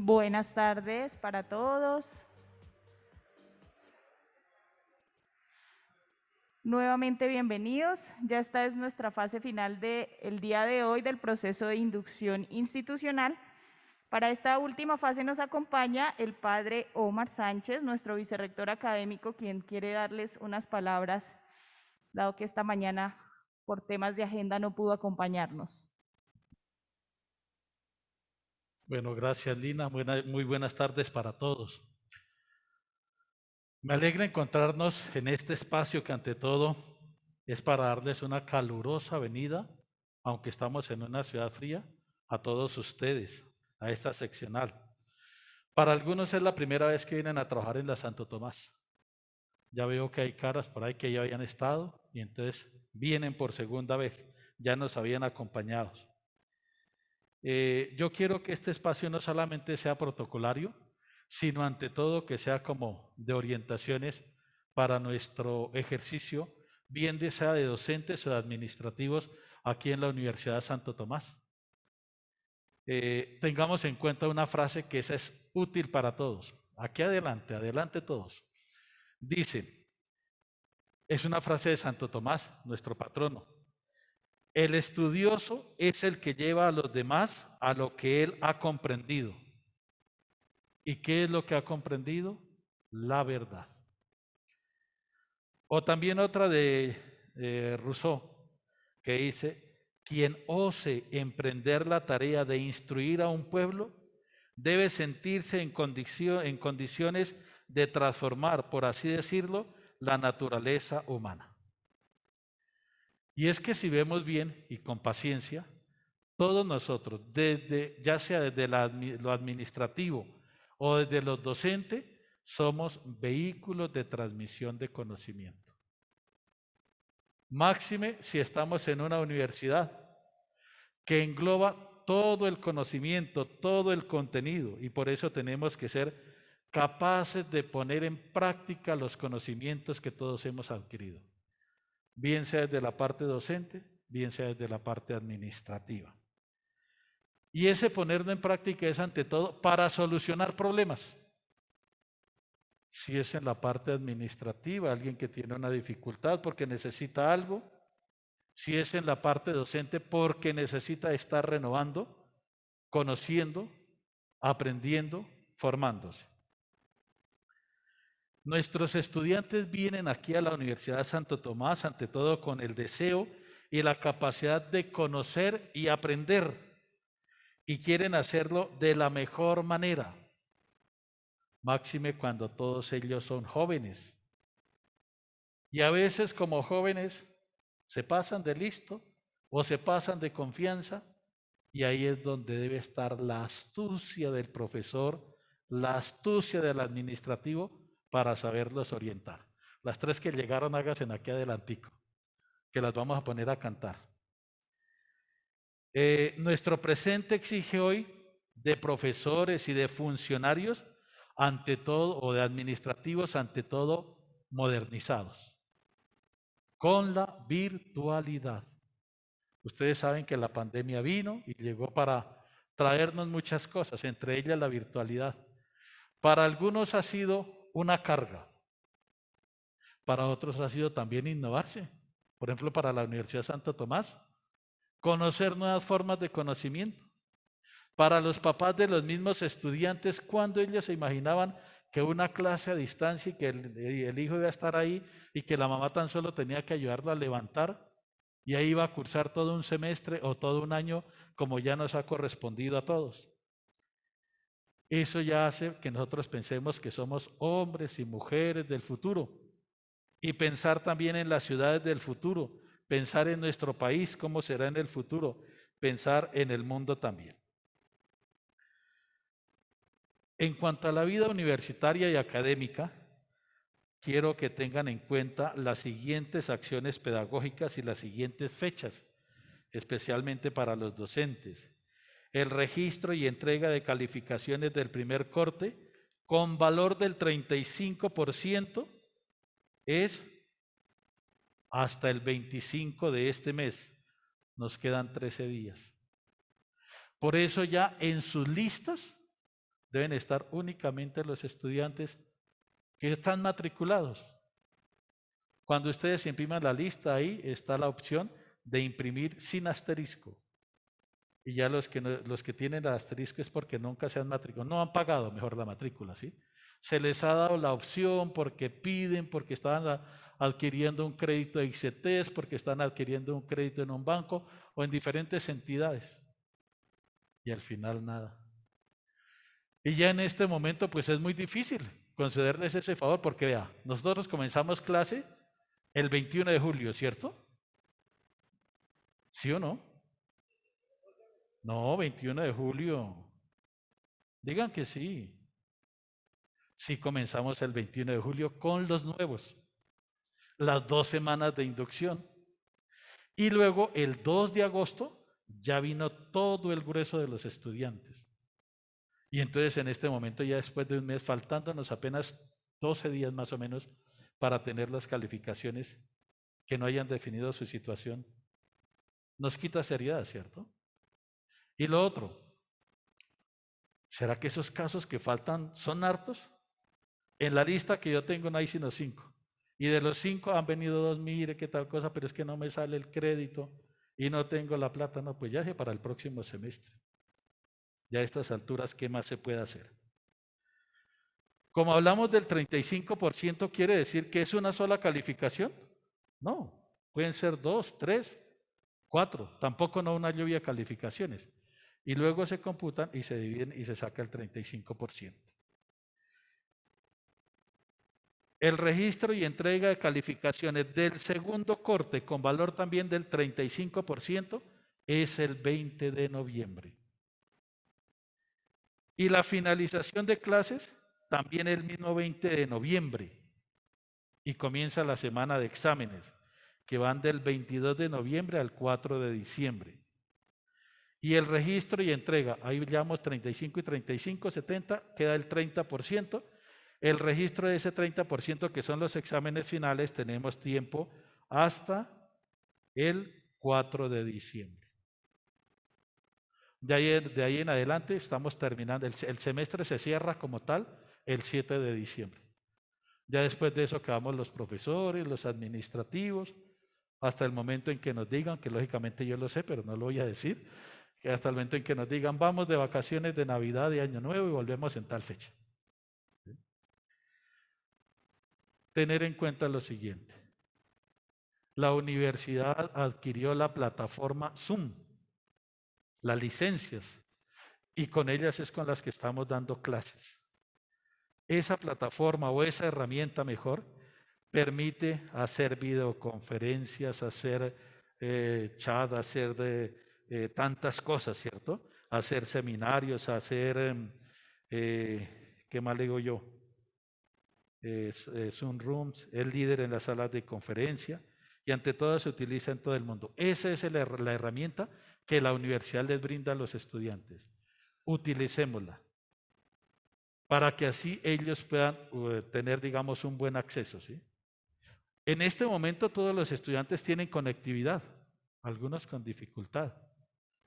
Buenas tardes para todos. Nuevamente bienvenidos. Ya esta es nuestra fase final del día de hoy del proceso de inducción institucional. Para esta última fase nos acompaña el padre Omar Sánchez, nuestro vicerrector académico, quien quiere darles unas palabras, dado que esta mañana por temas de agenda no pudo acompañarnos. Bueno, gracias Lina. muy buenas tardes para todos. Me alegra encontrarnos en este espacio que ante todo es para darles una calurosa venida, aunque estamos en una ciudad fría, a todos ustedes, a esta seccional. Para algunos es la primera vez que vienen a trabajar en la Santo Tomás. Ya veo que hay caras por ahí que ya habían estado y entonces vienen por segunda vez, ya nos habían acompañado. Eh, yo quiero que este espacio no solamente sea protocolario, sino ante todo que sea como de orientaciones para nuestro ejercicio, bien de sea de docentes o de administrativos aquí en la Universidad Santo Tomás. Eh, tengamos en cuenta una frase que esa es útil para todos. Aquí adelante, adelante todos. Dice, es una frase de Santo Tomás, nuestro patrono. El estudioso es el que lleva a los demás a lo que él ha comprendido. ¿Y qué es lo que ha comprendido? La verdad. O también otra de eh, Rousseau, que dice, quien ose emprender la tarea de instruir a un pueblo, debe sentirse en condiciones de transformar, por así decirlo, la naturaleza humana. Y es que si vemos bien y con paciencia, todos nosotros, desde, ya sea desde lo administrativo o desde los docentes, somos vehículos de transmisión de conocimiento. Máxime si estamos en una universidad que engloba todo el conocimiento, todo el contenido, y por eso tenemos que ser capaces de poner en práctica los conocimientos que todos hemos adquirido bien sea desde la parte docente, bien sea desde la parte administrativa. Y ese ponerlo en práctica es ante todo para solucionar problemas. Si es en la parte administrativa, alguien que tiene una dificultad porque necesita algo, si es en la parte docente porque necesita estar renovando, conociendo, aprendiendo, formándose. Nuestros estudiantes vienen aquí a la Universidad Santo Tomás, ante todo con el deseo y la capacidad de conocer y aprender. Y quieren hacerlo de la mejor manera. Máxime cuando todos ellos son jóvenes. Y a veces como jóvenes se pasan de listo o se pasan de confianza y ahí es donde debe estar la astucia del profesor, la astucia del administrativo para saberlos orientar. Las tres que llegaron, en aquí adelantico, que las vamos a poner a cantar. Eh, nuestro presente exige hoy de profesores y de funcionarios, ante todo, o de administrativos, ante todo, modernizados, con la virtualidad. Ustedes saben que la pandemia vino y llegó para traernos muchas cosas, entre ellas la virtualidad. Para algunos ha sido una carga. Para otros ha sido también innovarse. Por ejemplo, para la Universidad Santo Tomás, conocer nuevas formas de conocimiento. Para los papás de los mismos estudiantes, cuando ellos se imaginaban que una clase a distancia y que el, eh, hijo iba a estar ahí y que la mamá tan solo tenía que ayudarlo a levantar y ahí iba a cursar todo un semestre o todo un año como ya nos ha correspondido a todos. Eso ya hace que nosotros pensemos que somos hombres y mujeres del futuro. Y pensar también en las ciudades del futuro, pensar en nuestro país, cómo será en el futuro, pensar en el mundo también. En cuanto a la vida universitaria y académica, quiero que tengan en cuenta las siguientes acciones pedagógicas y las siguientes fechas, especialmente para los docentes el registro y entrega de calificaciones del primer corte con valor del 35% es hasta el 25 de este mes. Nos quedan 13 días. Por eso ya en sus listas deben estar únicamente los estudiantes que están matriculados. Cuando ustedes impriman la lista, ahí está la opción de imprimir sin asterisco. Y ya los que, los que tienen asterisco es porque nunca se han matriculado, no han pagado mejor la matrícula, ¿sí? Se les ha dado la opción porque piden, porque están adquiriendo un crédito de ICTs, porque están adquiriendo un crédito en un banco o en diferentes entidades. Y al final nada. Y ya en este momento pues es muy difícil concederles ese favor porque vea, nosotros comenzamos clase el 21 de julio, ¿cierto? ¿Sí o no? No, 21 de julio. Digan que sí. Sí comenzamos el 21 de julio con los nuevos. Las dos semanas de inducción. Y luego el 2 de agosto ya vino todo el grueso de los estudiantes. Y entonces en este momento, ya después de un mes, faltándonos apenas 12 días más o menos para tener las calificaciones que no hayan definido su situación, nos quita seriedad, ¿cierto? Y lo otro, ¿será que esos casos que faltan son hartos? En la lista que yo tengo no hay sino cinco. Y de los cinco han venido dos, mire qué tal cosa, pero es que no me sale el crédito y no tengo la plata. No, pues ya es para el próximo semestre. Ya a estas alturas, ¿qué más se puede hacer? Como hablamos del 35%, ¿quiere decir que es una sola calificación? No, pueden ser dos, tres, cuatro, tampoco no una lluvia de calificaciones. Y luego se computan y se dividen y se saca el 35%. El registro y entrega de calificaciones del segundo corte con valor también del 35% es el 20 de noviembre. Y la finalización de clases también el mismo 20 de noviembre. Y comienza la semana de exámenes, que van del 22 de noviembre al 4 de diciembre. Y el registro y entrega, ahí llevamos 35 y 35, 70, queda el 30%. El registro de ese 30%, que son los exámenes finales, tenemos tiempo hasta el 4 de diciembre. De ahí, de ahí en adelante estamos terminando, el, el semestre se cierra como tal el 7 de diciembre. Ya después de eso quedamos los profesores, los administrativos, hasta el momento en que nos digan, que lógicamente yo lo sé, pero no lo voy a decir, que hasta el momento en que nos digan, vamos de vacaciones de Navidad, de Año Nuevo y volvemos en tal fecha. Tener en cuenta lo siguiente. La universidad adquirió la plataforma Zoom, las licencias, y con ellas es con las que estamos dando clases. Esa plataforma o esa herramienta mejor permite hacer videoconferencias, hacer eh, chat, hacer de eh, tantas cosas, ¿cierto? Hacer seminarios, hacer, em, eh, ¿qué más digo yo? Es, Zoom Rooms, el líder en las salas de conferencia y ante todo se utiliza en todo el mundo. Esa es la, herramienta que la universidad les brinda a los estudiantes. Utilicémosla para que así ellos puedan eh, tener, digamos, un buen acceso. ¿sí? En este momento todos los estudiantes tienen conectividad, algunos con dificultad.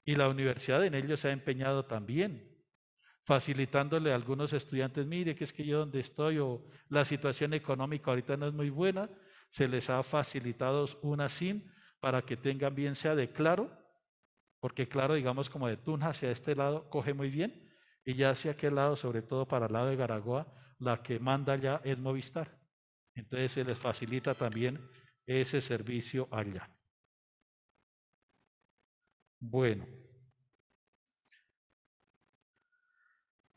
Y la universidad en ello se ha empeñado también, facilitándole a algunos estudiantes, mire, que es que yo donde estoy o la situación económica ahorita no es muy buena, se les ha facilitado una SIM para que tengan bien sea de claro, porque claro, digamos como de Tunja hacia este lado coge muy bien, y ya hacia aquel lado, sobre todo para el lado de Garagoa, la que manda ya es Movistar. Entonces se les facilita también ese servicio allá bueno.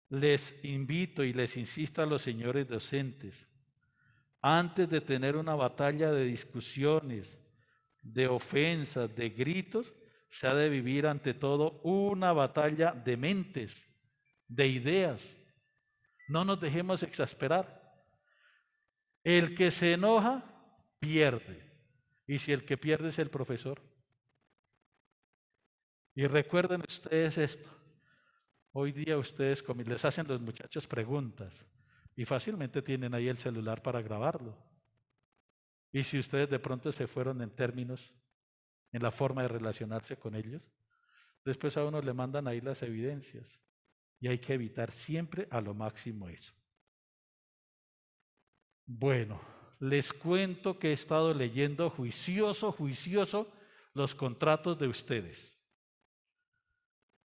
Les invito y les insisto a los señores docentes, antes de tener una batalla de discusiones, de ofensas, de gritos, se ha de vivir ante todo una batalla de mentes, de ideas. No nos dejemos exasperar. El que se enoja, pierde. Y si el que pierde es el profesor. Y recuerden ustedes esto. Hoy día ustedes les hacen los muchachos preguntas y fácilmente tienen ahí el celular para grabarlo. Y si ustedes de pronto se fueron en términos, en la forma de relacionarse con ellos, después a uno le mandan ahí las evidencias. Y hay que evitar siempre a lo máximo eso. Bueno, les cuento que he estado leyendo juicioso, juicioso los contratos de ustedes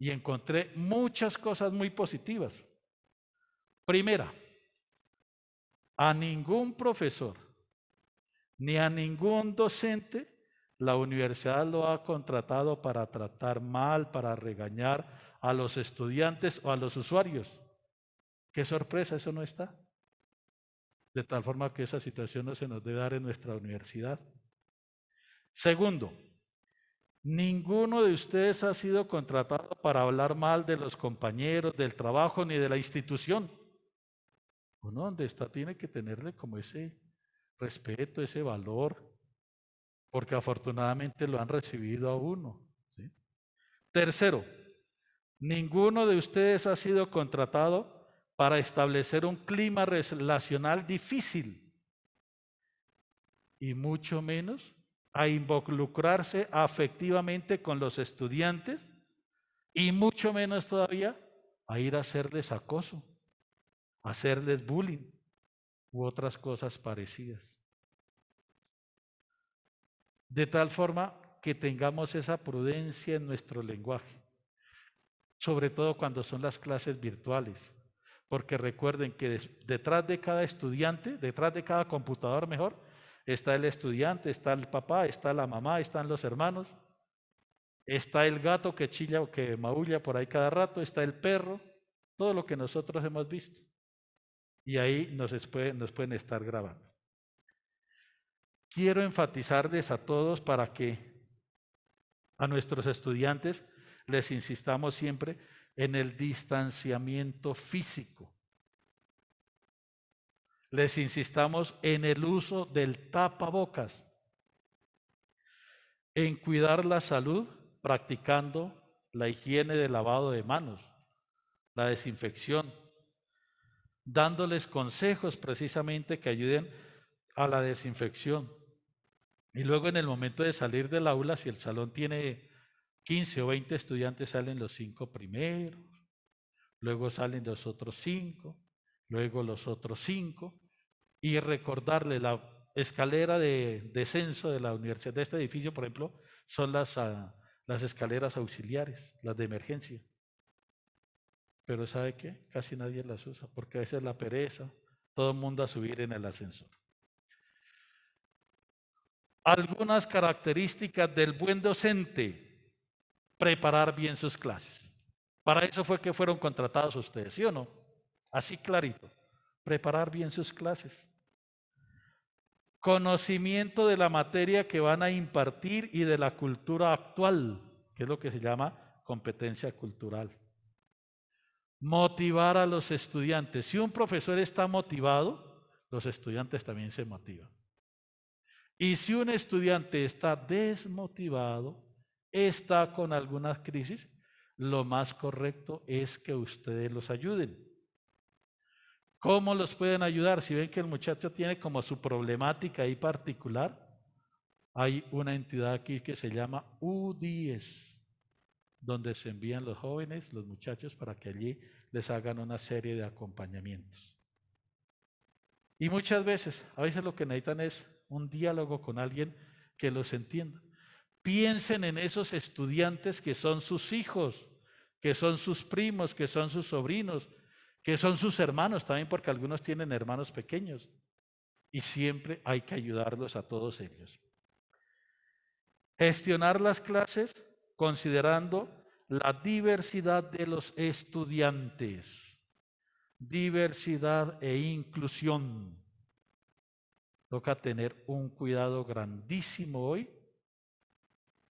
y encontré muchas cosas muy positivas. Primera, a ningún profesor ni a ningún docente la universidad lo ha contratado para tratar mal, para regañar a los estudiantes o a los usuarios. Qué sorpresa, eso no está. De tal forma que esa situación no se nos debe dar en nuestra universidad. Segundo, Ninguno de ustedes ha sido contratado para hablar mal de los compañeros, del trabajo ni de la institución. Uno donde está tiene que tenerle como ese respeto, ese valor, porque afortunadamente lo han recibido a uno. Tercero, ninguno de ustedes ha sido contratado para establecer un clima relacional difícil y mucho menos a involucrarse afectivamente con los estudiantes y mucho menos todavía a ir a hacerles acoso, a hacerles bullying u otras cosas parecidas. De tal forma que tengamos esa prudencia en nuestro lenguaje, sobre todo cuando son las clases virtuales, porque recuerden que detrás de cada estudiante, detrás de cada computador mejor, Está el estudiante, está el papá, está la mamá, están los hermanos. Está el gato que chilla o que maulla por ahí cada rato, está el perro, todo lo que nosotros hemos visto. Y ahí nos, nos pueden estar grabando. Quiero enfatizarles a todos para que a nuestros estudiantes les insistamos siempre en el distanciamiento físico les insistamos en el uso del tapabocas, en cuidar la salud practicando la higiene de lavado de manos, la desinfección, dándoles consejos precisamente que ayuden a la desinfección. Y luego en el momento de salir del aula, si el salón tiene 15 o 20 estudiantes, salen los cinco primeros, luego salen los otros cinco, luego los otros cinco, y recordarle la escalera de descenso de la universidad, de este edificio, por ejemplo, son las, ah, las escaleras auxiliares, las de emergencia. Pero ¿sabe qué? Casi nadie las usa, porque esa es la pereza, todo el mundo a subir en el ascensor. Algunas características del buen docente, preparar bien sus clases. Para eso fue que fueron contratados ustedes, ¿sí o no? Así clarito, preparar bien sus clases conocimiento de la materia que van a impartir y de la cultura actual, que es lo que se llama competencia cultural. Motivar a los estudiantes. Si un profesor está motivado, los estudiantes también se motivan. Y si un estudiante está desmotivado, está con algunas crisis, lo más correcto es que ustedes los ayuden. ¿Cómo los pueden ayudar? Si ven que el muchacho tiene como su problemática ahí particular, hay una entidad aquí que se llama U10, donde se envían los jóvenes, los muchachos, para que allí les hagan una serie de acompañamientos. Y muchas veces, a veces lo que necesitan es un diálogo con alguien que los entienda. Piensen en esos estudiantes que son sus hijos, que son sus primos, que son sus sobrinos, que son sus hermanos también, porque algunos tienen hermanos pequeños. Y siempre hay que ayudarlos a todos ellos. Gestionar las clases considerando la diversidad de los estudiantes. Diversidad e inclusión. Toca tener un cuidado grandísimo hoy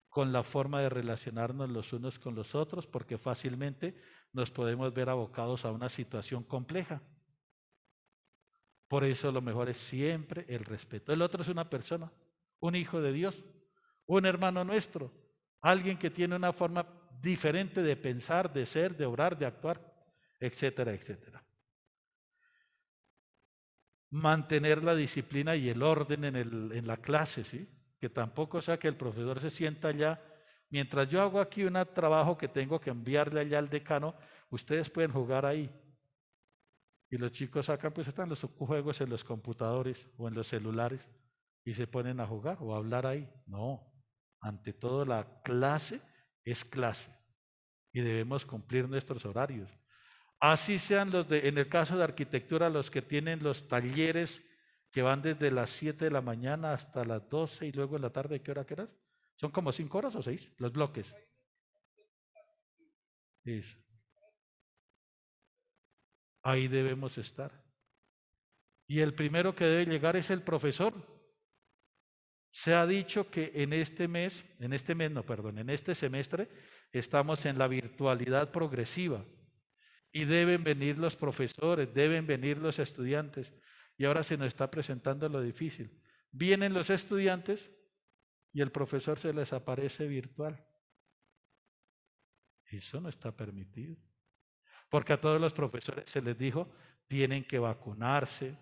con la forma de relacionarnos los unos con los otros, porque fácilmente nos podemos ver abocados a una situación compleja. Por eso lo mejor es siempre el respeto. El otro es una persona, un hijo de Dios, un hermano nuestro, alguien que tiene una forma diferente de pensar, de ser, de orar, de actuar, etcétera, etcétera. Mantener la disciplina y el orden en, en la clase, ¿sí? Que tampoco sea que el profesor se sienta allá Mientras yo hago aquí un trabajo que tengo que enviarle allá al decano, ustedes pueden jugar ahí. Y los chicos sacan, pues están los juegos en los computadores o en los celulares y se ponen a jugar o a hablar ahí. No, ante todo la clase es clase y debemos cumplir nuestros horarios. Así sean los de, en el caso de arquitectura, los que tienen los talleres que van desde las 7 de la mañana hasta las 12 y luego en la tarde, ¿qué hora quieras? Son como cinco horas o seis los bloques. Ahí debemos estar. Y el primero que debe llegar es el profesor. Se ha dicho que en este mes, en este mes, no, perdón, en este semestre estamos en la virtualidad progresiva. Y deben venir los profesores, deben venir los estudiantes. Y ahora se nos está presentando lo difícil. Vienen los estudiantes y el profesor se les aparece virtual. Eso no está permitido. Porque a todos los profesores se les dijo, tienen que vacunarse.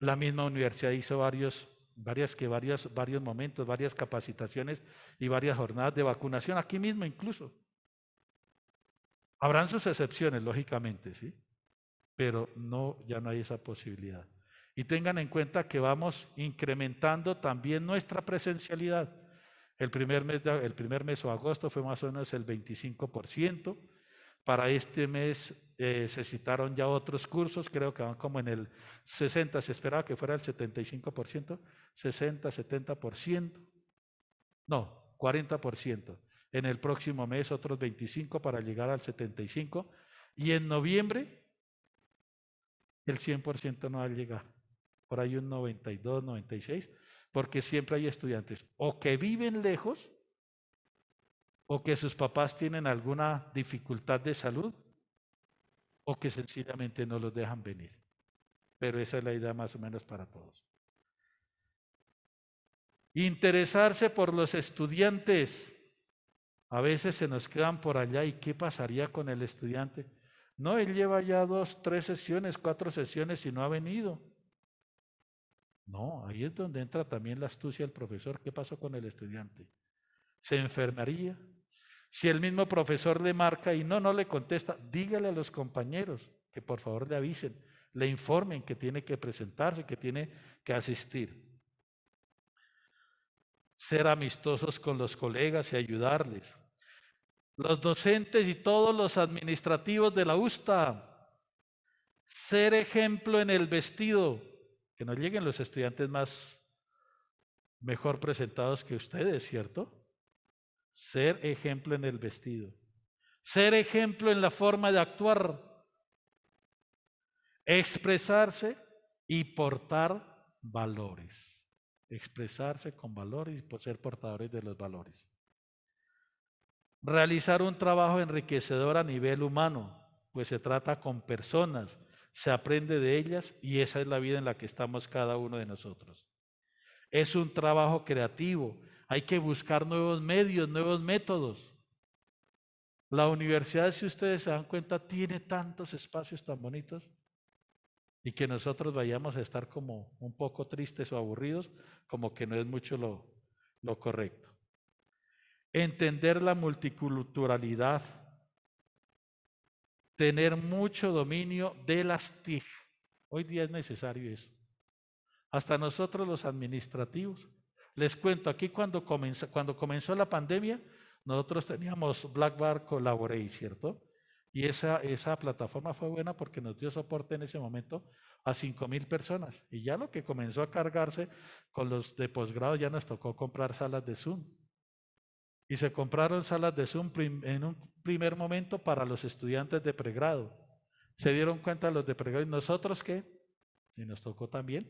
La misma universidad hizo varios, varias, que varias, varios momentos, varias capacitaciones y varias jornadas de vacunación, aquí mismo incluso. Habrán sus excepciones, lógicamente, ¿sí? Pero no, ya no hay esa posibilidad. Y tengan en cuenta que vamos incrementando también nuestra presencialidad. El primer mes, el primer mes o agosto fue más o menos el 25%. Para este mes eh, se citaron ya otros cursos, creo que van como en el 60, se esperaba que fuera el 75%, 60, 70%, no, 40%. En el próximo mes otros 25 para llegar al 75%. Y en noviembre el 100% no va a llegar por ahí un 92, 96, porque siempre hay estudiantes o que viven lejos o que sus papás tienen alguna dificultad de salud o que sencillamente no los dejan venir. Pero esa es la idea más o menos para todos. Interesarse por los estudiantes. A veces se nos quedan por allá y ¿qué pasaría con el estudiante? No, él lleva ya dos, tres sesiones, cuatro sesiones y no ha venido. No, ahí es donde entra también la astucia del profesor. ¿Qué pasó con el estudiante? ¿Se enfermaría? Si el mismo profesor le marca y no, no le contesta, dígale a los compañeros que por favor le avisen, le informen que tiene que presentarse, que tiene que asistir. Ser amistosos con los colegas y ayudarles. Los docentes y todos los administrativos de la USTA. Ser ejemplo en el vestido, que no lleguen los estudiantes más mejor presentados que ustedes, ¿cierto? Ser ejemplo en el vestido. Ser ejemplo en la forma de actuar. Expresarse y portar valores. Expresarse con valores y ser portadores de los valores. Realizar un trabajo enriquecedor a nivel humano, pues se trata con personas se aprende de ellas y esa es la vida en la que estamos cada uno de nosotros. Es un trabajo creativo, hay que buscar nuevos medios, nuevos métodos. La universidad, si ustedes se dan cuenta, tiene tantos espacios tan bonitos y que nosotros vayamos a estar como un poco tristes o aburridos, como que no es mucho lo, lo correcto. Entender la multiculturalidad tener mucho dominio de las TIC. Hoy día es necesario eso. Hasta nosotros los administrativos. Les cuento, aquí cuando comenzó, cuando comenzó la pandemia, nosotros teníamos Bar Collaborate, ¿cierto? Y esa, esa plataforma fue buena porque nos dio soporte en ese momento a 5.000 personas. Y ya lo que comenzó a cargarse con los de posgrado, ya nos tocó comprar salas de Zoom y se compraron salas de Zoom en un primer momento para los estudiantes de pregrado. Se dieron cuenta los de pregrado y nosotros que, Y nos tocó también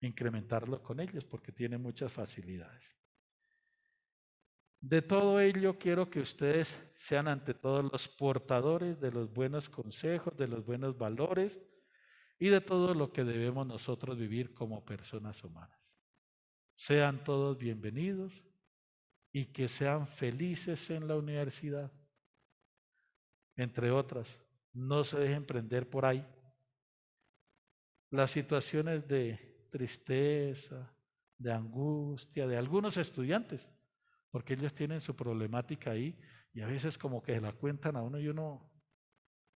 incrementarlo con ellos porque tienen muchas facilidades. De todo ello quiero que ustedes sean ante todos los portadores de los buenos consejos, de los buenos valores y de todo lo que debemos nosotros vivir como personas humanas. Sean todos bienvenidos, y que sean felices en la universidad. Entre otras, no se dejen prender por ahí. Las situaciones de tristeza, de angustia, de algunos estudiantes, porque ellos tienen su problemática ahí y a veces como que se la cuentan a uno y uno,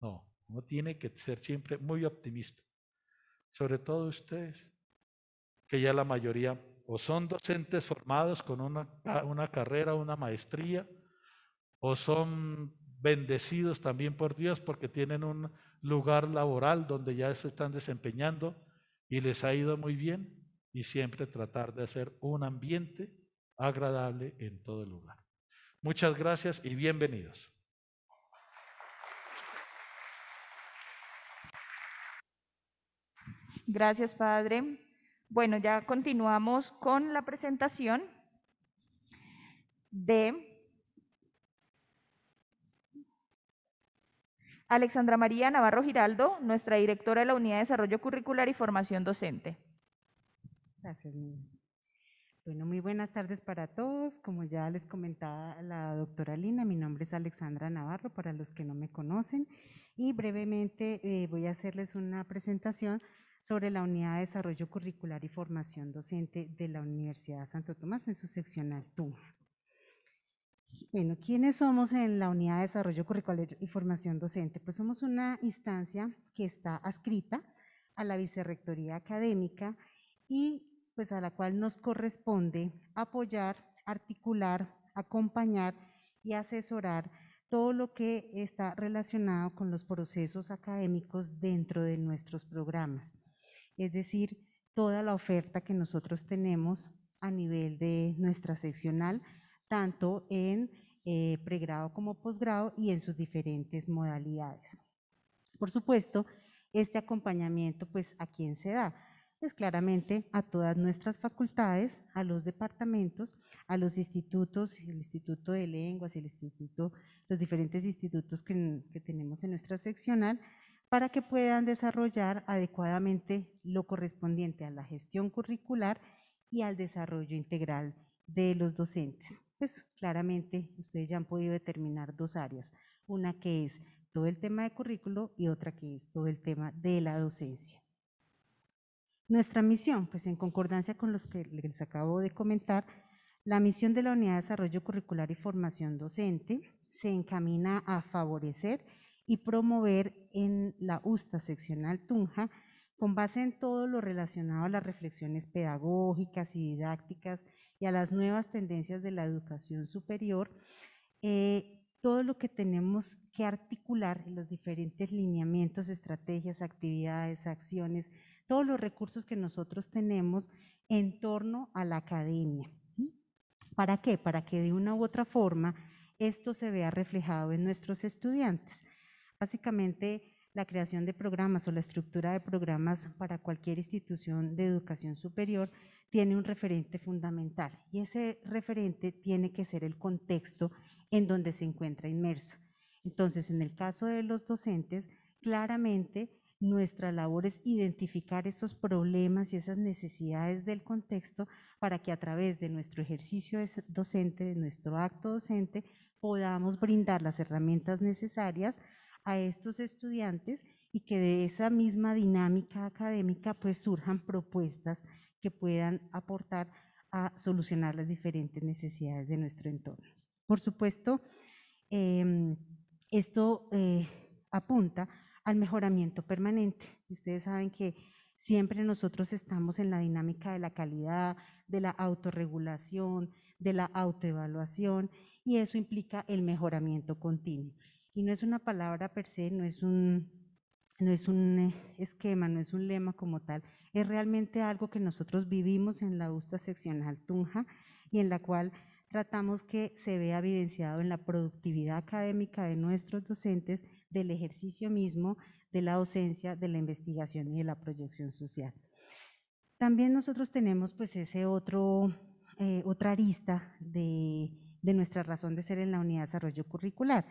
no, uno tiene que ser siempre muy optimista. Sobre todo ustedes, que ya la mayoría o son docentes formados con una, carrera, una maestría, o son bendecidos también por Dios porque tienen un lugar laboral donde ya se están desempeñando y les ha ido muy bien y siempre tratar de hacer un ambiente agradable en todo el lugar. Muchas gracias y bienvenidos. Gracias, Padre. Bueno, ya continuamos con la presentación de Alexandra María Navarro Giraldo, nuestra directora de la Unidad de Desarrollo Curricular y Formación Docente. Gracias, Lina. Bueno, muy buenas tardes para todos. Como ya les comentaba la doctora Lina, mi nombre es Alexandra Navarro, para los que no me conocen, y brevemente eh, voy a hacerles una presentación sobre la Unidad de Desarrollo Curricular y Formación Docente de la Universidad de Santo Tomás en su seccional Tunja. Bueno, ¿quiénes somos en la Unidad de Desarrollo Curricular y Formación Docente? Pues somos una instancia que está adscrita a la Vicerrectoría Académica y pues a la cual nos corresponde apoyar, articular, acompañar y asesorar todo lo que está relacionado con los procesos académicos dentro de nuestros programas es decir, toda la oferta que nosotros tenemos a nivel de nuestra seccional, tanto en eh, pregrado como posgrado y en sus diferentes modalidades. Por supuesto, este acompañamiento, pues, ¿a quién se da? Pues claramente a todas nuestras facultades, a los departamentos, a los institutos, el Instituto de Lenguas, el Instituto, los diferentes institutos que, que tenemos en nuestra seccional, para que puedan desarrollar adecuadamente lo correspondiente a la gestión curricular y al desarrollo integral de los docentes. Pues claramente ustedes ya han podido determinar dos áreas, una que es todo el tema de currículo y otra que es todo el tema de la docencia. Nuestra misión, pues en concordancia con los que les acabo de comentar, la misión de la Unidad de Desarrollo Curricular y Formación Docente se encamina a favorecer y promover en la USTA seccional Tunja con base en todo lo relacionado a las reflexiones pedagógicas y didácticas y a las nuevas tendencias de la educación superior, eh, todo lo que tenemos que articular los diferentes lineamientos, estrategias, actividades, acciones, todos los recursos que nosotros tenemos en torno a la academia. ¿Para qué? Para que de una u otra forma esto se vea reflejado en nuestros estudiantes básicamente la creación de programas o la estructura de programas para cualquier institución de educación superior tiene un referente fundamental y ese referente tiene que ser el contexto en donde se encuentra inmerso. Entonces, en el caso de los docentes, claramente nuestra labor es identificar esos problemas y esas necesidades del contexto para que a través de nuestro ejercicio docente, de nuestro acto docente, podamos brindar las herramientas necesarias a estos estudiantes y que de esa misma dinámica académica pues surjan propuestas que puedan aportar a solucionar las diferentes necesidades de nuestro entorno. Por supuesto, em, esto eh, apunta al mejoramiento permanente. Ustedes saben que siempre nosotros estamos en la dinámica de la calidad, de la autorregulación, de la autoevaluación, y eso implica el mejoramiento continuo. Y no es una palabra per se, no es un, no es un eh, esquema, no es un lema como tal, es realmente algo que nosotros vivimos en la USTA seccional Tunja y en la cual tratamos que se vea evidenciado en la productividad académica de nuestros docentes, del ejercicio mismo, de la docencia, de la investigación y de la proyección social. También nosotros tenemos pues ese otro, eh, otra arista de, de nuestra razón de ser en la unidad de desarrollo curricular,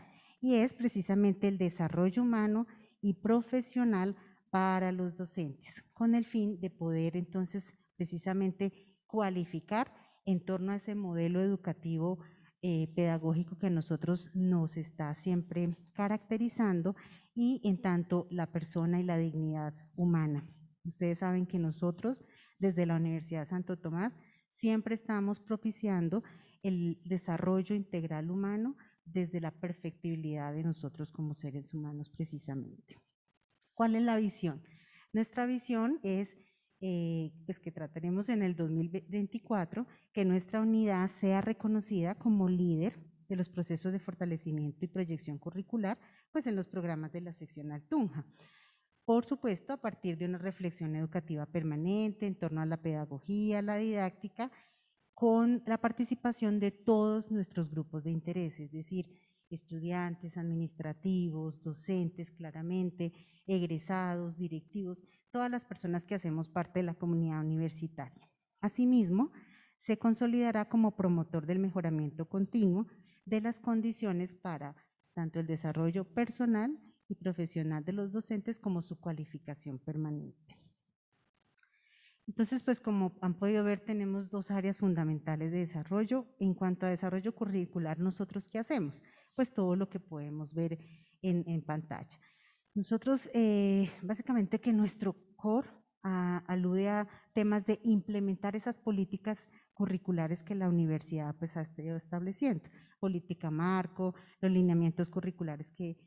y es precisamente el desarrollo humano y profesional para los docentes, con el fin de poder entonces precisamente cualificar en torno a ese modelo educativo eh, pedagógico que a nosotros nos está siempre caracterizando y en tanto la persona y la dignidad humana. Ustedes saben que nosotros desde la Universidad de Santo Tomás siempre estamos propiciando el desarrollo integral humano desde la perfectibilidad de nosotros como seres humanos precisamente. ¿Cuál es la visión? Nuestra visión es eh, pues, que trataremos en el 2024 que nuestra unidad sea reconocida como líder de los procesos de fortalecimiento y proyección curricular, pues en los programas de la sección Altunja. Por supuesto, a partir de una reflexión educativa permanente en torno a la pedagogía, la didáctica con la participación de todos nuestros grupos de interés, es decir, estudiantes, administrativos, docentes, claramente, egresados, directivos, todas las personas que hacemos parte de la comunidad universitaria. Asimismo, se consolidará como promotor del mejoramiento continuo de las condiciones para tanto el desarrollo personal y profesional de los docentes como su cualificación permanente. Entonces, pues como han podido ver, tenemos dos áreas fundamentales de desarrollo. En cuanto a desarrollo curricular, nosotros qué hacemos? Pues todo lo que podemos ver en, pantalla. Nosotros, eh, básicamente que nuestro core ah, alude a temas de implementar esas políticas curriculares que la universidad pues ha estado estableciendo, política marco, los lineamientos curriculares que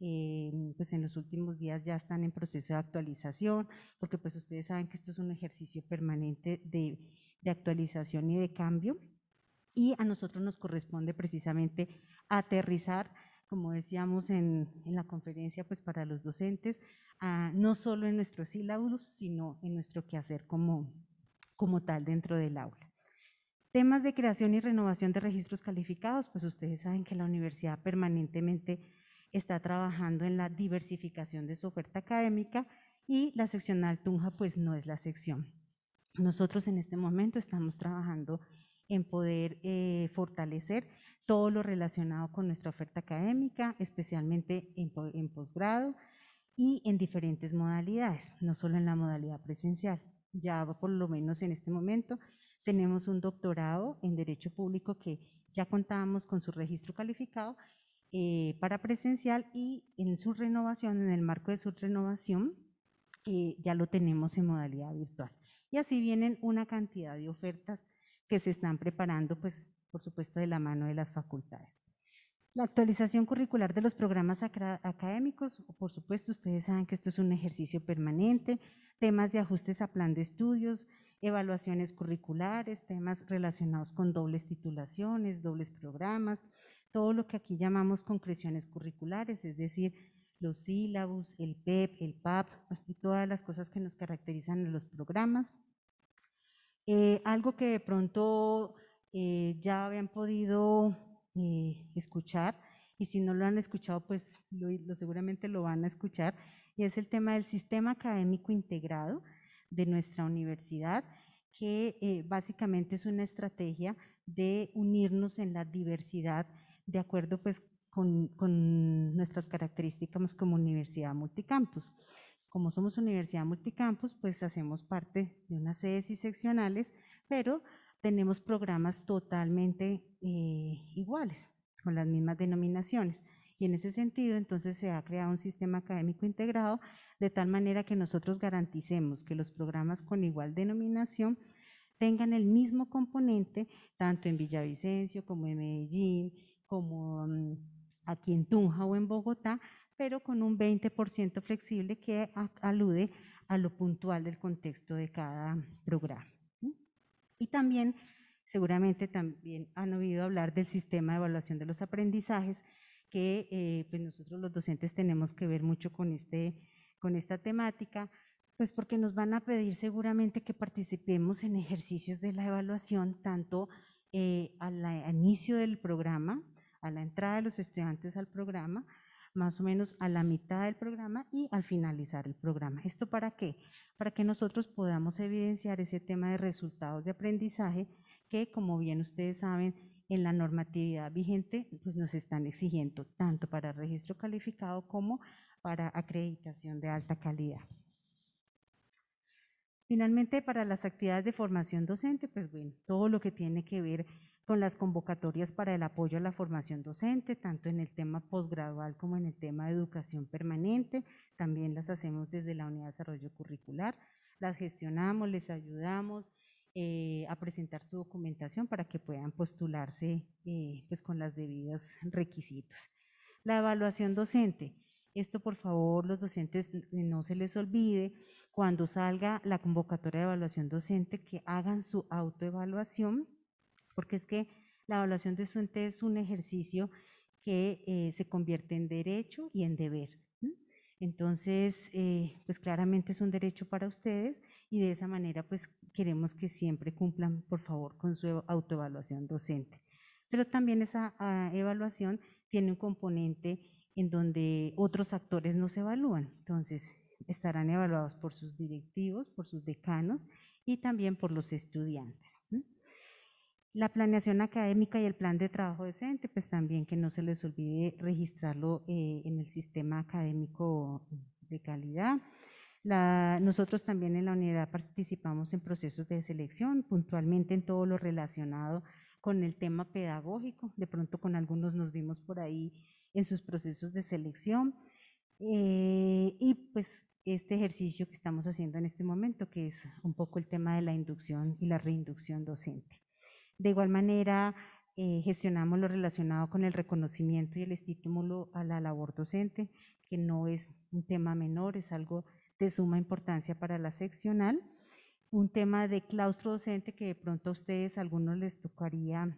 eh, pues en los últimos días ya están en proceso de actualización, porque pues ustedes saben que esto es un ejercicio permanente de, de actualización y de cambio, y a nosotros nos corresponde precisamente aterrizar, como decíamos en, en la conferencia, pues para los docentes, a, ah, no solo en nuestros sílabos, sino en nuestro quehacer como, como tal dentro del aula. Temas de creación y renovación de registros calificados, pues ustedes saben que la universidad permanentemente está trabajando en la diversificación de su oferta académica y la seccional Tunja pues no es la sección. Nosotros en este momento estamos trabajando en poder eh, fortalecer todo lo relacionado con nuestra oferta académica, especialmente en, en posgrado y en diferentes modalidades, no solo en la modalidad presencial. Ya por lo menos en este momento tenemos un doctorado en Derecho Público que ya contábamos con su registro calificado eh, para presencial y en su renovación, en el marco de su renovación, eh, ya lo tenemos en modalidad virtual. Y así vienen una cantidad de ofertas que se están preparando, pues, por supuesto, de la mano de las facultades. La actualización curricular de los programas académicos, por supuesto, ustedes saben que esto es un ejercicio permanente, temas de ajustes a plan de estudios, evaluaciones curriculares, temas relacionados con dobles titulaciones, dobles programas, todo lo que aquí llamamos concreciones curriculares, es decir, los sílabos, el PEP, el PAP y todas las cosas que nos caracterizan en los programas. Eh, algo que de pronto eh, ya habían podido eh, escuchar y si no lo han escuchado, pues lo, lo, seguramente lo van a escuchar, y es el tema del sistema académico integrado de nuestra universidad, que básicamente es una estrategia de unirnos en la diversidad de acuerdo pues con, nuestras características como universidad multicampus. Como somos universidad multicampus, pues hacemos parte de unas sedes y seccionales, pero tenemos programas totalmente eh, iguales, con las mismas denominaciones. Y en ese sentido, entonces se ha creado un sistema académico integrado de tal manera que nosotros garanticemos que los programas con igual denominación tengan el mismo componente tanto en Villavicencio como en Medellín, como mm, aquí en Tunja o en Bogotá, pero con un 20% flexible que alude a lo puntual del contexto de cada programa. Y también, seguramente también han oído hablar del sistema de evaluación de los aprendizajes, que eh, pues nosotros los docentes tenemos que ver mucho con, este, con esta temática, pues porque nos van a pedir seguramente que participemos en ejercicios de la evaluación, tanto eh, al inicio del programa, a la entrada de los estudiantes al programa, más o menos a la mitad del programa y al finalizar el programa. ¿Esto para qué? Para que nosotros podamos evidenciar ese tema de resultados de aprendizaje que, como bien ustedes saben, en la normatividad vigente pues nos están exigiendo tanto para registro calificado como para acreditación de alta calidad. Finalmente, para las actividades de formación docente, pues bueno, todo lo que tiene que ver con las convocatorias para el apoyo a la formación docente, tanto en el tema posgradual como en el tema de educación permanente. También las hacemos desde la Unidad de Desarrollo Curricular, las gestionamos, les ayudamos eh, a presentar su documentación para que puedan postularse eh, pues con los debidos requisitos. La evaluación docente. Esto, por favor, los docentes no se les olvide cuando salga la convocatoria de evaluación docente que hagan su autoevaluación porque es que la evaluación de suente es un ejercicio que eh, se convierte en derecho y en deber. Entonces, eh, pues claramente es un derecho para ustedes y de esa manera pues queremos que siempre cumplan, por favor, con su autoevaluación docente. Pero también esa ah, evaluación tiene un componente en donde otros actores no se evalúan. Entonces, estarán evaluados por sus directivos, por sus decanos y también por los estudiantes. La planeación académica y el plan de trabajo docente, pues también que no se les olvide registrarlo eh, en el sistema académico de calidad. nosotros también en la unidad participamos en procesos de selección, puntualmente en todo lo relacionado con el tema pedagógico. De pronto con algunos nos vimos por ahí en sus procesos de selección. Eh, y pues este ejercicio que estamos haciendo en este momento, que es un poco el tema de la inducción y la reinducción docente. De igual manera, eh, gestionamos lo relacionado con el reconocimiento y el estímulo a la labor docente, que no es un tema menor, es algo de suma importancia para la seccional. Un tema de claustro docente que de pronto a ustedes, algunos les tocaría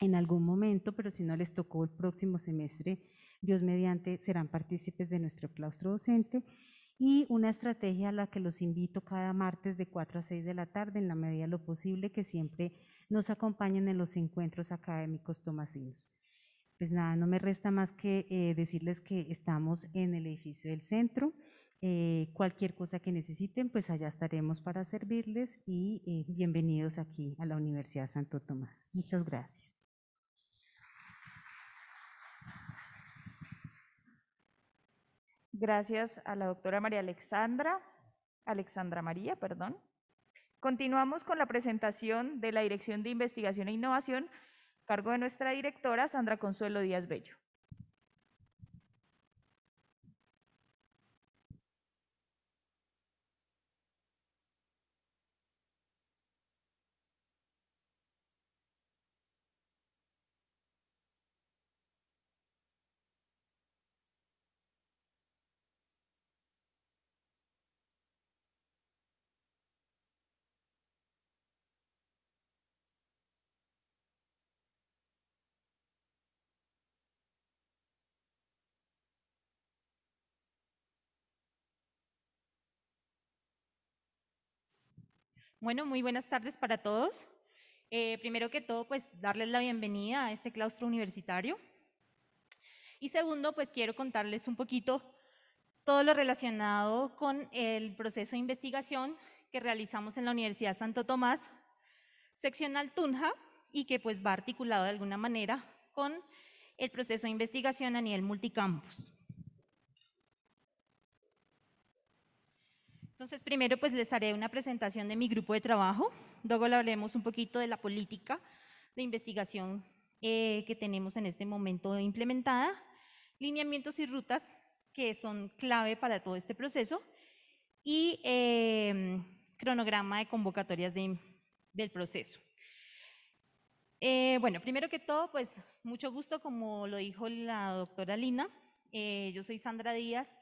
en algún momento, pero si no les tocó el próximo semestre, Dios mediante, serán partícipes de nuestro claustro docente. Y una estrategia a la que los invito cada martes de 4 a 6 de la tarde, en la medida de lo posible, que siempre nos acompañen en los encuentros académicos tomasinos. Pues nada, no me resta más que eh, decirles que estamos en el edificio del centro. Eh, cualquier cosa que necesiten, pues allá estaremos para servirles y eh, bienvenidos aquí a la Universidad Santo Tomás. Muchas gracias. Gracias a la doctora María Alexandra, Alexandra María, perdón, Continuamos con la presentación de la Dirección de Investigación e Innovación, cargo de nuestra directora Sandra Consuelo Díaz Bello. Bueno, muy buenas tardes para todos. Eh, primero que todo, pues darles la bienvenida a este claustro universitario. Y segundo, pues quiero contarles un poquito todo lo relacionado con el proceso de investigación que realizamos en la Universidad Santo Tomás, seccional Tunja, y que pues va articulado de alguna manera con el proceso de investigación a nivel multicampus. Entonces, primero pues les haré una presentación de mi grupo de trabajo, luego hablaremos un poquito de la política de investigación eh, que tenemos en este momento implementada, lineamientos y rutas que son clave para todo este proceso y em, cronograma de convocatorias del proceso. Eh, bueno, primero que todo, pues mucho gusto, como lo dijo la doctora Lina, eh, yo soy Sandra Díaz,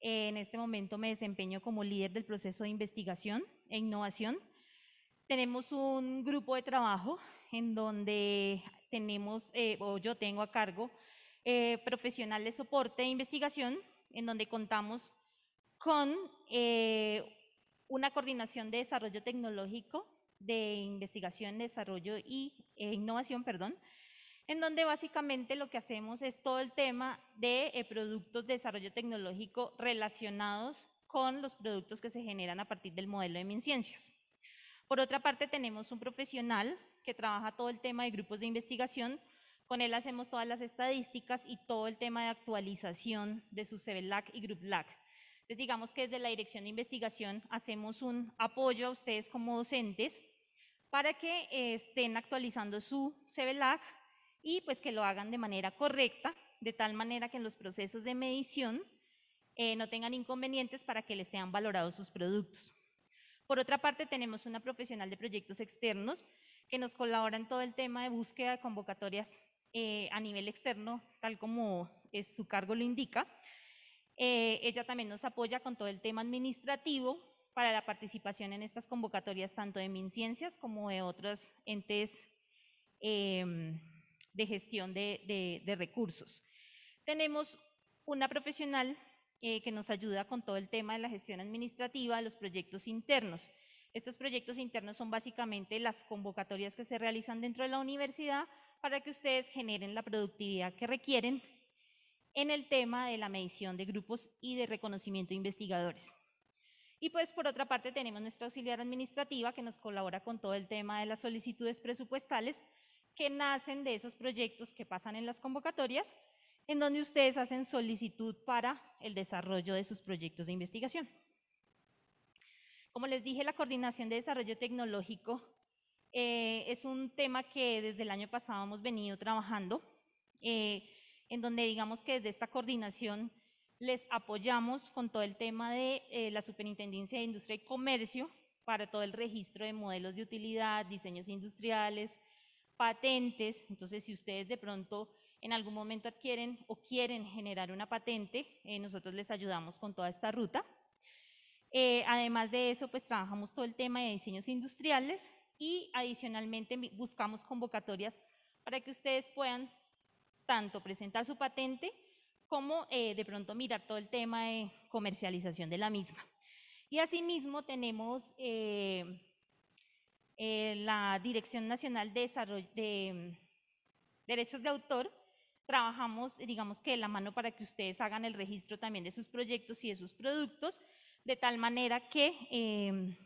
en este momento me desempeño como líder del proceso de investigación e innovación. Tenemos un grupo de trabajo en donde tenemos, eh, o yo tengo a cargo, eh, profesional de soporte e investigación, en donde contamos con eh, una coordinación de desarrollo tecnológico, de investigación, desarrollo e innovación, perdón, en donde básicamente lo que hacemos es todo el tema de eh, productos de desarrollo tecnológico relacionados con los productos que se generan a partir del modelo de MinCiencias. Por otra parte, tenemos un profesional que trabaja todo el tema de grupos de investigación, con él hacemos todas las estadísticas y todo el tema de actualización de su CVLAC y GroupLAC. Entonces, digamos que desde la dirección de investigación hacemos un apoyo a ustedes como docentes para que eh, estén actualizando su CVLAC y pues que lo hagan de manera correcta, de tal manera que en los procesos de medición eh, no tengan inconvenientes para que les sean valorados sus productos. Por otra parte, tenemos una profesional de proyectos externos que nos colabora en todo el tema de búsqueda de convocatorias eh, a nivel externo, tal como es, su cargo lo indica. Eh, ella también nos apoya con todo el tema administrativo para la participación en estas convocatorias, tanto de MinCiencias como de otras entes em, de gestión de, recursos. Tenemos una profesional eh, que nos ayuda con todo el tema de la gestión administrativa, los proyectos internos. Estos proyectos internos son básicamente las convocatorias que se realizan dentro de la universidad para que ustedes generen la productividad que requieren en el tema de la medición de grupos y de reconocimiento de investigadores. Y pues por otra parte tenemos nuestra auxiliar administrativa que nos colabora con todo el tema de las solicitudes presupuestales que nacen de esos proyectos que pasan en las convocatorias, en donde ustedes hacen solicitud para el desarrollo de sus proyectos de investigación. Como les dije, la coordinación de desarrollo tecnológico eh, es un tema que desde el año pasado hemos venido trabajando, eh, en donde digamos que desde esta coordinación les apoyamos con todo el tema de eh, la Superintendencia de Industria y Comercio para todo el registro de modelos de utilidad, diseños industriales, patentes. Entonces, si ustedes de pronto en algún momento adquieren o quieren generar una patente, eh, nosotros les ayudamos con toda esta ruta. Eh, además de eso, pues trabajamos todo el tema de diseños industriales y adicionalmente buscamos convocatorias para que ustedes puedan tanto presentar su patente como eh, de pronto mirar todo el tema de comercialización de la misma. Y asimismo tenemos eh, la Dirección Nacional de, de mm, Derechos de Autor, trabajamos, digamos que de la mano para que ustedes hagan el registro también de sus proyectos y de sus productos, de tal manera que em,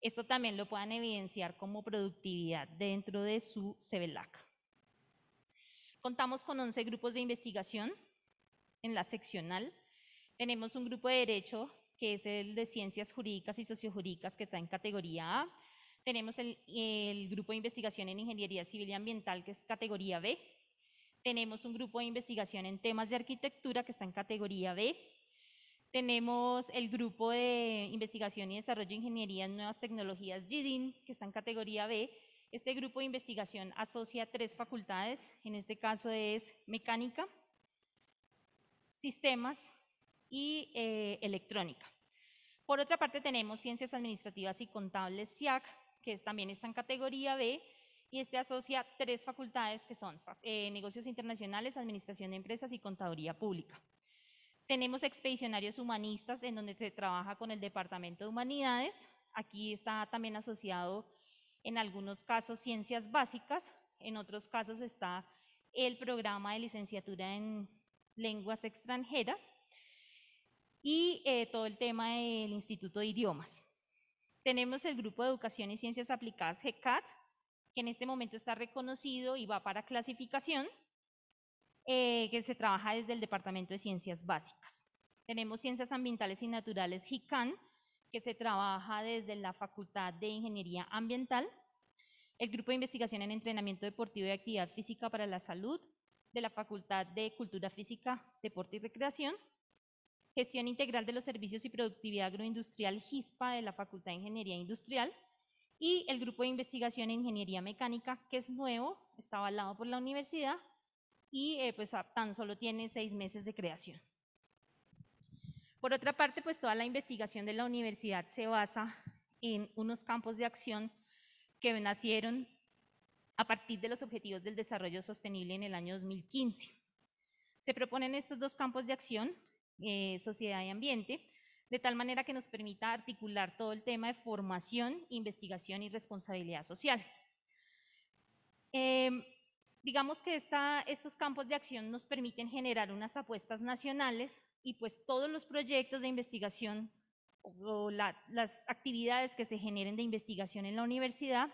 esto también lo puedan evidenciar como productividad dentro de su CEBELAC. Contamos con 11 grupos de investigación en la seccional. Tenemos un grupo de derecho que es el de ciencias jurídicas y sociojurídicas que está en categoría A. Tenemos el, grupo de investigación en ingeniería civil y ambiental, que es categoría B. Tenemos un grupo de investigación en temas de arquitectura, que está en categoría B. Tenemos el grupo de investigación y desarrollo de ingeniería en nuevas tecnologías, GIDIN, que está en categoría B. Este grupo de investigación asocia tres facultades, en este caso es mecánica, sistemas y eh, electrónica. Por otra parte tenemos ciencias administrativas y contables, SIAC, que también está en categoría B, y este asocia tres facultades que son eh, negocios internacionales, administración de empresas y contaduría pública. Tenemos expedicionarios humanistas en donde se trabaja con el Departamento de Humanidades. Aquí está también asociado en algunos casos ciencias básicas, en otros casos está el programa de licenciatura en lenguas extranjeras y eh, todo el tema del Instituto de Idiomas. Tenemos el grupo de Educación y Ciencias Aplicadas GECAT, que en este momento está reconocido y va para clasificación, eh, que se trabaja desde el Departamento de Ciencias Básicas. Tenemos Ciencias Ambientales y Naturales GICAN, que se trabaja desde la Facultad de Ingeniería Ambiental, el Grupo de Investigación en Entrenamiento Deportivo y Actividad Física para la Salud, de la Facultad de Cultura Física, Deporte y Recreación, Gestión Integral de los Servicios y Productividad Agroindustrial GISPA de la Facultad de Ingeniería Industrial y el Grupo de Investigación en Ingeniería Mecánica, que es nuevo, está avalado por la universidad y eh, pues tan solo tiene seis meses de creación. Por otra parte, pues toda la investigación de la universidad se basa en unos campos de acción que nacieron a partir de los objetivos del desarrollo sostenible en el año 2015. Se proponen estos dos campos de acción, eh, sociedad y ambiente, de tal manera que nos permita articular todo el tema de formación, investigación y responsabilidad social. Em, digamos que estos campos de acción nos permiten generar unas apuestas nacionales y pues todos los proyectos de investigación o las actividades que se generen de investigación en la universidad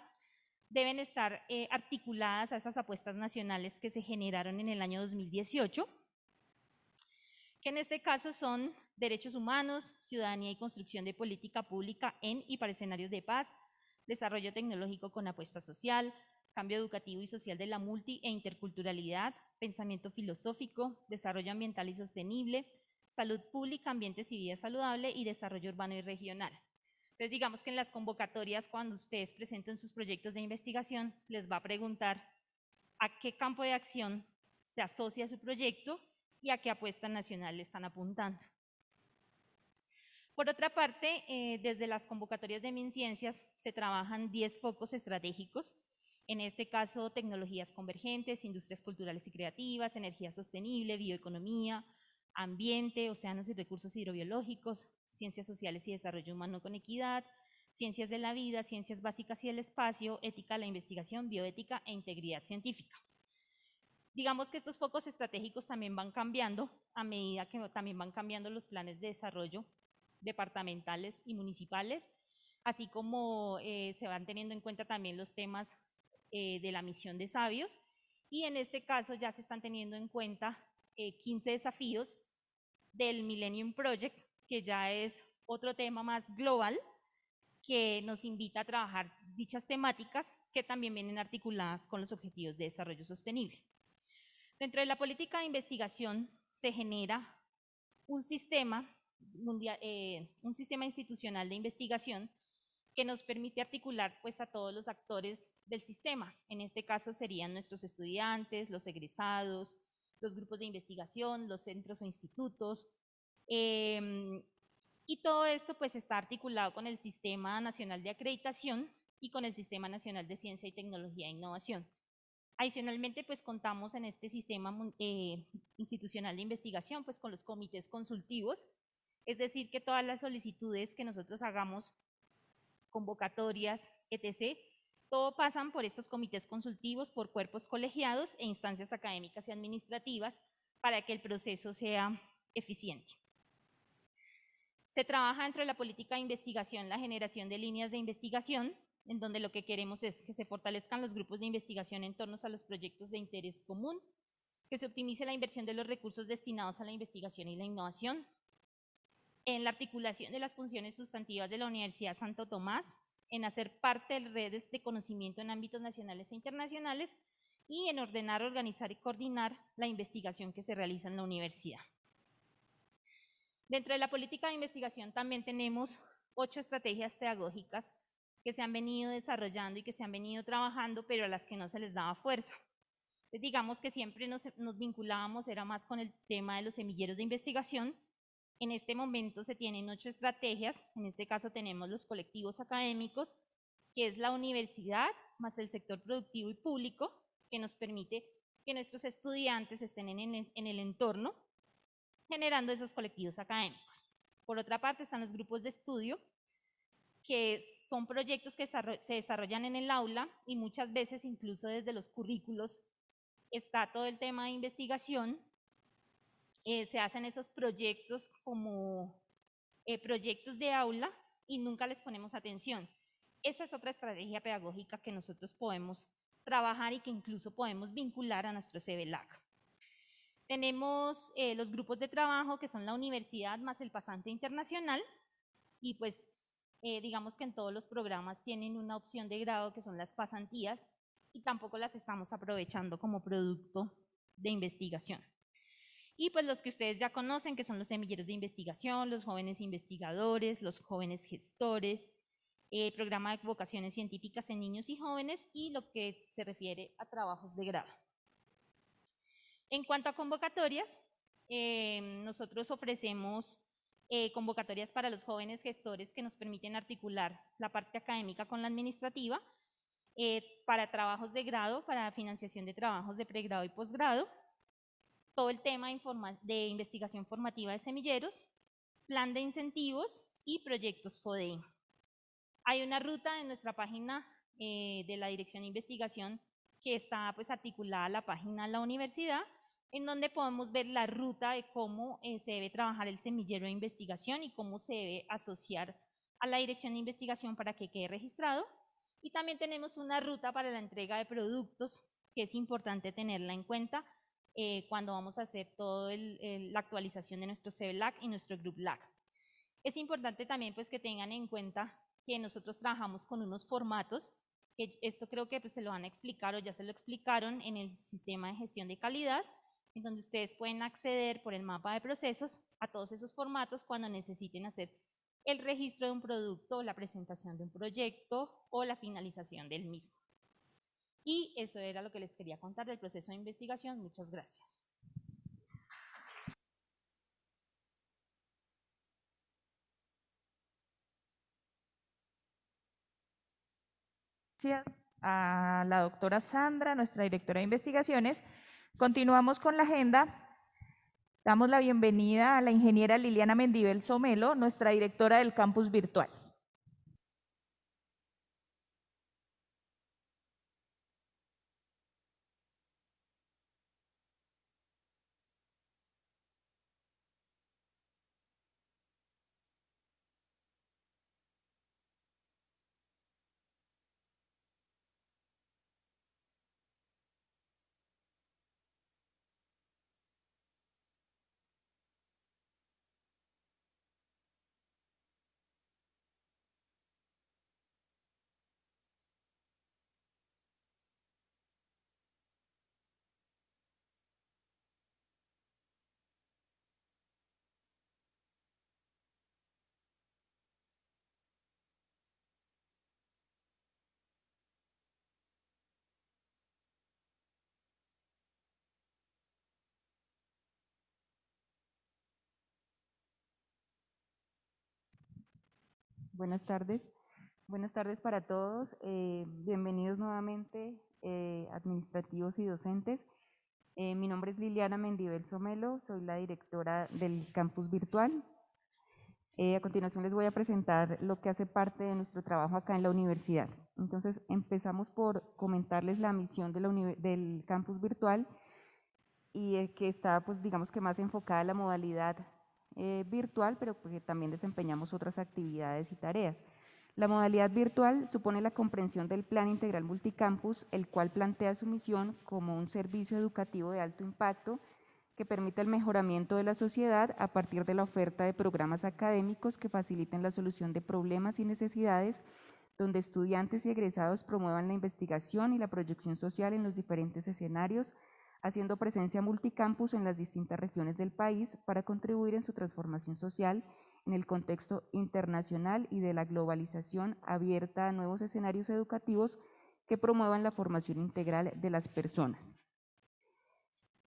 deben estar eh, articuladas a esas apuestas nacionales que se generaron en el año 2018 que en este caso son derechos humanos, ciudadanía y construcción de política pública en y para escenarios de paz, desarrollo tecnológico con apuesta social, cambio educativo y social de la multi e interculturalidad, pensamiento filosófico, desarrollo ambiental y sostenible, salud pública, ambientes y vida saludable y desarrollo urbano y regional. Entonces, digamos que en las convocatorias, cuando ustedes presenten sus proyectos de investigación, les va a preguntar a qué campo de acción se asocia su proyecto y a qué apuesta nacional le están apuntando. Por otra parte, eh, desde las convocatorias de MinCiencias se trabajan 10 focos estratégicos, en este caso tecnologías convergentes, industrias culturales y creativas, energía sostenible, bioeconomía, ambiente, océanos y recursos hidrobiológicos, ciencias sociales y desarrollo humano con equidad, ciencias de la vida, ciencias básicas y el espacio, ética, la investigación, bioética e integridad científica. Digamos que estos focos estratégicos también van cambiando a medida que también van cambiando los planes de desarrollo departamentales y municipales, así como eh, se van teniendo en cuenta también los temas eh, de la misión de sabios. Y en este caso ya se están teniendo en cuenta 15 eh, desafíos del Millennium Project, que ya es otro tema más global que nos invita a trabajar dichas temáticas que también vienen articuladas con los objetivos de desarrollo sostenible. Dentro de la política de investigación se genera eh, un sistema, institucional de investigación que nos permite articular pues, a todos los actores del sistema. En este caso serían nuestros estudiantes, los egresados, los grupos de investigación, los centros o institutos. Em, y todo esto pues, está articulado con el Sistema Nacional de Acreditación y con el Sistema Nacional de Ciencia y Tecnología e Innovación. Adicionalmente, pues contamos en este sistema eh, institucional de investigación, pues con los comités consultivos, es decir, que todas las solicitudes que nosotros hagamos, convocatorias, etc., todo pasan por estos comités consultivos, por cuerpos colegiados e instancias académicas y administrativas para que el proceso sea eficiente. Se trabaja dentro de la política de investigación la generación de líneas de investigación, en donde lo que queremos es que se fortalezcan los grupos de investigación en torno a los proyectos de interés común, que se optimice la inversión de los recursos destinados a la investigación y la innovación, en la articulación de las funciones sustantivas de la Universidad Santo Tomás, en hacer parte de redes de conocimiento en ámbitos nacionales e internacionales y en ordenar, organizar y coordinar la investigación que se realiza en la universidad. Dentro de la política de investigación también tenemos ocho estrategias pedagógicas que se han venido desarrollando y que se han venido trabajando, pero a las que no se les daba fuerza. digamos que siempre nos, nos vinculábamos, era más con el tema de los semilleros de investigación. En este momento se tienen ocho estrategias, en este caso tenemos los colectivos académicos, que es la universidad más el sector productivo y público, que nos permite que nuestros estudiantes estén en el entorno generando esos colectivos académicos. Por otra parte están los grupos de estudio, que son proyectos que se desarrollan en el aula y muchas veces incluso desde los currículos está todo el tema de investigación. Eh, se hacen esos proyectos como eh, proyectos de aula y nunca les ponemos atención. Esa es otra estrategia pedagógica que nosotros podemos trabajar y que incluso podemos vincular a nuestro CBLAC. Tenemos eh, los grupos de trabajo que son la universidad más el pasante internacional y pues eh, digamos que en todos los programas tienen una opción de grado que son las pasantías y tampoco las estamos aprovechando como producto de investigación. Y pues los que ustedes ya conocen, que son los semilleros de investigación, los jóvenes investigadores, los jóvenes gestores, el eh, programa de vocaciones científicas en niños y jóvenes y lo que se refiere a trabajos de grado. En cuanto a convocatorias, eh, nosotros ofrecemos eh, convocatorias para los jóvenes gestores que nos permiten articular la parte académica con la administrativa, eh, para trabajos de grado, para financiación de trabajos de pregrado y posgrado, todo el tema de, investigación formativa de semilleros, plan de incentivos y proyectos FODE. Hay una ruta en nuestra página eh, de la Dirección de Investigación que está pues, articulada a la página de la universidad en donde podemos ver la ruta de cómo eh, se debe trabajar el semillero de investigación y cómo se debe asociar a la dirección de investigación para que quede registrado. Y también tenemos una ruta para la entrega de productos, que es importante tenerla en cuenta eh, cuando vamos a hacer toda la actualización de nuestro CBLAC y nuestro GroupLAC. Es importante también pues, que tengan en cuenta que nosotros trabajamos con unos formatos, que esto creo que pues, se lo van a explicar o ya se lo explicaron en el sistema de gestión de calidad, en donde ustedes pueden acceder por el mapa de procesos a todos esos formatos cuando necesiten hacer el registro de un producto, la presentación de un proyecto o la finalización del mismo. Y eso era lo que les quería contar del proceso de investigación. Muchas gracias. Gracias a la doctora Sandra, nuestra directora de investigaciones, Continuamos con la agenda. Damos la bienvenida a la ingeniera Liliana Mendibel Somelo, nuestra directora del campus virtual. Buenas tardes. Buenas tardes para todos. Eh, bienvenidos nuevamente, eh, administrativos y docentes. Eh, mi nombre es Liliana Mendibel Somelo, soy la directora del campus virtual. a continuación les voy a presentar lo que hace parte de nuestro trabajo acá en la universidad. Entonces empezamos por comentarles la misión del campus virtual y que está, pues digamos que más enfocada a la modalidad eh, virtual, pero que también desempeñamos otras actividades y tareas. La modalidad virtual supone la comprensión del Plan Integral Multicampus, el cual plantea su misión como un servicio educativo de alto impacto que permite el mejoramiento de la sociedad a partir de la oferta de programas académicos que faciliten la solución de problemas y necesidades, donde estudiantes y egresados promuevan la investigación y la proyección social en los diferentes escenarios haciendo presencia multicampus en las distintas regiones del país para contribuir en su transformación social en el contexto internacional y de la globalización abierta a nuevos escenarios educativos que promuevan la formación integral de las personas.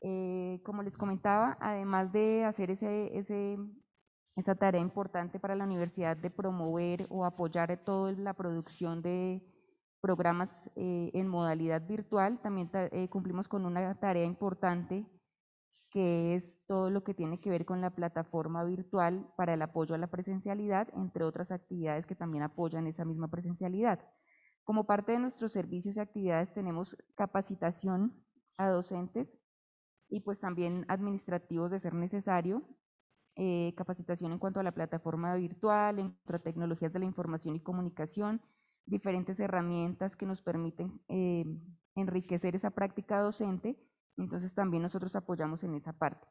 Eh, como les comentaba, además de hacer esa tarea importante para la universidad de promover o apoyar toda la producción de programas eh, en modalidad virtual. También eh, cumplimos con una tarea importante que es todo lo que tiene que ver con la plataforma virtual para el apoyo a la presencialidad, entre otras actividades que también apoyan esa misma presencialidad. Como parte de nuestros servicios y actividades tenemos capacitación a docentes y pues también administrativos de ser necesario, eh, capacitación en cuanto a la plataforma virtual, en cuanto a tecnologías de la información y comunicación, diferentes herramientas que nos permiten eh, enriquecer esa práctica docente, entonces también nosotros apoyamos en esa parte.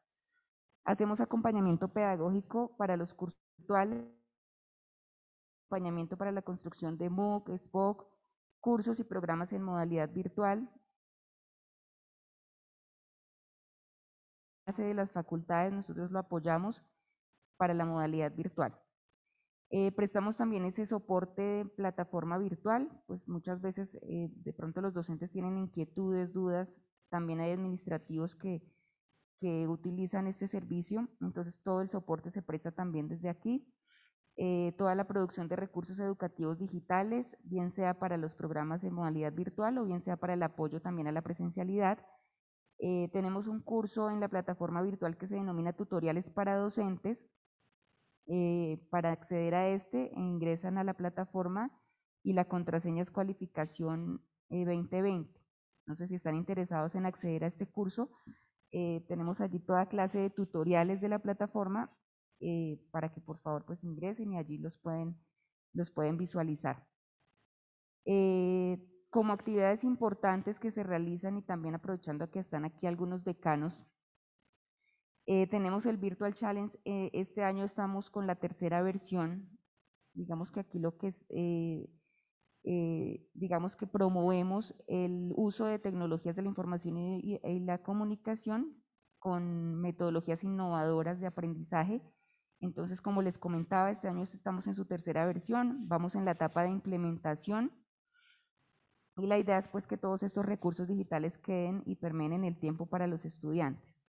Hacemos acompañamiento pedagógico para los cursos virtuales, acompañamiento para la construcción de MOOC, SPOC, cursos y programas en modalidad virtual, de las facultades nosotros lo apoyamos para la modalidad virtual. Eh, prestamos también ese soporte de plataforma virtual, pues muchas veces eh, de pronto los docentes tienen inquietudes, dudas, también hay administrativos que, que, utilizan este servicio, entonces todo el soporte se presta también desde aquí. Eh, toda la producción de recursos educativos digitales, bien sea para los programas en modalidad virtual o bien sea para el apoyo también a la presencialidad. tenemos un curso en la plataforma virtual que se denomina Tutoriales para Docentes, eh, para acceder a este e ingresan a la plataforma y la contraseña es cualificación 2020. Eh, Entonces, si están interesados en acceder a este curso, eh, tenemos allí toda clase de tutoriales de la plataforma para que por favor pues ingresen y allí los pueden, los pueden visualizar. como actividades importantes que se realizan y también aprovechando que están aquí algunos decanos eh, tenemos el Virtual Challenge, eh, este año estamos con la tercera versión. Digamos que aquí lo que es, eh, digamos que promovemos el uso de tecnologías de la información y, la comunicación con metodologías innovadoras de aprendizaje. Entonces, como les comentaba, este año estamos en su tercera versión, vamos en la etapa de implementación. Y la idea es pues que todos estos recursos digitales queden y permeen en el tiempo para los estudiantes.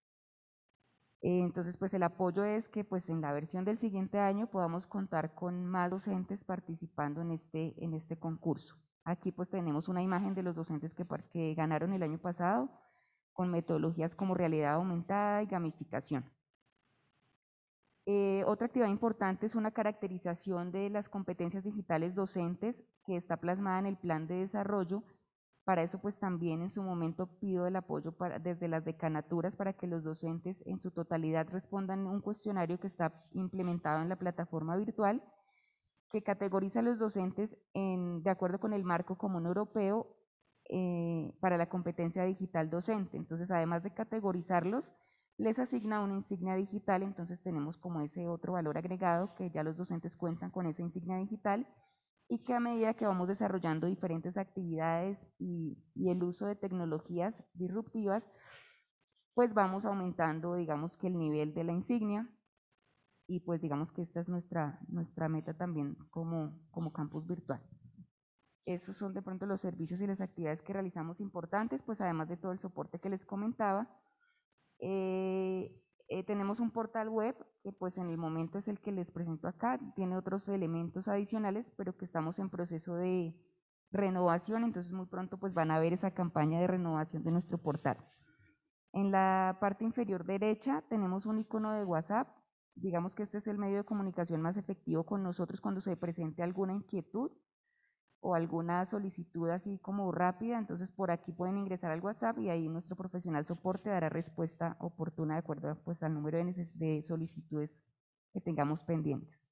Eh, entonces, pues el apoyo es que pues en la versión del siguiente año podamos contar con más docentes participando en este, en este concurso. Aquí pues tenemos una imagen de los docentes que, ganaron el año pasado con metodologías como realidad aumentada y gamificación. Eh, otra actividad importante es una caracterización de las competencias digitales docentes que está plasmada en el plan de desarrollo para eso, pues también en su momento pido el apoyo desde las decanaturas para que los docentes en su totalidad respondan un cuestionario que está implementado en la plataforma virtual, que categoriza a los docentes de acuerdo con el marco común europeo eh, para la competencia digital docente. Entonces, además de categorizarlos, les asigna una insignia digital, entonces tenemos como ese otro valor agregado que ya los docentes cuentan con esa insignia digital y que a medida que vamos desarrollando diferentes actividades y, el uso de tecnologías disruptivas, pues vamos aumentando, digamos que el nivel de la insignia y pues digamos que esta es nuestra, nuestra meta también como, como campus virtual. Esos son de pronto los servicios y las actividades que realizamos importantes, pues además de todo el soporte que les comentaba. Eh, eh, tenemos un portal web que pues en el momento es el que les presento acá, tiene otros elementos adicionales, pero que estamos en proceso de renovación, entonces muy pronto pues van a ver esa campaña de renovación de nuestro portal. En la parte inferior derecha tenemos un icono de WhatsApp, digamos que este es el medio de comunicación más efectivo con nosotros cuando se presente alguna inquietud o alguna solicitud así como rápida, entonces por aquí pueden ingresar al WhatsApp y ahí nuestro profesional soporte dará respuesta oportuna de acuerdo pues, al número de solicitudes que tengamos pendientes.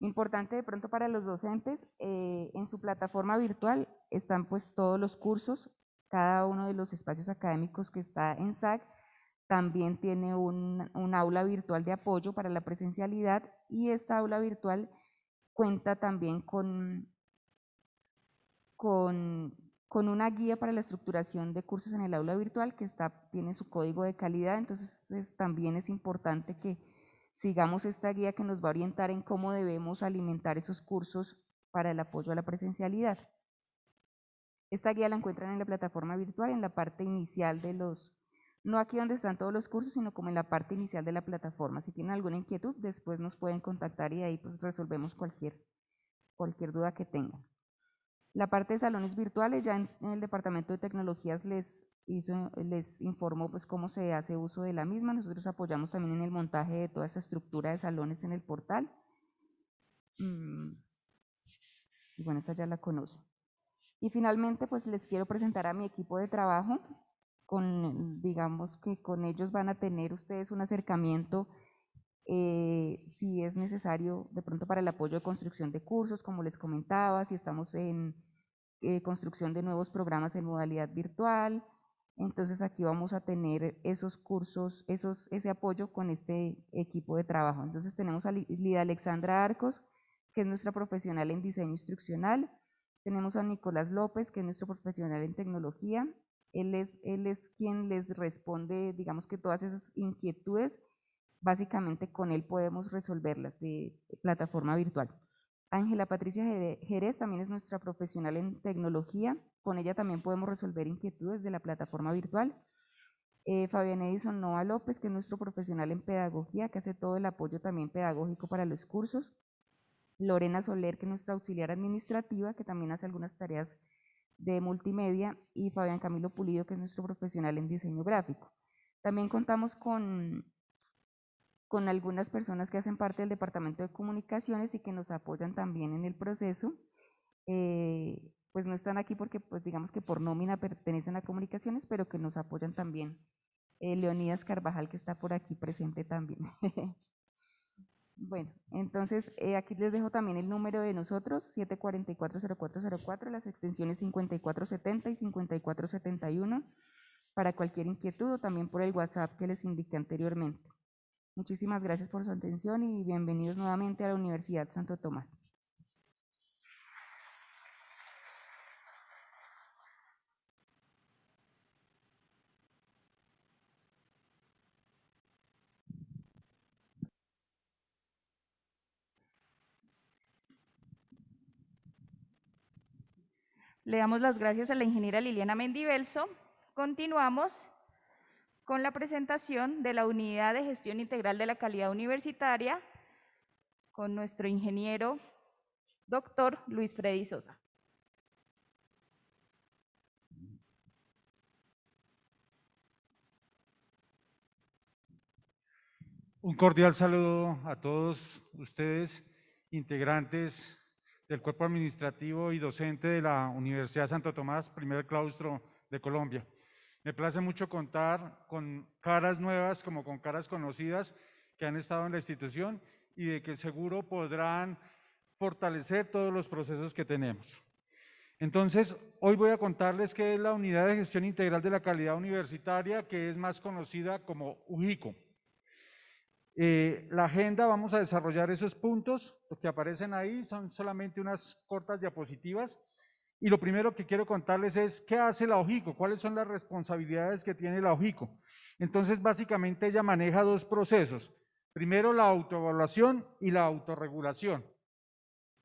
Importante de pronto para los docentes, eh, en su plataforma virtual están pues todos los cursos, cada uno de los espacios académicos que está en SAC, también tiene un, un, aula virtual de apoyo para la presencialidad y esta aula virtual cuenta también con con, una guía para la estructuración de cursos en el aula virtual que está, tiene su código de calidad, entonces también es importante que sigamos esta guía que nos va a orientar en cómo debemos alimentar esos cursos para el apoyo a la presencialidad. Esta guía la encuentran en la plataforma virtual, en la parte inicial de los, no aquí donde están todos los cursos, sino como en la parte inicial de la plataforma. Si tienen alguna inquietud, después nos pueden contactar y ahí pues resolvemos cualquier, cualquier duda que tengan. La parte de salones virtuales, ya en, el Departamento de Tecnologías les, hizo, les informó pues, cómo se hace uso de la misma. Nosotros apoyamos también en el montaje de toda esa estructura de salones en el portal. Mm, y bueno, esa ya la conoce. Y finalmente, pues les quiero presentar a mi equipo de trabajo. Con, digamos que con ellos van a tener ustedes un acercamiento eh, si es necesario de pronto para el apoyo de construcción de cursos, como les comentaba, si estamos en eh, construcción de nuevos programas en modalidad virtual, entonces aquí vamos a tener esos cursos, ese apoyo con este equipo de trabajo. Entonces tenemos a Lida Alexandra Arcos, que es nuestra profesional en diseño instruccional, tenemos a Nicolás López, que es nuestro profesional en tecnología, él es, él es quien les responde, digamos que todas esas inquietudes básicamente con él podemos resolverlas de plataforma virtual. Ángela Patricia Jerez también es nuestra profesional en tecnología. Con ella también podemos resolver inquietudes de la plataforma virtual. Eh, Fabián Edison Nova López, que es nuestro profesional en pedagogía, que hace todo el apoyo también pedagógico para los cursos. Lorena Soler, que es nuestra auxiliar administrativa, que también hace algunas tareas de multimedia. Y Fabián Camilo Pulido, que es nuestro profesional en diseño gráfico. También contamos con con algunas personas que hacen parte del Departamento de Comunicaciones y que nos apoyan también en el proceso. Eh, pues no están aquí porque, pues digamos que por nómina pertenecen a Comunicaciones, pero que nos apoyan también. Eh, Leonidas Carvajal, que está por aquí presente también. bueno, entonces eh, aquí les dejo también el número de nosotros, 744-0404, las extensiones 5470 y 5471, para cualquier inquietud o también por el WhatsApp que les indiqué anteriormente. Muchísimas gracias por su atención y bienvenidos nuevamente a la Universidad Santo Tomás. Le damos las gracias a la ingeniera Liliana Mendibelso. Continuamos con la presentación de la Unidad de Gestión Integral de la Calidad Universitaria con nuestro ingeniero doctor Luis Freddy Sosa. Un cordial saludo a todos ustedes, integrantes del cuerpo administrativo y docente de la Universidad Santo Tomás, primer claustro de Colombia. Me place mucho contar con caras nuevas como con caras conocidas que han estado en la institución y de que seguro podrán fortalecer todos los procesos que tenemos. Entonces, hoy voy a contarles qué es la Unidad de Gestión Integral de la Calidad Universitaria, que es más conocida como UJICO. Eh, la agenda, vamos a desarrollar esos puntos, lo que aparecen ahí son solamente unas cortas diapositivas. Y lo primero que quiero contarles es qué hace la OJICO, cuáles son las responsabilidades que tiene la OJICO. Entonces, básicamente ella maneja dos procesos. Primero, la autoevaluación y la autorregulación.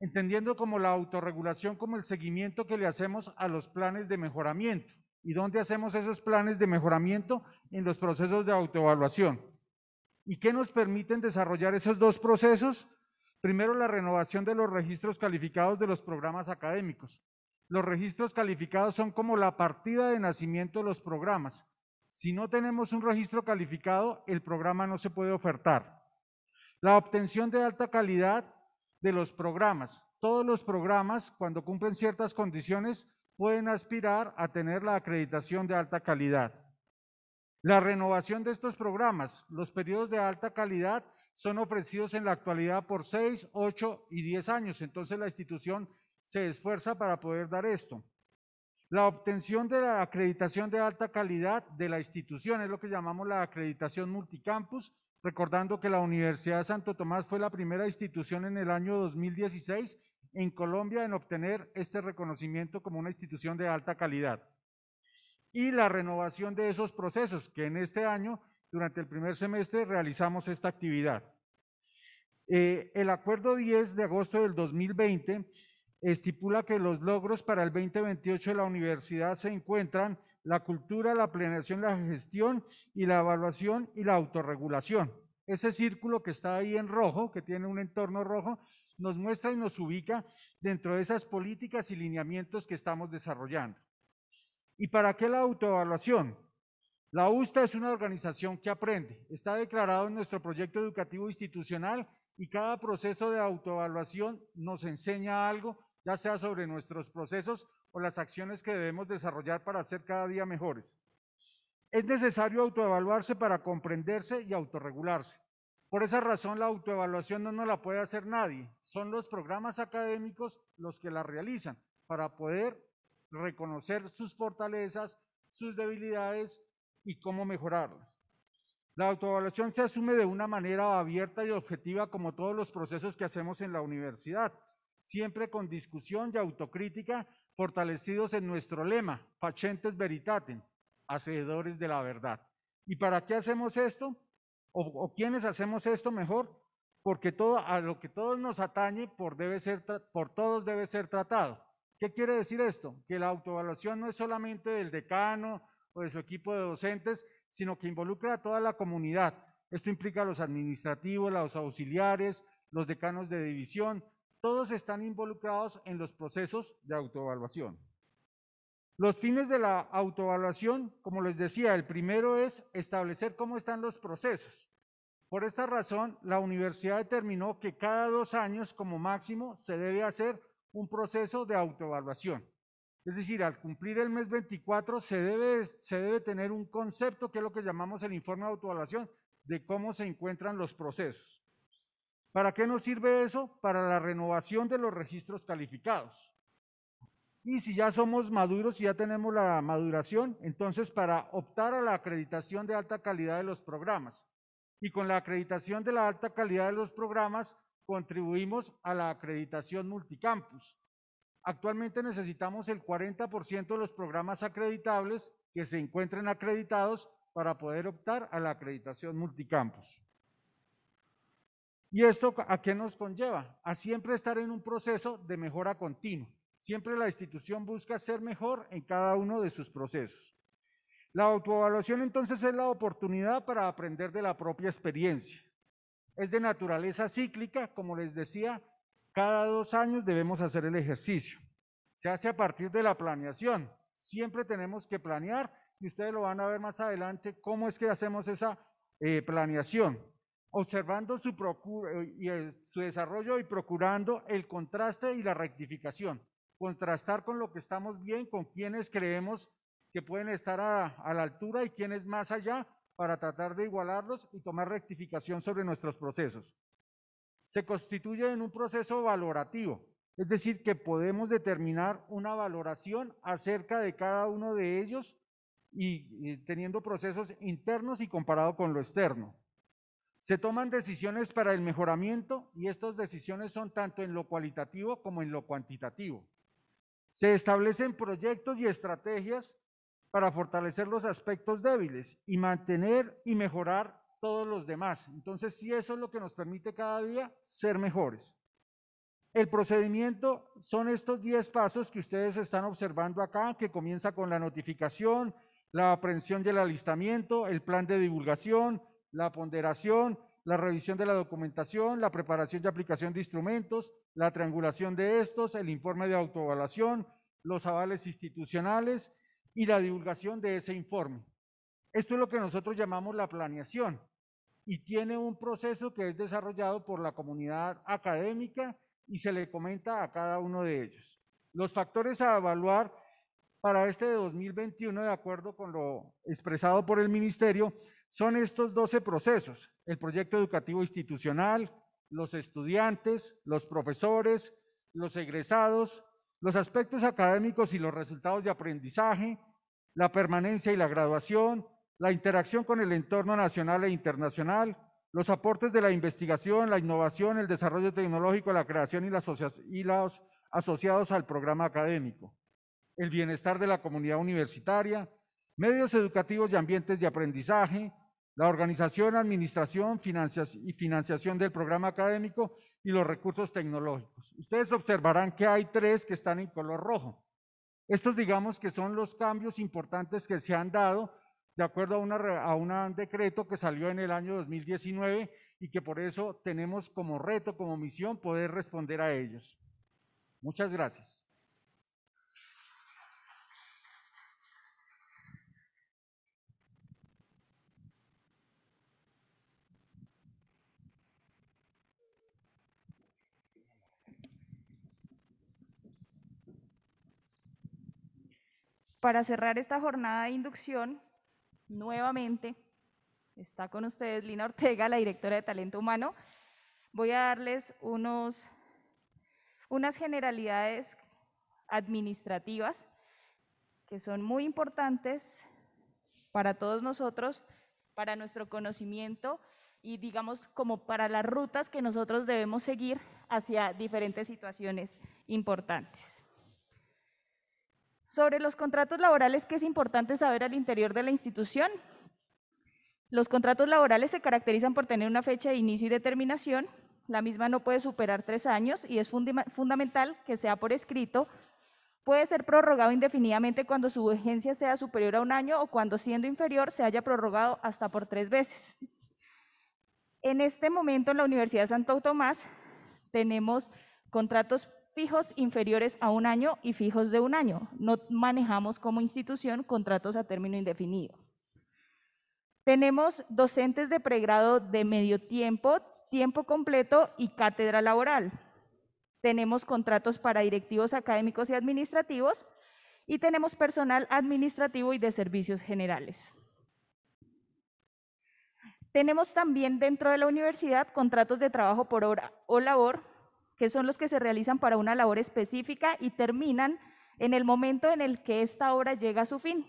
Entendiendo como la autorregulación como el seguimiento que le hacemos a los planes de mejoramiento. ¿Y dónde hacemos esos planes de mejoramiento? En los procesos de autoevaluación. ¿Y qué nos permiten desarrollar esos dos procesos? Primero, la renovación de los registros calificados de los programas académicos. Los registros calificados son como la partida de nacimiento de los programas. Si no tenemos un registro calificado, el programa no se puede ofertar. La obtención de alta calidad de los programas. Todos los programas, cuando cumplen ciertas condiciones, pueden aspirar a tener la acreditación de alta calidad. La renovación de estos programas. Los periodos de alta calidad son ofrecidos en la actualidad por 6, 8 y 10 años. Entonces la institución se esfuerza para poder dar esto. La obtención de la acreditación de alta calidad de la institución es lo que llamamos la acreditación multicampus, recordando que la Universidad de Santo Tomás fue la primera institución en el año 2016 en Colombia en obtener este reconocimiento como una institución de alta calidad. Y la renovación de esos procesos, que en este año, durante el primer semestre, realizamos esta actividad. Eh, el acuerdo 10 de agosto del 2020 estipula que los logros para el 2028 de la universidad se encuentran la cultura, la planeación, la gestión y la evaluación y la autorregulación. Ese círculo que está ahí en rojo, que tiene un entorno rojo, nos muestra y nos ubica dentro de esas políticas y lineamientos que estamos desarrollando. ¿Y para qué la autoevaluación? La USTA es una organización que aprende. Está declarado en nuestro proyecto educativo institucional y cada proceso de autoevaluación nos enseña algo ya sea sobre nuestros procesos o las acciones que debemos desarrollar para ser cada día mejores. Es necesario autoevaluarse para comprenderse y autorregularse. Por esa razón, la autoevaluación no la puede hacer nadie. Son los programas académicos los que la realizan para poder reconocer sus fortalezas, sus debilidades y cómo mejorarlas. La autoevaluación se asume de una manera abierta y objetiva como todos los procesos que hacemos en la universidad siempre con discusión y autocrítica, fortalecidos en nuestro lema, facentes Veritatem, hacedores de la verdad. ¿Y para qué hacemos esto? ¿O, o quiénes hacemos esto mejor? Porque todo, a lo que todos nos atañe, por, debe ser, por todos debe ser tratado. ¿Qué quiere decir esto? Que la autoevaluación no es solamente del decano o de su equipo de docentes, sino que involucra a toda la comunidad. Esto implica a los administrativos, a los auxiliares, los decanos de división, todos están involucrados en los procesos de autoevaluación. Los fines de la autoevaluación, como les decía, el primero es establecer cómo están los procesos. Por esta razón, la universidad determinó que cada dos años como máximo se debe hacer un proceso de autoevaluación. Es decir, al cumplir el mes 24 se debe, tener un concepto que es lo que llamamos el informe de autoevaluación de cómo se encuentran los procesos. ¿Para qué nos sirve eso? Para la renovación de los registros calificados. Y si ya somos maduros y ya tenemos la maduración, entonces para optar a la acreditación de alta calidad de los programas. Y con la acreditación de la alta calidad de los programas, contribuimos a la acreditación multicampus. Actualmente necesitamos el 40% de los programas acreditables que se encuentren acreditados para poder optar a la acreditación multicampus. ¿Y esto a qué nos conlleva? A siempre estar en un proceso de mejora continua. Siempre la institución busca ser mejor en cada uno de sus procesos. La autoevaluación entonces es la oportunidad para aprender de la propia experiencia. Es de naturaleza cíclica, como les decía, cada dos años debemos hacer el ejercicio. Se hace a partir de la planeación. Siempre tenemos que planear y ustedes lo van a ver más adelante cómo es que hacemos esa eh, planeación observando eh, su, desarrollo y procurando el contraste y la rectificación. Contrastar con lo que estamos bien, con quienes creemos que pueden estar a, la altura y quienes más allá para tratar de igualarlos y tomar rectificación sobre nuestros procesos. Se constituye en un proceso valorativo, es decir, que podemos determinar una valoración acerca de cada uno de ellos y teniendo procesos internos y comparado con lo externo. Se toman decisiones para el mejoramiento y estas decisiones son tanto en lo cualitativo como en lo cuantitativo. Se establecen proyectos y estrategias para fortalecer los aspectos débiles y mantener y mejorar todos los demás. Entonces, sí, eso es lo que nos permite cada día ser mejores. El procedimiento son estos 10 pasos que ustedes están observando acá, que comienza con la notificación, la aprehensión del alistamiento, el plan de divulgación, la ponderación, la revisión de la documentación, la preparación y aplicación de instrumentos, la triangulación de estos, el informe de autoevaluación, los avales institucionales y la divulgación de ese informe. Esto es lo que nosotros llamamos la planeación y tiene un proceso que es desarrollado por la comunidad académica y se le comenta a cada uno de ellos. Los factores a evaluar para este 2021, de acuerdo con lo expresado por el ministerio, son estos 12 procesos, el proyecto educativo institucional, los estudiantes, los profesores, los egresados, los aspectos académicos y los resultados de aprendizaje, la permanencia y la graduación, la interacción con el entorno nacional e internacional, los aportes de la investigación, la innovación, el desarrollo tecnológico, la creación y, y los asociados al programa académico, el bienestar de la comunidad universitaria, medios educativos y ambientes de aprendizaje, la organización, administración y financiación del programa académico y los recursos tecnológicos. Ustedes observarán que hay tres que están en color rojo. Estos digamos que son los cambios importantes que se han dado de acuerdo a, a un decreto que salió en el año 2019 y que por eso tenemos como reto, como misión, poder responder a ellos. Muchas gracias. Para cerrar esta jornada de inducción, nuevamente está con ustedes Lina Ortega, la directora de Talento Humano. Voy a darles unos, unas generalidades administrativas que son muy importantes para todos nosotros, para nuestro conocimiento y digamos como para las rutas que nosotros debemos seguir hacia diferentes situaciones importantes. Sobre los contratos laborales, que es importante saber al interior de la institución? Los contratos laborales se caracterizan por tener una fecha de inicio y determinación, La misma no puede superar tres años y es fundamental que sea por escrito. Puede ser prorrogado indefinidamente cuando su vigencia sea superior a un año o cuando siendo inferior se haya prorrogado hasta por tres veces. En este momento en la Universidad de Santo Tomás tenemos contratos fijos inferiores a un año y fijos de un año. No manejamos como institución contratos a término indefinido. Tenemos docentes de pregrado de medio tiempo, tiempo completo y cátedra laboral. Tenemos contratos para directivos académicos y administrativos y tenemos personal administrativo y de servicios generales. Tenemos también dentro de la universidad contratos de trabajo por hora o labor que son los que se realizan para una labor específica y terminan en el momento en el que esta obra llega a su fin.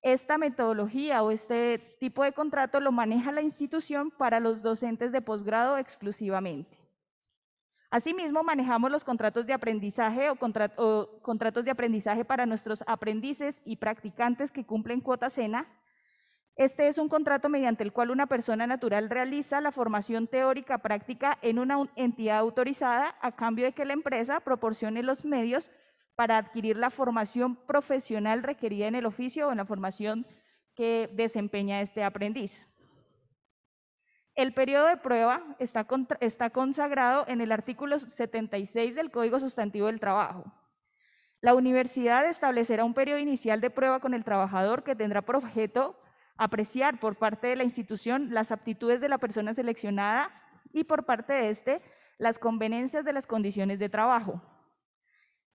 Esta metodología o este tipo de contrato lo maneja la institución para los docentes de posgrado exclusivamente. Asimismo, manejamos los contratos de aprendizaje o, contratos de aprendizaje para nuestros aprendices y practicantes que cumplen cuota cena este es un contrato mediante el cual una persona natural realiza la formación teórica práctica en una entidad autorizada a cambio de que la empresa proporcione los medios para adquirir la formación profesional requerida en el oficio o en la formación que desempeña este aprendiz. El periodo de prueba está, consagrado en el artículo 76 del Código Sustantivo del Trabajo. La universidad establecerá un periodo inicial de prueba con el trabajador que tendrá por objeto apreciar por parte de la institución las aptitudes de la persona seleccionada y por parte de éste las conveniencias de las condiciones de trabajo.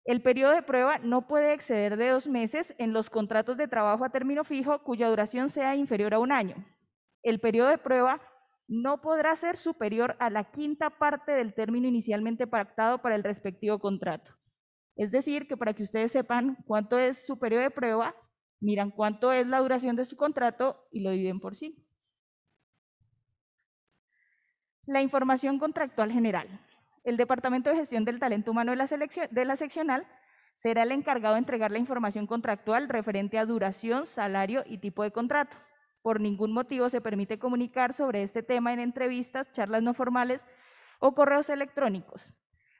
El periodo de prueba no puede exceder de dos meses en los contratos de trabajo a término fijo cuya duración sea inferior a un año. El periodo de prueba no podrá ser superior a la quinta parte del término inicialmente pactado para el respectivo contrato. Es decir, que para que ustedes sepan cuánto es su periodo de prueba, miran cuánto es la duración de su contrato y lo dividen por sí. La información contractual general. El Departamento de Gestión del Talento Humano de la, de seccional será el encargado de entregar la información contractual referente a duración, salario y tipo de contrato. Por ningún motivo se permite comunicar sobre este tema en entrevistas, charlas no formales o correos electrónicos.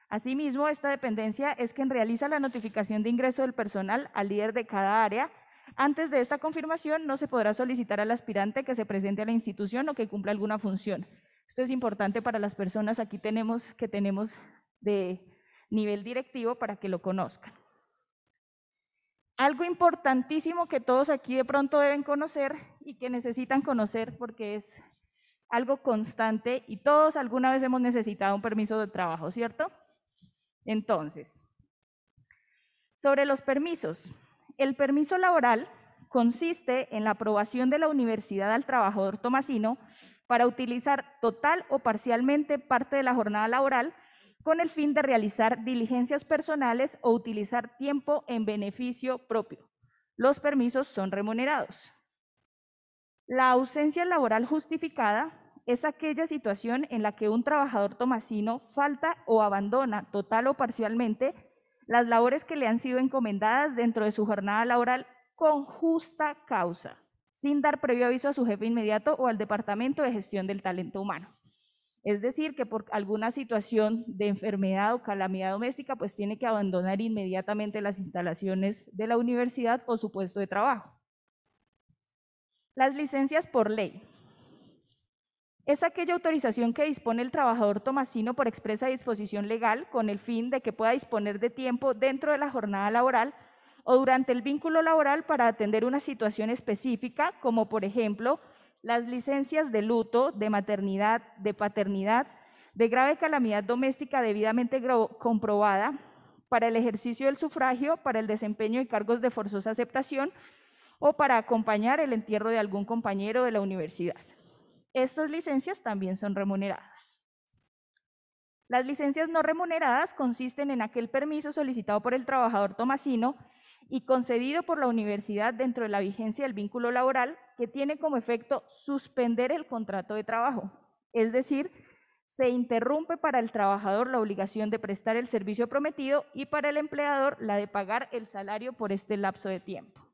Asimismo, esta dependencia es quien realiza la notificación de ingreso del personal al líder de cada área antes de esta confirmación, no se podrá solicitar al aspirante que se presente a la institución o que cumpla alguna función. Esto es importante para las personas aquí tenemos que tenemos de nivel directivo para que lo conozcan. Algo importantísimo que todos aquí de pronto deben conocer y que necesitan conocer porque es algo constante y todos alguna vez hemos necesitado un permiso de trabajo, ¿cierto? Entonces, sobre los permisos, el permiso laboral consiste en la aprobación de la universidad al trabajador tomasino para utilizar total o parcialmente parte de la jornada laboral con el fin de realizar diligencias personales o utilizar tiempo en beneficio propio. Los permisos son remunerados. La ausencia laboral justificada es aquella situación en la que un trabajador tomasino falta o abandona total o parcialmente las labores que le han sido encomendadas dentro de su jornada laboral con justa causa, sin dar previo aviso a su jefe inmediato o al Departamento de Gestión del Talento Humano. Es decir, que por alguna situación de enfermedad o calamidad doméstica, pues tiene que abandonar inmediatamente las instalaciones de la universidad o su puesto de trabajo. Las licencias por ley es aquella autorización que dispone el trabajador tomasino por expresa disposición legal con el fin de que pueda disponer de tiempo dentro de la jornada laboral o durante el vínculo laboral para atender una situación específica, como por ejemplo las licencias de luto, de maternidad, de paternidad, de grave calamidad doméstica debidamente comprobada, para el ejercicio del sufragio, para el desempeño de cargos de forzosa aceptación o para acompañar el entierro de algún compañero de la universidad. Estas licencias también son remuneradas. Las licencias no remuneradas consisten en aquel permiso solicitado por el trabajador tomasino y concedido por la universidad dentro de la vigencia del vínculo laboral que tiene como efecto suspender el contrato de trabajo. Es decir, se interrumpe para el trabajador la obligación de prestar el servicio prometido y para el empleador la de pagar el salario por este lapso de tiempo.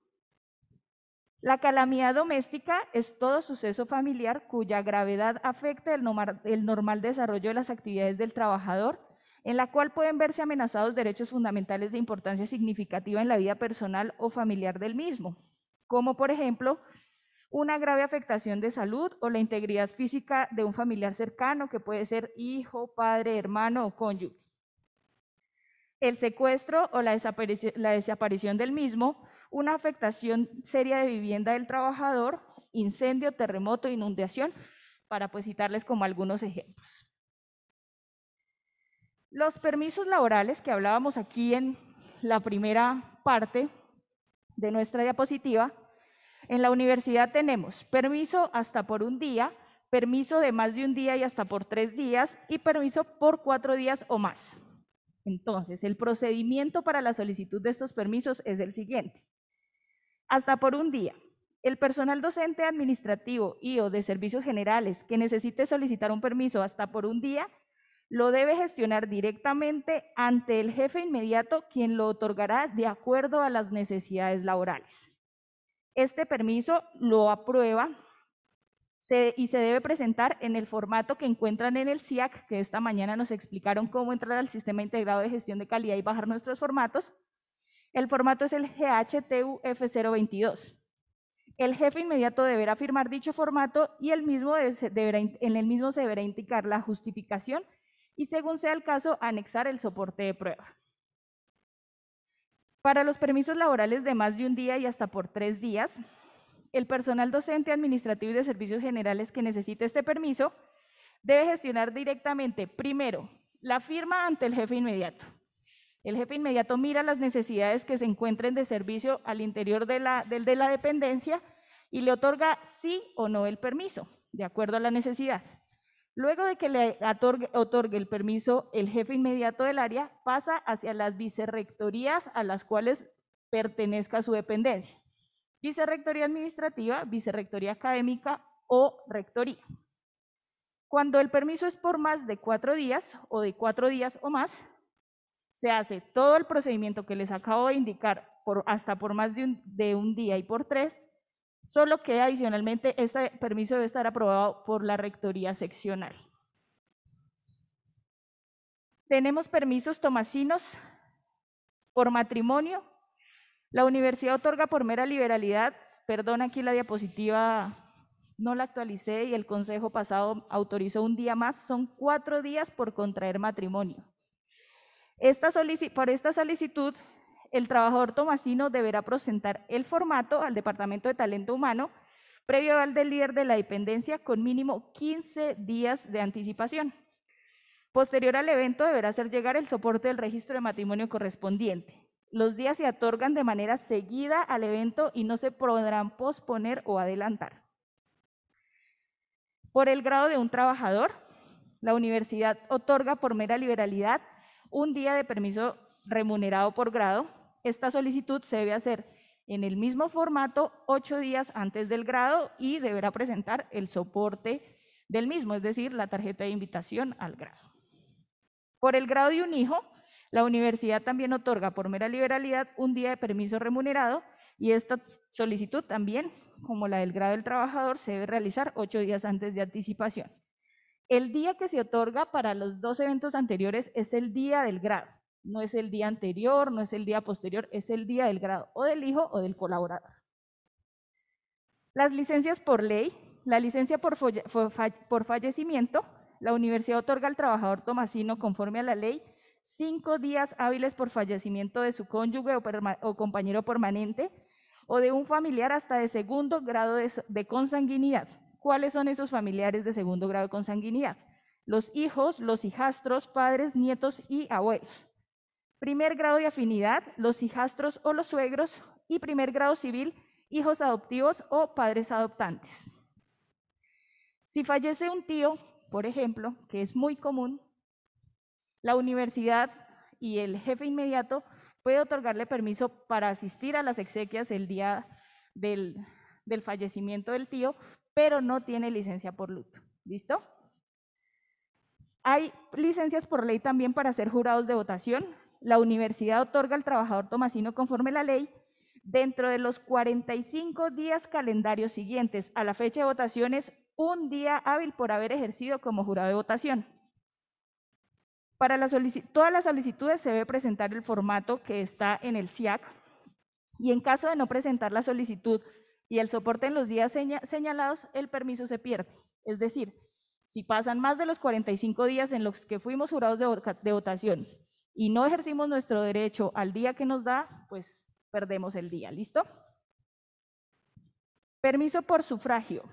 La calamidad doméstica es todo suceso familiar cuya gravedad afecta el, normal, desarrollo de las actividades del trabajador, en la cual pueden verse amenazados derechos fundamentales de importancia significativa en la vida personal o familiar del mismo, como por ejemplo una grave afectación de salud o la integridad física de un familiar cercano, que puede ser hijo, padre, hermano o cónyuge. El secuestro o la desaparición del mismo una afectación seria de vivienda del trabajador, incendio, terremoto, inundación, para pues, citarles como algunos ejemplos. Los permisos laborales que hablábamos aquí en la primera parte de nuestra diapositiva, en la universidad tenemos permiso hasta por un día, permiso de más de un día y hasta por tres días y permiso por cuatro días o más. Entonces, el procedimiento para la solicitud de estos permisos es el siguiente hasta por un día. El personal docente administrativo y o de servicios generales que necesite solicitar un permiso hasta por un día, lo debe gestionar directamente ante el jefe inmediato, quien lo otorgará de acuerdo a las necesidades laborales. Este permiso lo aprueba y se debe presentar en el formato que encuentran en el CIAC, que esta mañana nos explicaron cómo entrar al Sistema Integrado de Gestión de Calidad y bajar nuestros formatos, el formato es el GHTUF022. El jefe inmediato deberá firmar dicho formato y el mismo deberá, en el mismo se deberá indicar la justificación y, según sea el caso, anexar el soporte de prueba. Para los permisos laborales de más de un día y hasta por tres días, el personal docente, administrativo y de servicios generales que necesite este permiso debe gestionar directamente, primero, la firma ante el jefe inmediato. El jefe inmediato mira las necesidades que se encuentren de servicio al interior de la, dependencia y le otorga sí o no el permiso, de acuerdo a la necesidad. Luego de que le otorgue, el permiso, el jefe inmediato del área pasa hacia las vicerrectorías a las cuales pertenezca su dependencia. Vicerrectoría administrativa, vicerrectoría académica o rectoría. Cuando el permiso es por más de cuatro días o de cuatro días o más, se hace todo el procedimiento que les acabo de indicar por, hasta por más de un, día y por tres, solo que adicionalmente este permiso debe estar aprobado por la Rectoría Seccional. Tenemos permisos tomasinos por matrimonio. La universidad otorga por mera liberalidad, perdón aquí la diapositiva no la actualicé y el consejo pasado autorizó un día más, son cuatro días por contraer matrimonio por esta solicitud, el trabajador tomasino deberá presentar el formato al Departamento de Talento Humano previo al del líder de la dependencia con mínimo 15 días de anticipación. Posterior al evento deberá hacer llegar el soporte del registro de matrimonio correspondiente. Los días se otorgan de manera seguida al evento y no se podrán posponer o adelantar. Por el grado de un trabajador, la universidad otorga por mera liberalidad un día de permiso remunerado por grado. Esta solicitud se debe hacer en el mismo formato ocho días antes del grado y deberá presentar el soporte del mismo, es decir, la tarjeta de invitación al grado. Por el grado de un hijo, la universidad también otorga por mera liberalidad un día de permiso remunerado y esta solicitud también, como la del grado del trabajador, se debe realizar ocho días antes de anticipación. El día que se otorga para los dos eventos anteriores es el día del grado. No es el día anterior, no es el día posterior, es el día del grado o del hijo o del colaborador. Las licencias por ley, la licencia por, por fallecimiento, la universidad otorga al trabajador tomasino conforme a la ley cinco días hábiles por fallecimiento de su cónyuge o, compañero permanente o de un familiar hasta de segundo grado de consanguinidad ¿Cuáles son esos familiares de segundo grado de consanguinidad? Los hijos, los hijastros, padres, nietos y abuelos. Primer grado de afinidad, los hijastros o los suegros. Y primer grado civil, hijos adoptivos o padres adoptantes. Si fallece un tío, por ejemplo, que es muy común, la universidad y el jefe inmediato puede otorgarle permiso para asistir a las exequias el día del, del, fallecimiento del tío, pero no tiene licencia por luto. ¿Listo? Hay licencias por ley también para ser jurados de votación. La universidad otorga al trabajador tomasino conforme la ley dentro de los 45 días calendarios siguientes a la fecha de votaciones, un día hábil por haber ejercido como jurado de votación. Para la todas las solicitudes se debe presentar el formato que está en el SIAC y en caso de no presentar la solicitud y el soporte en los días señalados, el permiso se pierde. Es decir, si pasan más de los 45 días en los que fuimos jurados de, votación y no ejercimos nuestro derecho al día que nos da, pues perdemos el día, ¿listo? Permiso por sufragio.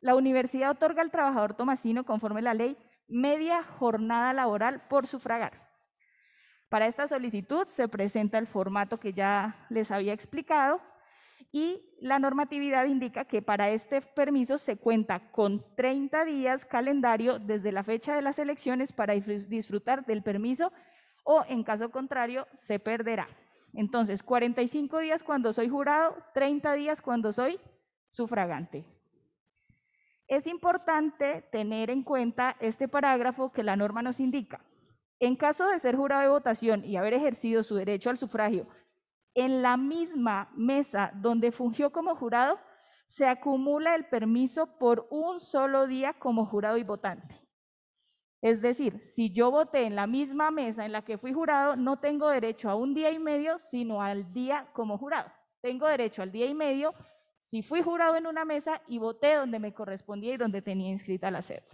La universidad otorga al trabajador tomasino, conforme la ley, media jornada laboral por sufragar. Para esta solicitud se presenta el formato que ya les había explicado y la normatividad indica que para este permiso se cuenta con 30 días calendario desde la fecha de las elecciones para disfrutar del permiso o en caso contrario se perderá. Entonces, 45 días cuando soy jurado, 30 días cuando soy sufragante. Es importante tener en cuenta este parágrafo que la norma nos indica. En caso de ser jurado de votación y haber ejercido su derecho al sufragio en la misma mesa donde fungió como jurado, se acumula el permiso por un solo día como jurado y votante. Es decir, si yo voté en la misma mesa en la que fui jurado, no tengo derecho a un día y medio, sino al día como jurado. Tengo derecho al día y medio si fui jurado en una mesa y voté donde me correspondía y donde tenía inscrita la cédula.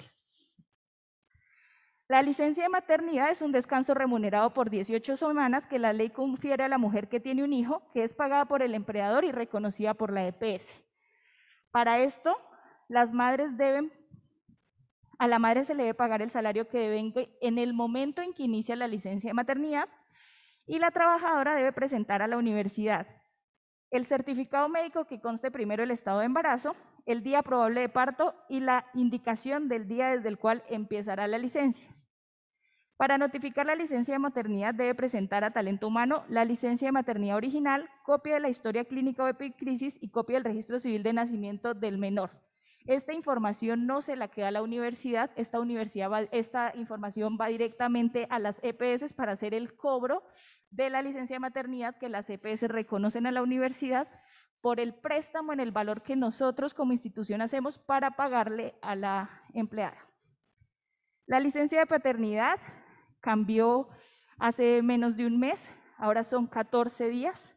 La licencia de maternidad es un descanso remunerado por 18 semanas que la ley confiere a la mujer que tiene un hijo, que es pagada por el empleador y reconocida por la EPS. Para esto, las madres deben, a la madre se le debe pagar el salario que debe en el momento en que inicia la licencia de maternidad y la trabajadora debe presentar a la universidad el certificado médico que conste primero el estado de embarazo, el día probable de parto y la indicación del día desde el cual empezará la licencia. Para notificar la licencia de maternidad debe presentar a Talento Humano la licencia de maternidad original, copia de la historia clínica o epicrisis y copia del registro civil de nacimiento del menor. Esta información no se la queda a la universidad, esta, universidad esta información va directamente a las EPS para hacer el cobro de la licencia de maternidad que las EPS reconocen a la universidad por el préstamo en el valor que nosotros como institución hacemos para pagarle a la empleada. La licencia de paternidad cambió hace menos de un mes, ahora son 14 días.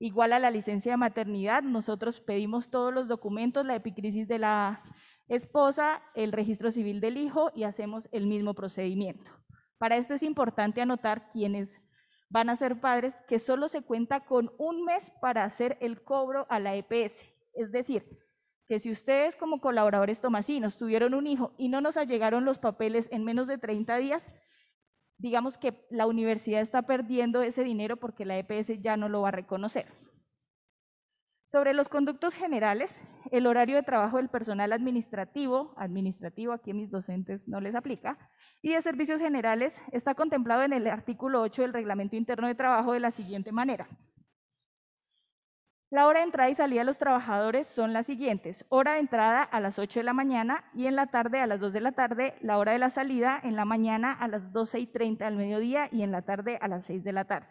Igual a la licencia de maternidad, nosotros pedimos todos los documentos, la epicrisis de la esposa, el registro civil del hijo y hacemos el mismo procedimiento. Para esto es importante anotar quienes van a ser padres que solo se cuenta con un mes para hacer el cobro a la EPS. Es decir, que si ustedes como colaboradores tomasinos tuvieron un hijo y no nos allegaron los papeles en menos de 30 días, digamos que la universidad está perdiendo ese dinero porque la EPS ya no lo va a reconocer. Sobre los conductos generales, el horario de trabajo del personal administrativo, administrativo aquí a mis docentes no les aplica, y de servicios generales está contemplado en el artículo 8 del Reglamento Interno de Trabajo de la siguiente manera. La hora de entrada y salida de los trabajadores son las siguientes. Hora de entrada a las 8 de la mañana y en la tarde a las 2 de la tarde. La hora de la salida en la mañana a las 12 y 30 del mediodía y en la tarde a las 6 de la tarde.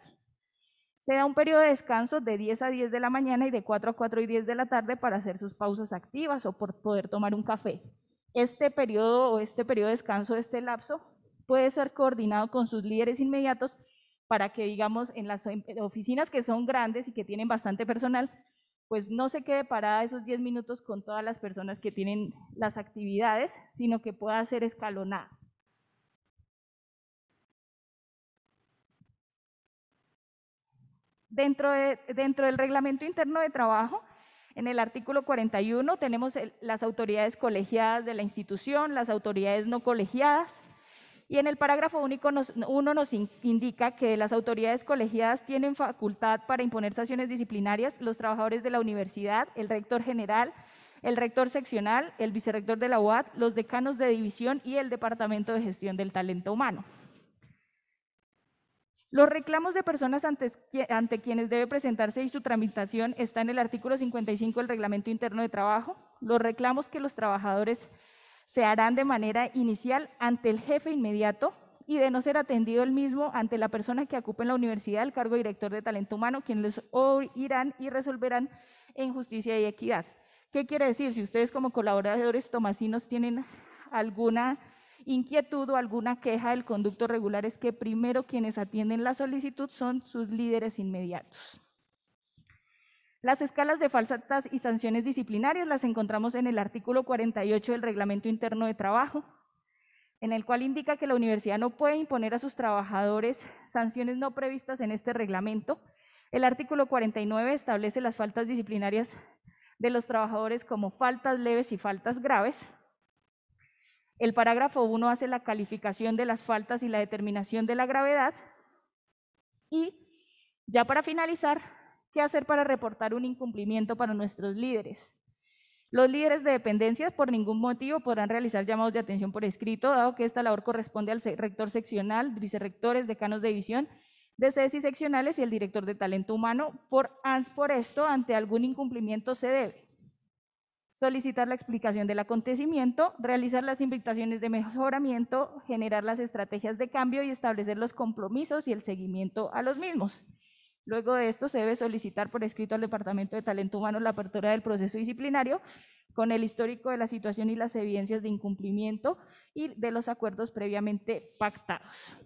Se da un periodo de descanso de 10 a 10 de la mañana y de 4 a 4 y 10 de la tarde para hacer sus pausas activas o por poder tomar un café. Este periodo o este periodo de descanso, este lapso, puede ser coordinado con sus líderes inmediatos para que, digamos, en las em, eh, oficinas que son grandes y que tienen bastante personal, pues no se quede parada esos 10 minutos con todas las personas que tienen las actividades, sino que pueda ser escalonada. Dentro, de, dentro del reglamento interno de trabajo, en el artículo 41 tenemos las autoridades colegiadas de la institución, las autoridades no colegiadas, y en el parágrafo único nos, uno nos indica que las autoridades colegiadas tienen facultad para imponer sanciones disciplinarias, los trabajadores de la universidad, el rector general, el rector seccional, el vicerrector de la UAD, los decanos de división y el Departamento de Gestión del Talento Humano. Los reclamos de personas ante, ante, quienes debe presentarse y su tramitación está en el artículo 55 del Reglamento Interno de Trabajo. Los reclamos que los trabajadores se harán de manera inicial ante el jefe inmediato y de no ser atendido el mismo ante la persona que ocupe en la universidad el cargo director de talento humano, quien les irán y resolverán en justicia y equidad. ¿Qué quiere decir? Si ustedes como colaboradores tomasinos tienen alguna inquietud o alguna queja del conducto regular, es que primero quienes atienden la solicitud son sus líderes inmediatos. Las escalas de faltas y sanciones disciplinarias las encontramos en el artículo 48 del Reglamento Interno de Trabajo, en el cual indica que la universidad no puede imponer a sus trabajadores sanciones no previstas en este reglamento. El artículo 49 establece las faltas disciplinarias de los trabajadores como faltas leves y faltas graves. El parágrafo 1 hace la calificación de las faltas y la determinación de la gravedad. Y ya para finalizar, qué hacer para reportar un incumplimiento para nuestros líderes. Los líderes de dependencias por ningún motivo podrán realizar llamados de atención por escrito, dado que esta labor corresponde al rector seccional, vicerrectores, decanos de división, de sedes seccionales y el director de talento humano. Por, por esto, ante algún incumplimiento se debe solicitar la explicación del acontecimiento, realizar las invitaciones de mejoramiento, generar las estrategias de cambio y establecer los compromisos y el seguimiento a los mismos. Luego de esto, se debe solicitar por escrito al Departamento de Talento Humano la apertura del proceso disciplinario con el histórico de la situación y las evidencias de incumplimiento y de los acuerdos previamente pactados.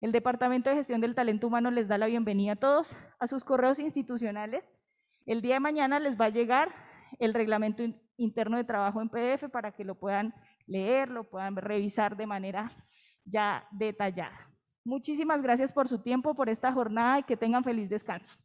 El Departamento de Gestión del Talento Humano les da la bienvenida a todos a sus correos institucionales. El día de mañana les va a llegar el reglamento interno de trabajo en PDF para que lo puedan leer, lo puedan revisar de manera ya detallada. Muchísimas gracias por su tiempo, por esta jornada y que tengan feliz descanso.